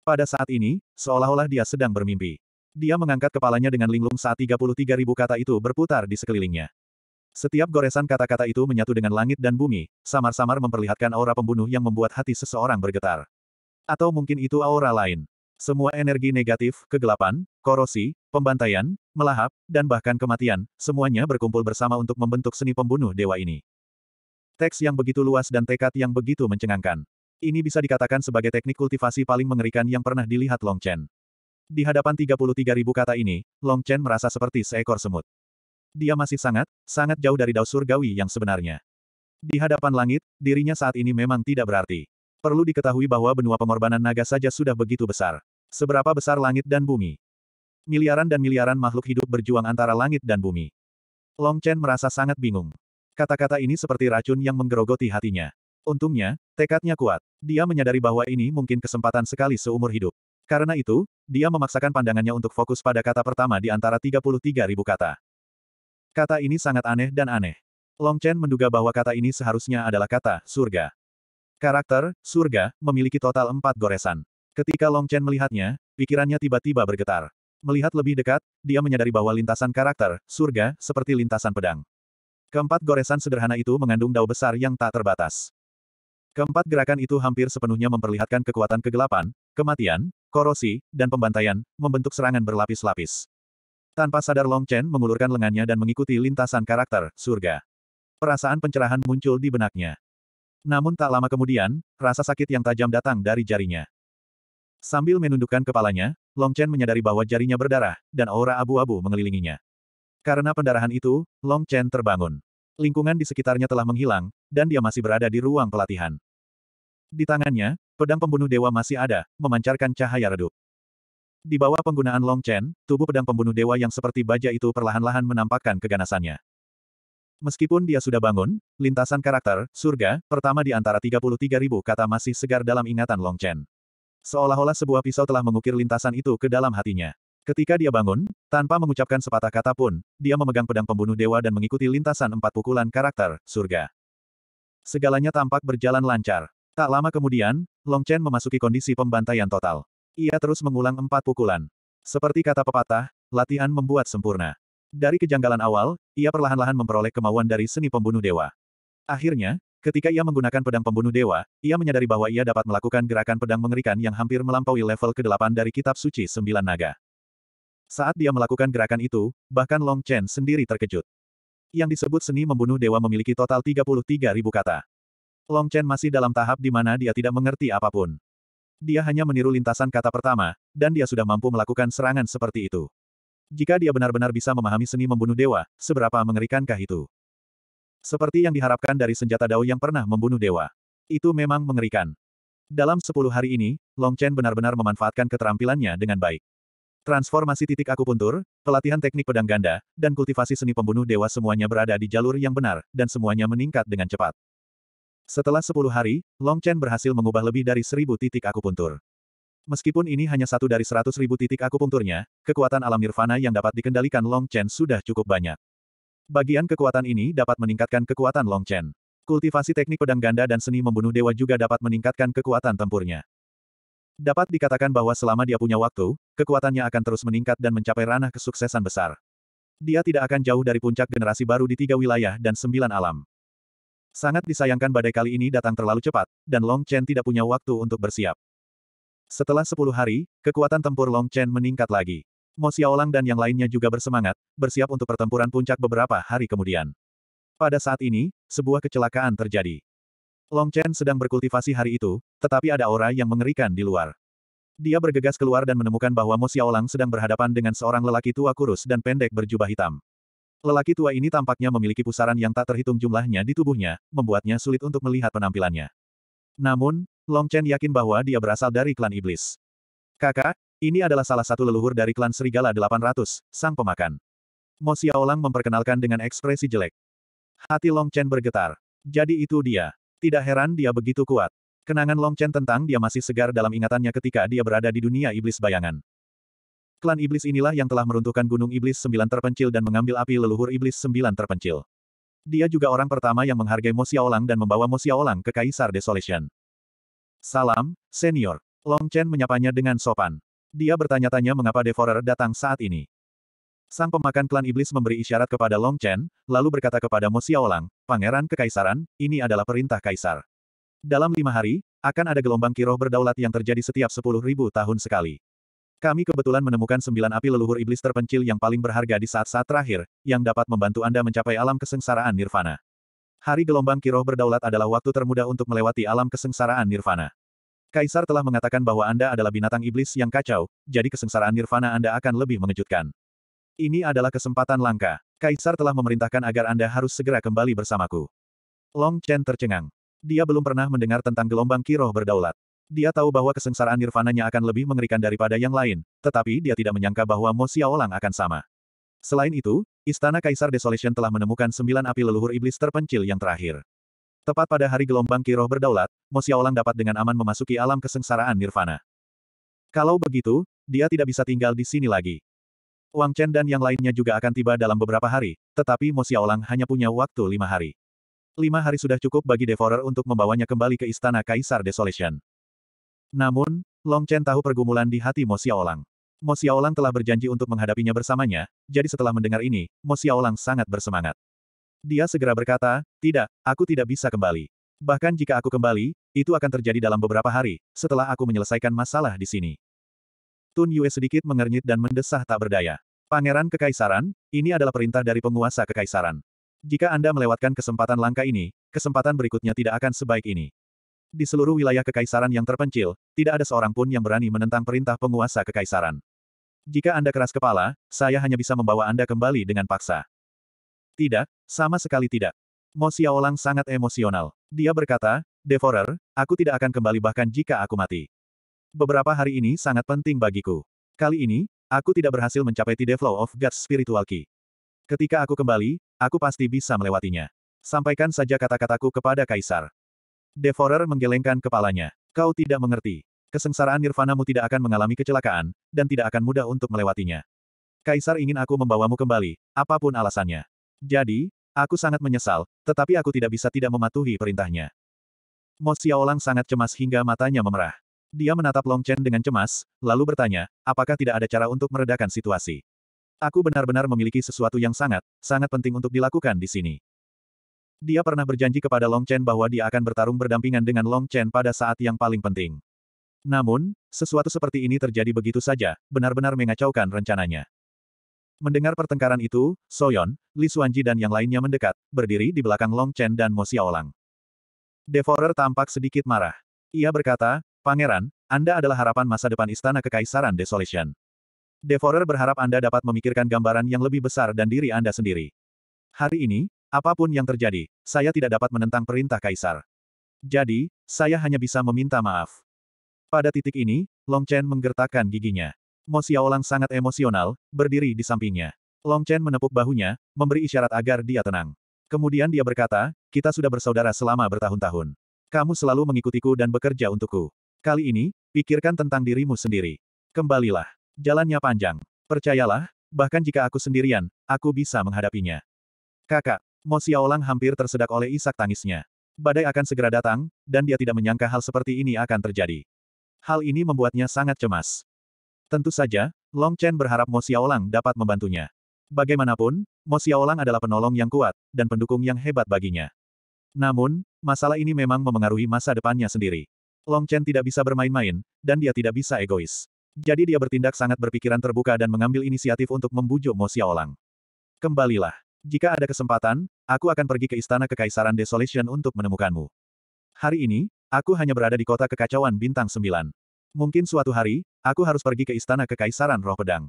Pada saat ini, seolah-olah dia sedang bermimpi. Dia mengangkat kepalanya dengan linglung saat 33.000 kata itu berputar di sekelilingnya. Setiap goresan kata-kata itu menyatu dengan langit dan bumi, samar-samar memperlihatkan aura pembunuh yang membuat hati seseorang bergetar. Atau mungkin itu aura lain. Semua energi negatif, kegelapan, korosi, Pembantaian, melahap, dan bahkan kematian, semuanya berkumpul bersama untuk membentuk seni pembunuh dewa ini. Teks yang begitu luas dan tekad yang begitu mencengangkan. Ini bisa dikatakan sebagai teknik kultivasi paling mengerikan yang pernah dilihat Long Chen. Di hadapan 33.000 kata ini, Long Chen merasa seperti seekor semut. Dia masih sangat, sangat jauh dari dao surgawi yang sebenarnya. Di hadapan langit, dirinya saat ini memang tidak berarti. Perlu diketahui bahwa benua pengorbanan naga saja sudah begitu besar. Seberapa besar langit dan bumi. Miliaran dan miliaran makhluk hidup berjuang antara langit dan bumi. Long Chen merasa sangat bingung. Kata-kata ini seperti racun yang menggerogoti hatinya. Untungnya, tekadnya kuat. Dia menyadari bahwa ini mungkin kesempatan sekali seumur hidup. Karena itu, dia memaksakan pandangannya untuk fokus pada kata pertama di antara 33.000 kata. Kata ini sangat aneh dan aneh. Long Chen menduga bahwa kata ini seharusnya adalah kata surga. Karakter, surga, memiliki total empat goresan. Ketika Long Chen melihatnya, pikirannya tiba-tiba bergetar. Melihat lebih dekat, dia menyadari bahwa lintasan karakter, surga, seperti lintasan pedang. Keempat goresan sederhana itu mengandung dao besar yang tak terbatas. Keempat gerakan itu hampir sepenuhnya memperlihatkan kekuatan kegelapan, kematian, korosi, dan pembantaian, membentuk serangan berlapis-lapis. Tanpa sadar Long Chen mengulurkan lengannya dan mengikuti lintasan karakter, surga. Perasaan pencerahan muncul di benaknya. Namun tak lama kemudian, rasa sakit yang tajam datang dari jarinya. Sambil menundukkan kepalanya, Long Chen menyadari bahwa jarinya berdarah, dan aura abu-abu mengelilinginya. Karena pendarahan itu, Long Chen terbangun. Lingkungan di sekitarnya telah menghilang, dan dia masih berada di ruang pelatihan. Di tangannya, pedang pembunuh dewa masih ada, memancarkan cahaya redup. Di bawah penggunaan Long Chen, tubuh pedang pembunuh dewa yang seperti baja itu perlahan-lahan menampakkan keganasannya. Meskipun dia sudah bangun, lintasan karakter, surga, pertama di antara 33.000 kata masih segar dalam ingatan Long Chen. Seolah-olah sebuah pisau telah mengukir lintasan itu ke dalam hatinya. Ketika dia bangun, tanpa mengucapkan sepatah kata pun, dia memegang pedang pembunuh dewa dan mengikuti lintasan empat pukulan karakter, surga. Segalanya tampak berjalan lancar. Tak lama kemudian, Long Chen memasuki kondisi pembantaian total. Ia terus mengulang empat pukulan. Seperti kata pepatah, latihan membuat sempurna. Dari kejanggalan awal, ia perlahan-lahan memperoleh kemauan dari seni pembunuh dewa. Akhirnya, Ketika ia menggunakan pedang pembunuh dewa, ia menyadari bahwa ia dapat melakukan gerakan pedang mengerikan yang hampir melampaui level ke-8 dari kitab suci sembilan naga. Saat dia melakukan gerakan itu, bahkan Long Chen sendiri terkejut. Yang disebut seni membunuh dewa memiliki total 33 ribu kata. Long Chen masih dalam tahap di mana dia tidak mengerti apapun. Dia hanya meniru lintasan kata pertama, dan dia sudah mampu melakukan serangan seperti itu. Jika dia benar-benar bisa memahami seni membunuh dewa, seberapa mengerikankah itu? Seperti yang diharapkan dari senjata Dao yang pernah membunuh dewa. Itu memang mengerikan. Dalam sepuluh hari ini, Long Chen benar-benar memanfaatkan keterampilannya dengan baik. Transformasi titik akupuntur, pelatihan teknik pedang ganda, dan kultivasi seni pembunuh dewa semuanya berada di jalur yang benar, dan semuanya meningkat dengan cepat. Setelah 10 hari, Long Chen berhasil mengubah lebih dari 1000 titik akupuntur. Meskipun ini hanya satu dari 100.000 titik akupunturnya, kekuatan alam nirvana yang dapat dikendalikan Long Chen sudah cukup banyak. Bagian kekuatan ini dapat meningkatkan kekuatan Long Chen. Kultivasi teknik pedang ganda dan seni membunuh dewa juga dapat meningkatkan kekuatan tempurnya. Dapat dikatakan bahwa selama dia punya waktu, kekuatannya akan terus meningkat dan mencapai ranah kesuksesan besar. Dia tidak akan jauh dari puncak generasi baru di tiga wilayah dan sembilan alam. Sangat disayangkan badai kali ini datang terlalu cepat, dan Long Chen tidak punya waktu untuk bersiap. Setelah sepuluh hari, kekuatan tempur Long Chen meningkat lagi. Mo Xiaolang dan yang lainnya juga bersemangat, bersiap untuk pertempuran puncak beberapa hari kemudian. Pada saat ini, sebuah kecelakaan terjadi. Long Chen sedang berkultivasi hari itu, tetapi ada aura yang mengerikan di luar. Dia bergegas keluar dan menemukan bahwa Mo Xiaolang sedang berhadapan dengan seorang lelaki tua kurus dan pendek berjubah hitam. Lelaki tua ini tampaknya memiliki pusaran yang tak terhitung jumlahnya di tubuhnya, membuatnya sulit untuk melihat penampilannya. Namun, Long Chen yakin bahwa dia berasal dari klan iblis. Kakak, ini adalah salah satu leluhur dari klan Serigala 800, Sang Pemakan. Mo Xiaolang memperkenalkan dengan ekspresi jelek. Hati Long Chen bergetar. Jadi itu dia. Tidak heran dia begitu kuat. Kenangan Long Chen tentang dia masih segar dalam ingatannya ketika dia berada di dunia iblis bayangan. Klan iblis inilah yang telah meruntuhkan gunung iblis sembilan terpencil dan mengambil api leluhur iblis sembilan terpencil. Dia juga orang pertama yang menghargai Mo Xiaolang dan membawa Mo Xiaolang ke Kaisar Desolation. Salam, senior. Long Chen menyapanya dengan sopan. Dia bertanya-tanya mengapa Devorer datang saat ini. Sang pemakan klan iblis memberi isyarat kepada Long Chen, lalu berkata kepada Mo Xiaolang, Pangeran Kekaisaran, ini adalah perintah Kaisar. Dalam lima hari, akan ada gelombang kiroh berdaulat yang terjadi setiap sepuluh ribu tahun sekali. Kami kebetulan menemukan sembilan api leluhur iblis terpencil yang paling berharga di saat-saat terakhir, yang dapat membantu Anda mencapai alam kesengsaraan nirvana. Hari gelombang kiroh berdaulat adalah waktu termudah untuk melewati alam kesengsaraan nirvana. Kaisar telah mengatakan bahwa Anda adalah binatang iblis yang kacau, jadi kesengsaraan nirvana Anda akan lebih mengejutkan. Ini adalah kesempatan langka. Kaisar telah memerintahkan agar Anda harus segera kembali bersamaku. Long Chen tercengang. Dia belum pernah mendengar tentang gelombang kiroh berdaulat. Dia tahu bahwa kesengsaraan nirvananya akan lebih mengerikan daripada yang lain, tetapi dia tidak menyangka bahwa Mo Xiaolang akan sama. Selain itu, Istana Kaisar Desolation telah menemukan sembilan api leluhur iblis terpencil yang terakhir. Tepat pada hari gelombang kiroh berdaulat, Mo Xiaolang dapat dengan aman memasuki alam kesengsaraan nirvana. Kalau begitu, dia tidak bisa tinggal di sini lagi. Wang Chen dan yang lainnya juga akan tiba dalam beberapa hari, tetapi Mo Xiaolang hanya punya waktu lima hari. Lima hari sudah cukup bagi Devorer untuk membawanya kembali ke Istana Kaisar Desolation. Namun, Long Chen tahu pergumulan di hati Mo Xiaolang. Mo Xiaolang telah berjanji untuk menghadapinya bersamanya, jadi setelah mendengar ini, Mo Xiaolang sangat bersemangat. Dia segera berkata, tidak, aku tidak bisa kembali. Bahkan jika aku kembali, itu akan terjadi dalam beberapa hari, setelah aku menyelesaikan masalah di sini. Tun Yue sedikit mengernyit dan mendesah tak berdaya. Pangeran Kekaisaran, ini adalah perintah dari penguasa Kekaisaran. Jika Anda melewatkan kesempatan langka ini, kesempatan berikutnya tidak akan sebaik ini. Di seluruh wilayah Kekaisaran yang terpencil, tidak ada seorang pun yang berani menentang perintah penguasa Kekaisaran. Jika Anda keras kepala, saya hanya bisa membawa Anda kembali dengan paksa. Tidak, sama sekali tidak. Mo Xiaolang sangat emosional. Dia berkata, Devorer, aku tidak akan kembali bahkan jika aku mati. Beberapa hari ini sangat penting bagiku. Kali ini, aku tidak berhasil mencapai the flow of God spiritual key. Ketika aku kembali, aku pasti bisa melewatinya. Sampaikan saja kata-kataku kepada Kaisar. Devorer menggelengkan kepalanya. Kau tidak mengerti. Kesengsaraan nirvanamu tidak akan mengalami kecelakaan, dan tidak akan mudah untuk melewatinya. Kaisar ingin aku membawamu kembali, apapun alasannya. Jadi, aku sangat menyesal, tetapi aku tidak bisa tidak mematuhi perintahnya. Mo Xiaolang sangat cemas hingga matanya memerah. Dia menatap Long Chen dengan cemas, lalu bertanya, apakah tidak ada cara untuk meredakan situasi? Aku benar-benar memiliki sesuatu yang sangat, sangat penting untuk dilakukan di sini. Dia pernah berjanji kepada Long Chen bahwa dia akan bertarung berdampingan dengan Long Chen pada saat yang paling penting. Namun, sesuatu seperti ini terjadi begitu saja, benar-benar mengacaukan rencananya. Mendengar pertengkaran itu, Soyon, Li Xuanji dan yang lainnya mendekat, berdiri di belakang Long Chen dan Mo Xiaolang. Devorer tampak sedikit marah. Ia berkata, Pangeran, Anda adalah harapan masa depan Istana Kekaisaran Desolation. Devorer berharap Anda dapat memikirkan gambaran yang lebih besar dan diri Anda sendiri. Hari ini, apapun yang terjadi, saya tidak dapat menentang perintah Kaisar. Jadi, saya hanya bisa meminta maaf. Pada titik ini, Long Chen menggertakkan giginya. Mo Xiaolang sangat emosional, berdiri di sampingnya. Long Chen menepuk bahunya, memberi isyarat agar dia tenang. Kemudian dia berkata, kita sudah bersaudara selama bertahun-tahun. Kamu selalu mengikutiku dan bekerja untukku. Kali ini, pikirkan tentang dirimu sendiri. Kembalilah. Jalannya panjang. Percayalah, bahkan jika aku sendirian, aku bisa menghadapinya. Kakak, Mo Xiaolang hampir tersedak oleh isak tangisnya. Badai akan segera datang, dan dia tidak menyangka hal seperti ini akan terjadi. Hal ini membuatnya sangat cemas. Tentu saja, Long Chen berharap Mo Xiaolang dapat membantunya. Bagaimanapun, Mo Xiaolang adalah penolong yang kuat, dan pendukung yang hebat baginya. Namun, masalah ini memang memengaruhi masa depannya sendiri. Long Chen tidak bisa bermain-main, dan dia tidak bisa egois. Jadi dia bertindak sangat berpikiran terbuka dan mengambil inisiatif untuk membujuk Mo Xiaolang. Kembalilah. Jika ada kesempatan, aku akan pergi ke Istana Kekaisaran Desolation untuk menemukanmu. Hari ini, aku hanya berada di kota kekacauan bintang 9. Mungkin suatu hari, Aku harus pergi ke istana kekaisaran roh pedang.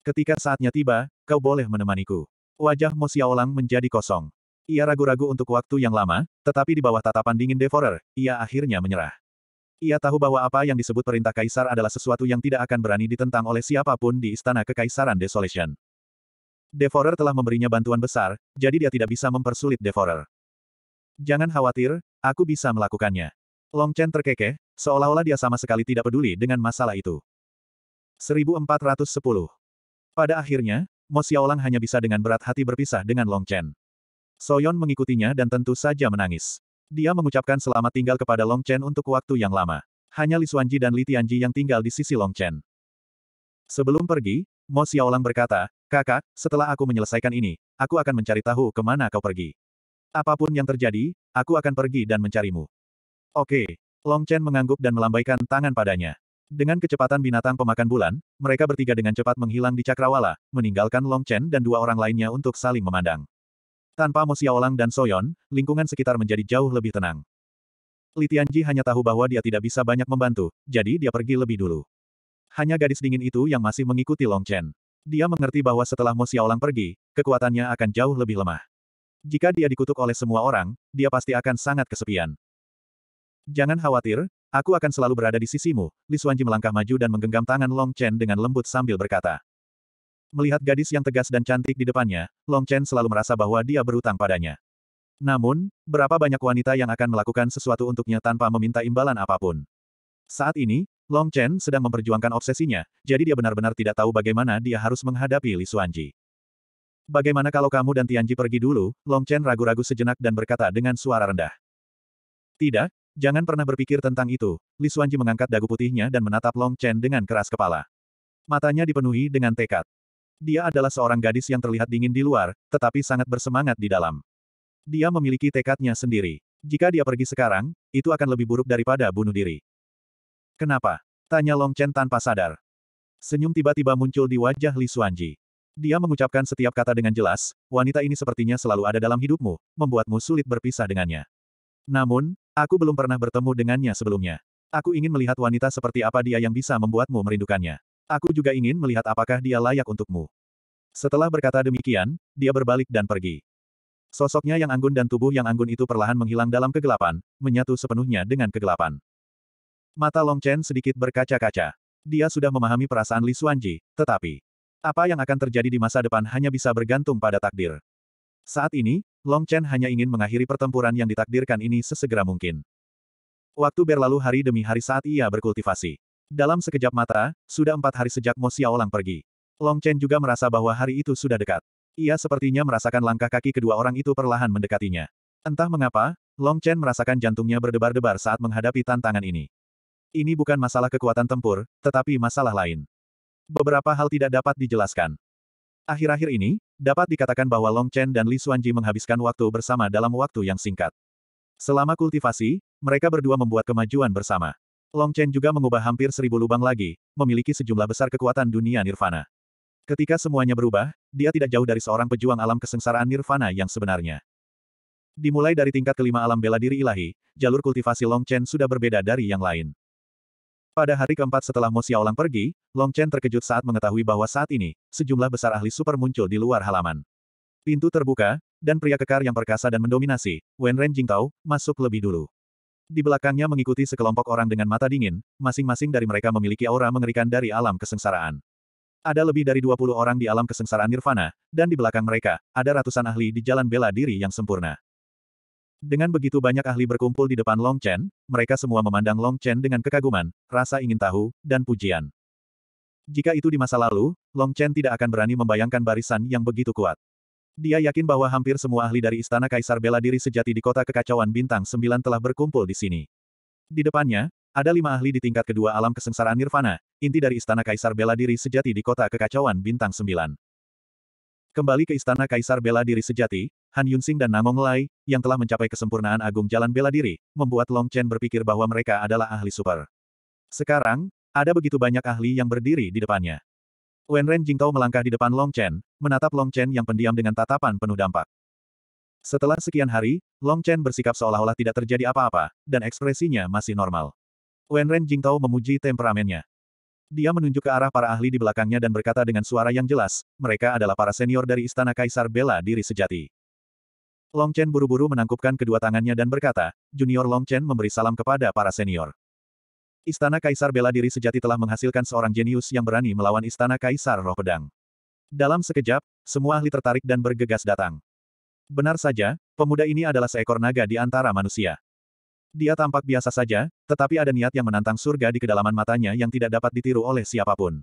Ketika saatnya tiba, kau boleh menemaniku. Wajah Mo Xiaolang menjadi kosong. Ia ragu-ragu untuk waktu yang lama, tetapi di bawah tatapan dingin Devorer, ia akhirnya menyerah. Ia tahu bahwa apa yang disebut perintah kaisar adalah sesuatu yang tidak akan berani ditentang oleh siapapun di istana kekaisaran Desolation. Devorer telah memberinya bantuan besar, jadi dia tidak bisa mempersulit Devorer. Jangan khawatir, aku bisa melakukannya. Long Chen terkekeh, Seolah-olah dia sama sekali tidak peduli dengan masalah itu. 1410. Pada akhirnya, Mo Xiaolang hanya bisa dengan berat hati berpisah dengan Long Chen. Soyon mengikutinya dan tentu saja menangis. Dia mengucapkan selamat tinggal kepada Long Chen untuk waktu yang lama. Hanya Li Xuanji dan Li Tianji yang tinggal di sisi Long Chen. Sebelum pergi, Mo Xiaolang berkata, Kakak, setelah aku menyelesaikan ini, aku akan mencari tahu kemana kau pergi. Apapun yang terjadi, aku akan pergi dan mencarimu. Oke, Long Chen mengangguk dan melambaikan tangan padanya. Dengan kecepatan binatang pemakan bulan, mereka bertiga dengan cepat menghilang di Cakrawala, meninggalkan Long Chen dan dua orang lainnya untuk saling memandang. Tanpa Mo Xiaolang dan Soyon, lingkungan sekitar menjadi jauh lebih tenang. Li Tianji hanya tahu bahwa dia tidak bisa banyak membantu, jadi dia pergi lebih dulu. Hanya gadis dingin itu yang masih mengikuti Long Chen. Dia mengerti bahwa setelah Mo Xiaolang pergi, kekuatannya akan jauh lebih lemah. Jika dia dikutuk oleh semua orang, dia pasti akan sangat kesepian. Jangan khawatir, aku akan selalu berada di sisimu, Li Suanji melangkah maju dan menggenggam tangan Long Chen dengan lembut sambil berkata. Melihat gadis yang tegas dan cantik di depannya, Long Chen selalu merasa bahwa dia berutang padanya. Namun, berapa banyak wanita yang akan melakukan sesuatu untuknya tanpa meminta imbalan apapun. Saat ini, Long Chen sedang memperjuangkan obsesinya, jadi dia benar-benar tidak tahu bagaimana dia harus menghadapi Li Suanji. Bagaimana kalau kamu dan Tianji pergi dulu? Long Chen ragu-ragu sejenak dan berkata dengan suara rendah. Tidak, Jangan pernah berpikir tentang itu. Li Xuanji mengangkat dagu putihnya dan menatap Long Chen dengan keras kepala. Matanya dipenuhi dengan tekad. Dia adalah seorang gadis yang terlihat dingin di luar, tetapi sangat bersemangat di dalam. Dia memiliki tekadnya sendiri. Jika dia pergi sekarang, itu akan lebih buruk daripada bunuh diri. Kenapa? Tanya Long Chen tanpa sadar. Senyum tiba-tiba muncul di wajah Li Xuanji. Dia mengucapkan setiap kata dengan jelas, wanita ini sepertinya selalu ada dalam hidupmu, membuatmu sulit berpisah dengannya. Namun, Aku belum pernah bertemu dengannya sebelumnya. Aku ingin melihat wanita seperti apa dia yang bisa membuatmu merindukannya. Aku juga ingin melihat apakah dia layak untukmu. Setelah berkata demikian, dia berbalik dan pergi. Sosoknya yang anggun dan tubuh yang anggun itu perlahan menghilang dalam kegelapan, menyatu sepenuhnya dengan kegelapan. Mata Long Chen sedikit berkaca-kaca. Dia sudah memahami perasaan Li Xuanji, tetapi apa yang akan terjadi di masa depan hanya bisa bergantung pada takdir. Saat ini, Long Chen hanya ingin mengakhiri pertempuran yang ditakdirkan ini sesegera mungkin. Waktu berlalu hari demi hari saat ia berkultivasi. Dalam sekejap mata, sudah empat hari sejak Mo Xiaolang pergi. Long Chen juga merasa bahwa hari itu sudah dekat. Ia sepertinya merasakan langkah kaki kedua orang itu perlahan mendekatinya. Entah mengapa, Long Chen merasakan jantungnya berdebar-debar saat menghadapi tantangan ini. Ini bukan masalah kekuatan tempur, tetapi masalah lain. Beberapa hal tidak dapat dijelaskan. Akhir-akhir ini, dapat dikatakan bahwa Long Chen dan Li Xuanji menghabiskan waktu bersama dalam waktu yang singkat. Selama kultivasi, mereka berdua membuat kemajuan bersama. Long Chen juga mengubah hampir seribu lubang lagi, memiliki sejumlah besar kekuatan dunia nirvana. Ketika semuanya berubah, dia tidak jauh dari seorang pejuang alam kesengsaraan nirvana yang sebenarnya. Dimulai dari tingkat kelima alam bela diri ilahi, jalur kultivasi Long Chen sudah berbeda dari yang lain. Pada hari keempat setelah Mo Xiaolang pergi, Long Chen terkejut saat mengetahui bahwa saat ini, sejumlah besar ahli super muncul di luar halaman. Pintu terbuka, dan pria kekar yang perkasa dan mendominasi, Wen Ren Jingtao, masuk lebih dulu. Di belakangnya mengikuti sekelompok orang dengan mata dingin, masing-masing dari mereka memiliki aura mengerikan dari alam kesengsaraan. Ada lebih dari 20 orang di alam kesengsaraan nirvana, dan di belakang mereka, ada ratusan ahli di jalan bela diri yang sempurna. Dengan begitu banyak ahli berkumpul di depan Long Chen, mereka semua memandang Long Chen dengan kekaguman, rasa ingin tahu, dan pujian. Jika itu di masa lalu, Long Chen tidak akan berani membayangkan barisan yang begitu kuat. Dia yakin bahwa hampir semua ahli dari Istana Kaisar bela diri sejati di kota kekacauan bintang sembilan telah berkumpul di sini. Di depannya, ada lima ahli di tingkat kedua alam kesengsaraan nirvana, inti dari Istana Kaisar bela diri sejati di kota kekacauan bintang sembilan. Kembali ke Istana Kaisar bela diri sejati, Han Yunsing dan Namong Lai, yang telah mencapai kesempurnaan agung jalan bela diri, membuat Long Chen berpikir bahwa mereka adalah ahli super. Sekarang, ada begitu banyak ahli yang berdiri di depannya. Wen Ren Jingtao melangkah di depan Long Chen, menatap Long Chen yang pendiam dengan tatapan penuh dampak. Setelah sekian hari, Long Chen bersikap seolah-olah tidak terjadi apa-apa, dan ekspresinya masih normal. Wen Ren Jingtao memuji temperamennya. Dia menunjuk ke arah para ahli di belakangnya dan berkata dengan suara yang jelas, mereka adalah para senior dari Istana Kaisar Bela Diri Sejati. Long Chen buru-buru menangkupkan kedua tangannya dan berkata, Junior Long Chen memberi salam kepada para senior. Istana Kaisar bela diri sejati telah menghasilkan seorang jenius yang berani melawan Istana Kaisar Roh Pedang. Dalam sekejap, semua ahli tertarik dan bergegas datang. Benar saja, pemuda ini adalah seekor naga di antara manusia. Dia tampak biasa saja, tetapi ada niat yang menantang surga di kedalaman matanya yang tidak dapat ditiru oleh siapapun.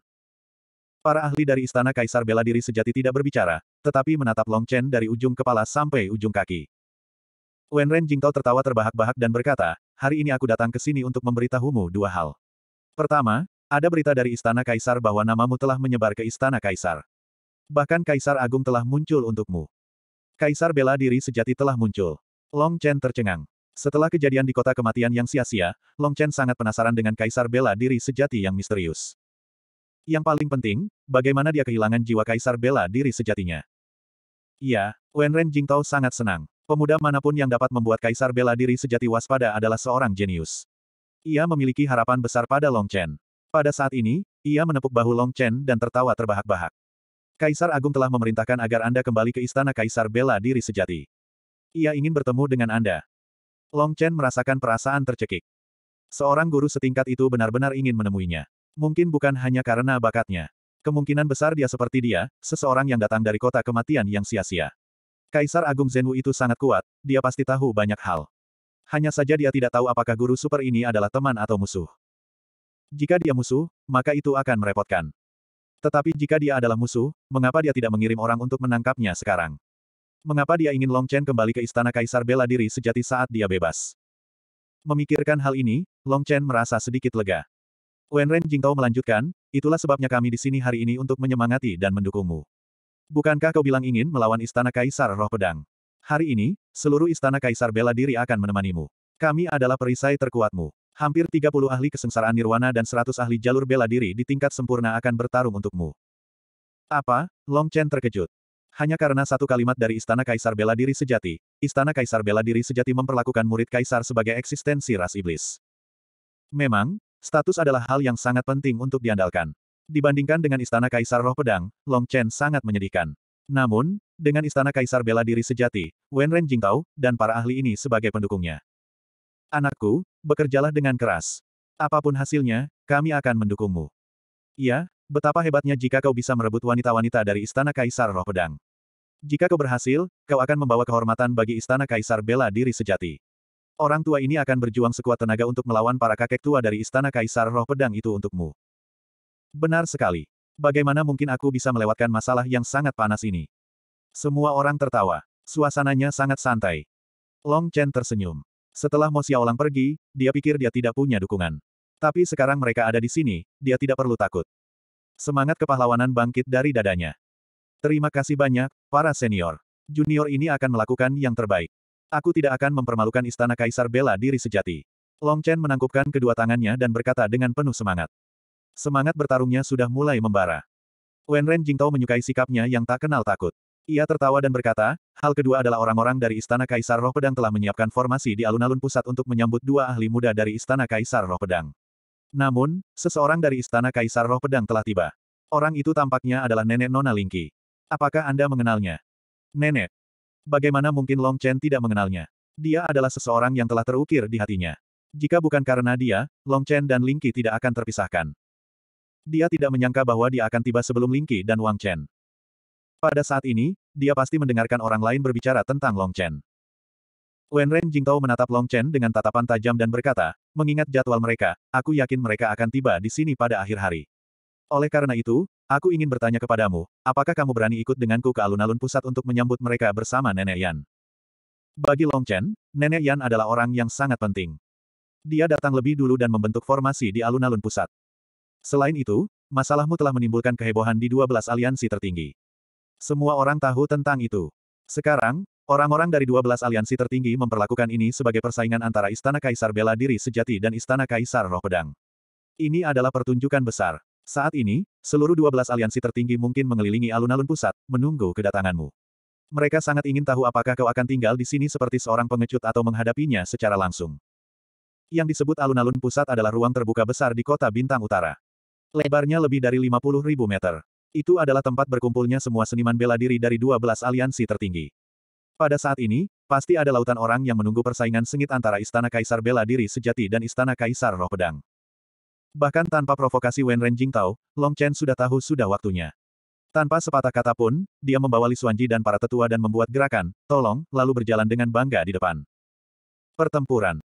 Para ahli dari Istana Kaisar bela diri sejati tidak berbicara, tetapi menatap Long Chen dari ujung kepala sampai ujung kaki. Wen Ren Jingtao tertawa terbahak-bahak dan berkata, hari ini aku datang ke sini untuk memberitahumu dua hal. Pertama, ada berita dari Istana Kaisar bahwa namamu telah menyebar ke Istana Kaisar. Bahkan Kaisar Agung telah muncul untukmu. Kaisar bela diri sejati telah muncul. Long Chen tercengang. Setelah kejadian di kota kematian yang sia-sia, Long Chen sangat penasaran dengan Kaisar bela diri sejati yang misterius. Yang paling penting, bagaimana dia kehilangan jiwa kaisar bela diri sejatinya. Iya, Wenren Jingtao sangat senang. Pemuda manapun yang dapat membuat kaisar bela diri sejati waspada adalah seorang jenius. Ia memiliki harapan besar pada Long Chen. Pada saat ini, ia menepuk bahu Long Chen dan tertawa terbahak-bahak. Kaisar Agung telah memerintahkan agar Anda kembali ke istana kaisar bela diri sejati. Ia ingin bertemu dengan Anda. Long Chen merasakan perasaan tercekik. Seorang guru setingkat itu benar-benar ingin menemuinya. Mungkin bukan hanya karena bakatnya. Kemungkinan besar dia seperti dia, seseorang yang datang dari kota kematian yang sia-sia. Kaisar Agung Zenwu itu sangat kuat, dia pasti tahu banyak hal. Hanya saja dia tidak tahu apakah guru super ini adalah teman atau musuh. Jika dia musuh, maka itu akan merepotkan. Tetapi jika dia adalah musuh, mengapa dia tidak mengirim orang untuk menangkapnya sekarang? Mengapa dia ingin Long Chen kembali ke istana kaisar bela diri sejati saat dia bebas? Memikirkan hal ini, Long Chen merasa sedikit lega. Wen Ren Jingtao melanjutkan, itulah sebabnya kami di sini hari ini untuk menyemangati dan mendukungmu. Bukankah kau bilang ingin melawan Istana Kaisar Roh Pedang? Hari ini, seluruh Istana Kaisar bela diri akan menemanimu. Kami adalah perisai terkuatmu. Hampir 30 ahli kesengsaraan nirwana dan 100 ahli jalur bela diri di tingkat sempurna akan bertarung untukmu. Apa? Long Chen terkejut. Hanya karena satu kalimat dari Istana Kaisar Bela Diri Sejati, Istana Kaisar Bela Diri Sejati memperlakukan murid Kaisar sebagai eksistensi ras iblis. Memang, Status adalah hal yang sangat penting untuk diandalkan. Dibandingkan dengan Istana Kaisar Roh Pedang, Long Chen sangat menyedihkan. Namun, dengan Istana Kaisar Bela Diri Sejati, Wen Ren Jingtao, dan para ahli ini sebagai pendukungnya. Anakku, bekerjalah dengan keras. Apapun hasilnya, kami akan mendukungmu. Iya, betapa hebatnya jika kau bisa merebut wanita-wanita dari Istana Kaisar Roh Pedang. Jika kau berhasil, kau akan membawa kehormatan bagi Istana Kaisar Bela Diri Sejati. Orang tua ini akan berjuang sekuat tenaga untuk melawan para kakek tua dari istana kaisar roh pedang itu untukmu. Benar sekali. Bagaimana mungkin aku bisa melewatkan masalah yang sangat panas ini? Semua orang tertawa. Suasananya sangat santai. Long Chen tersenyum. Setelah Mo Xiaolang pergi, dia pikir dia tidak punya dukungan. Tapi sekarang mereka ada di sini, dia tidak perlu takut. Semangat kepahlawanan bangkit dari dadanya. Terima kasih banyak, para senior. Junior ini akan melakukan yang terbaik. Aku tidak akan mempermalukan istana kaisar bela diri sejati. Long Chen menangkupkan kedua tangannya dan berkata dengan penuh semangat. Semangat bertarungnya sudah mulai membara. Wen Ren Jingtao menyukai sikapnya yang tak kenal takut. Ia tertawa dan berkata, hal kedua adalah orang-orang dari Istana Kaisar Roh Pedang telah menyiapkan formasi di alun-alun pusat untuk menyambut dua ahli muda dari Istana Kaisar Roh Pedang. Namun, seseorang dari Istana Kaisar Roh Pedang telah tiba. Orang itu tampaknya adalah nenek Nona Lingki. Apakah Anda mengenalnya? Nenek, Bagaimana mungkin Long Chen tidak mengenalnya? Dia adalah seseorang yang telah terukir di hatinya. Jika bukan karena dia, Long Chen dan Ling Lingqi tidak akan terpisahkan. Dia tidak menyangka bahwa dia akan tiba sebelum Ling Lingqi dan Wang Chen. Pada saat ini, dia pasti mendengarkan orang lain berbicara tentang Long Chen. Wen Ren Jingtao menatap Long Chen dengan tatapan tajam dan berkata, mengingat jadwal mereka, aku yakin mereka akan tiba di sini pada akhir hari. Oleh karena itu, Aku ingin bertanya kepadamu, apakah kamu berani ikut denganku ke alun-alun pusat untuk menyambut mereka bersama Nenek Yan? Bagi Long Chen, Nenek Yan adalah orang yang sangat penting. Dia datang lebih dulu dan membentuk formasi di alun-alun pusat. Selain itu, masalahmu telah menimbulkan kehebohan di 12 aliansi tertinggi. Semua orang tahu tentang itu. Sekarang, orang-orang dari 12 aliansi tertinggi memperlakukan ini sebagai persaingan antara Istana Kaisar Bela Diri Sejati dan Istana Kaisar Roh Pedang. Ini adalah pertunjukan besar. Saat ini, seluruh 12 aliansi tertinggi mungkin mengelilingi alun-alun pusat, menunggu kedatanganmu. Mereka sangat ingin tahu apakah kau akan tinggal di sini seperti seorang pengecut atau menghadapinya secara langsung. Yang disebut alun-alun pusat adalah ruang terbuka besar di kota Bintang Utara. Lebarnya lebih dari 50 ribu meter. Itu adalah tempat berkumpulnya semua seniman bela diri dari 12 aliansi tertinggi. Pada saat ini, pasti ada lautan orang yang menunggu persaingan sengit antara Istana Kaisar Bela Diri Sejati dan Istana Kaisar Roh Pedang. Bahkan tanpa provokasi Wen Ren tahu, Long Chen sudah tahu sudah waktunya. Tanpa sepatah kata pun, dia membawa Li Xuanji dan para tetua dan membuat gerakan, tolong, lalu berjalan dengan bangga di depan. Pertempuran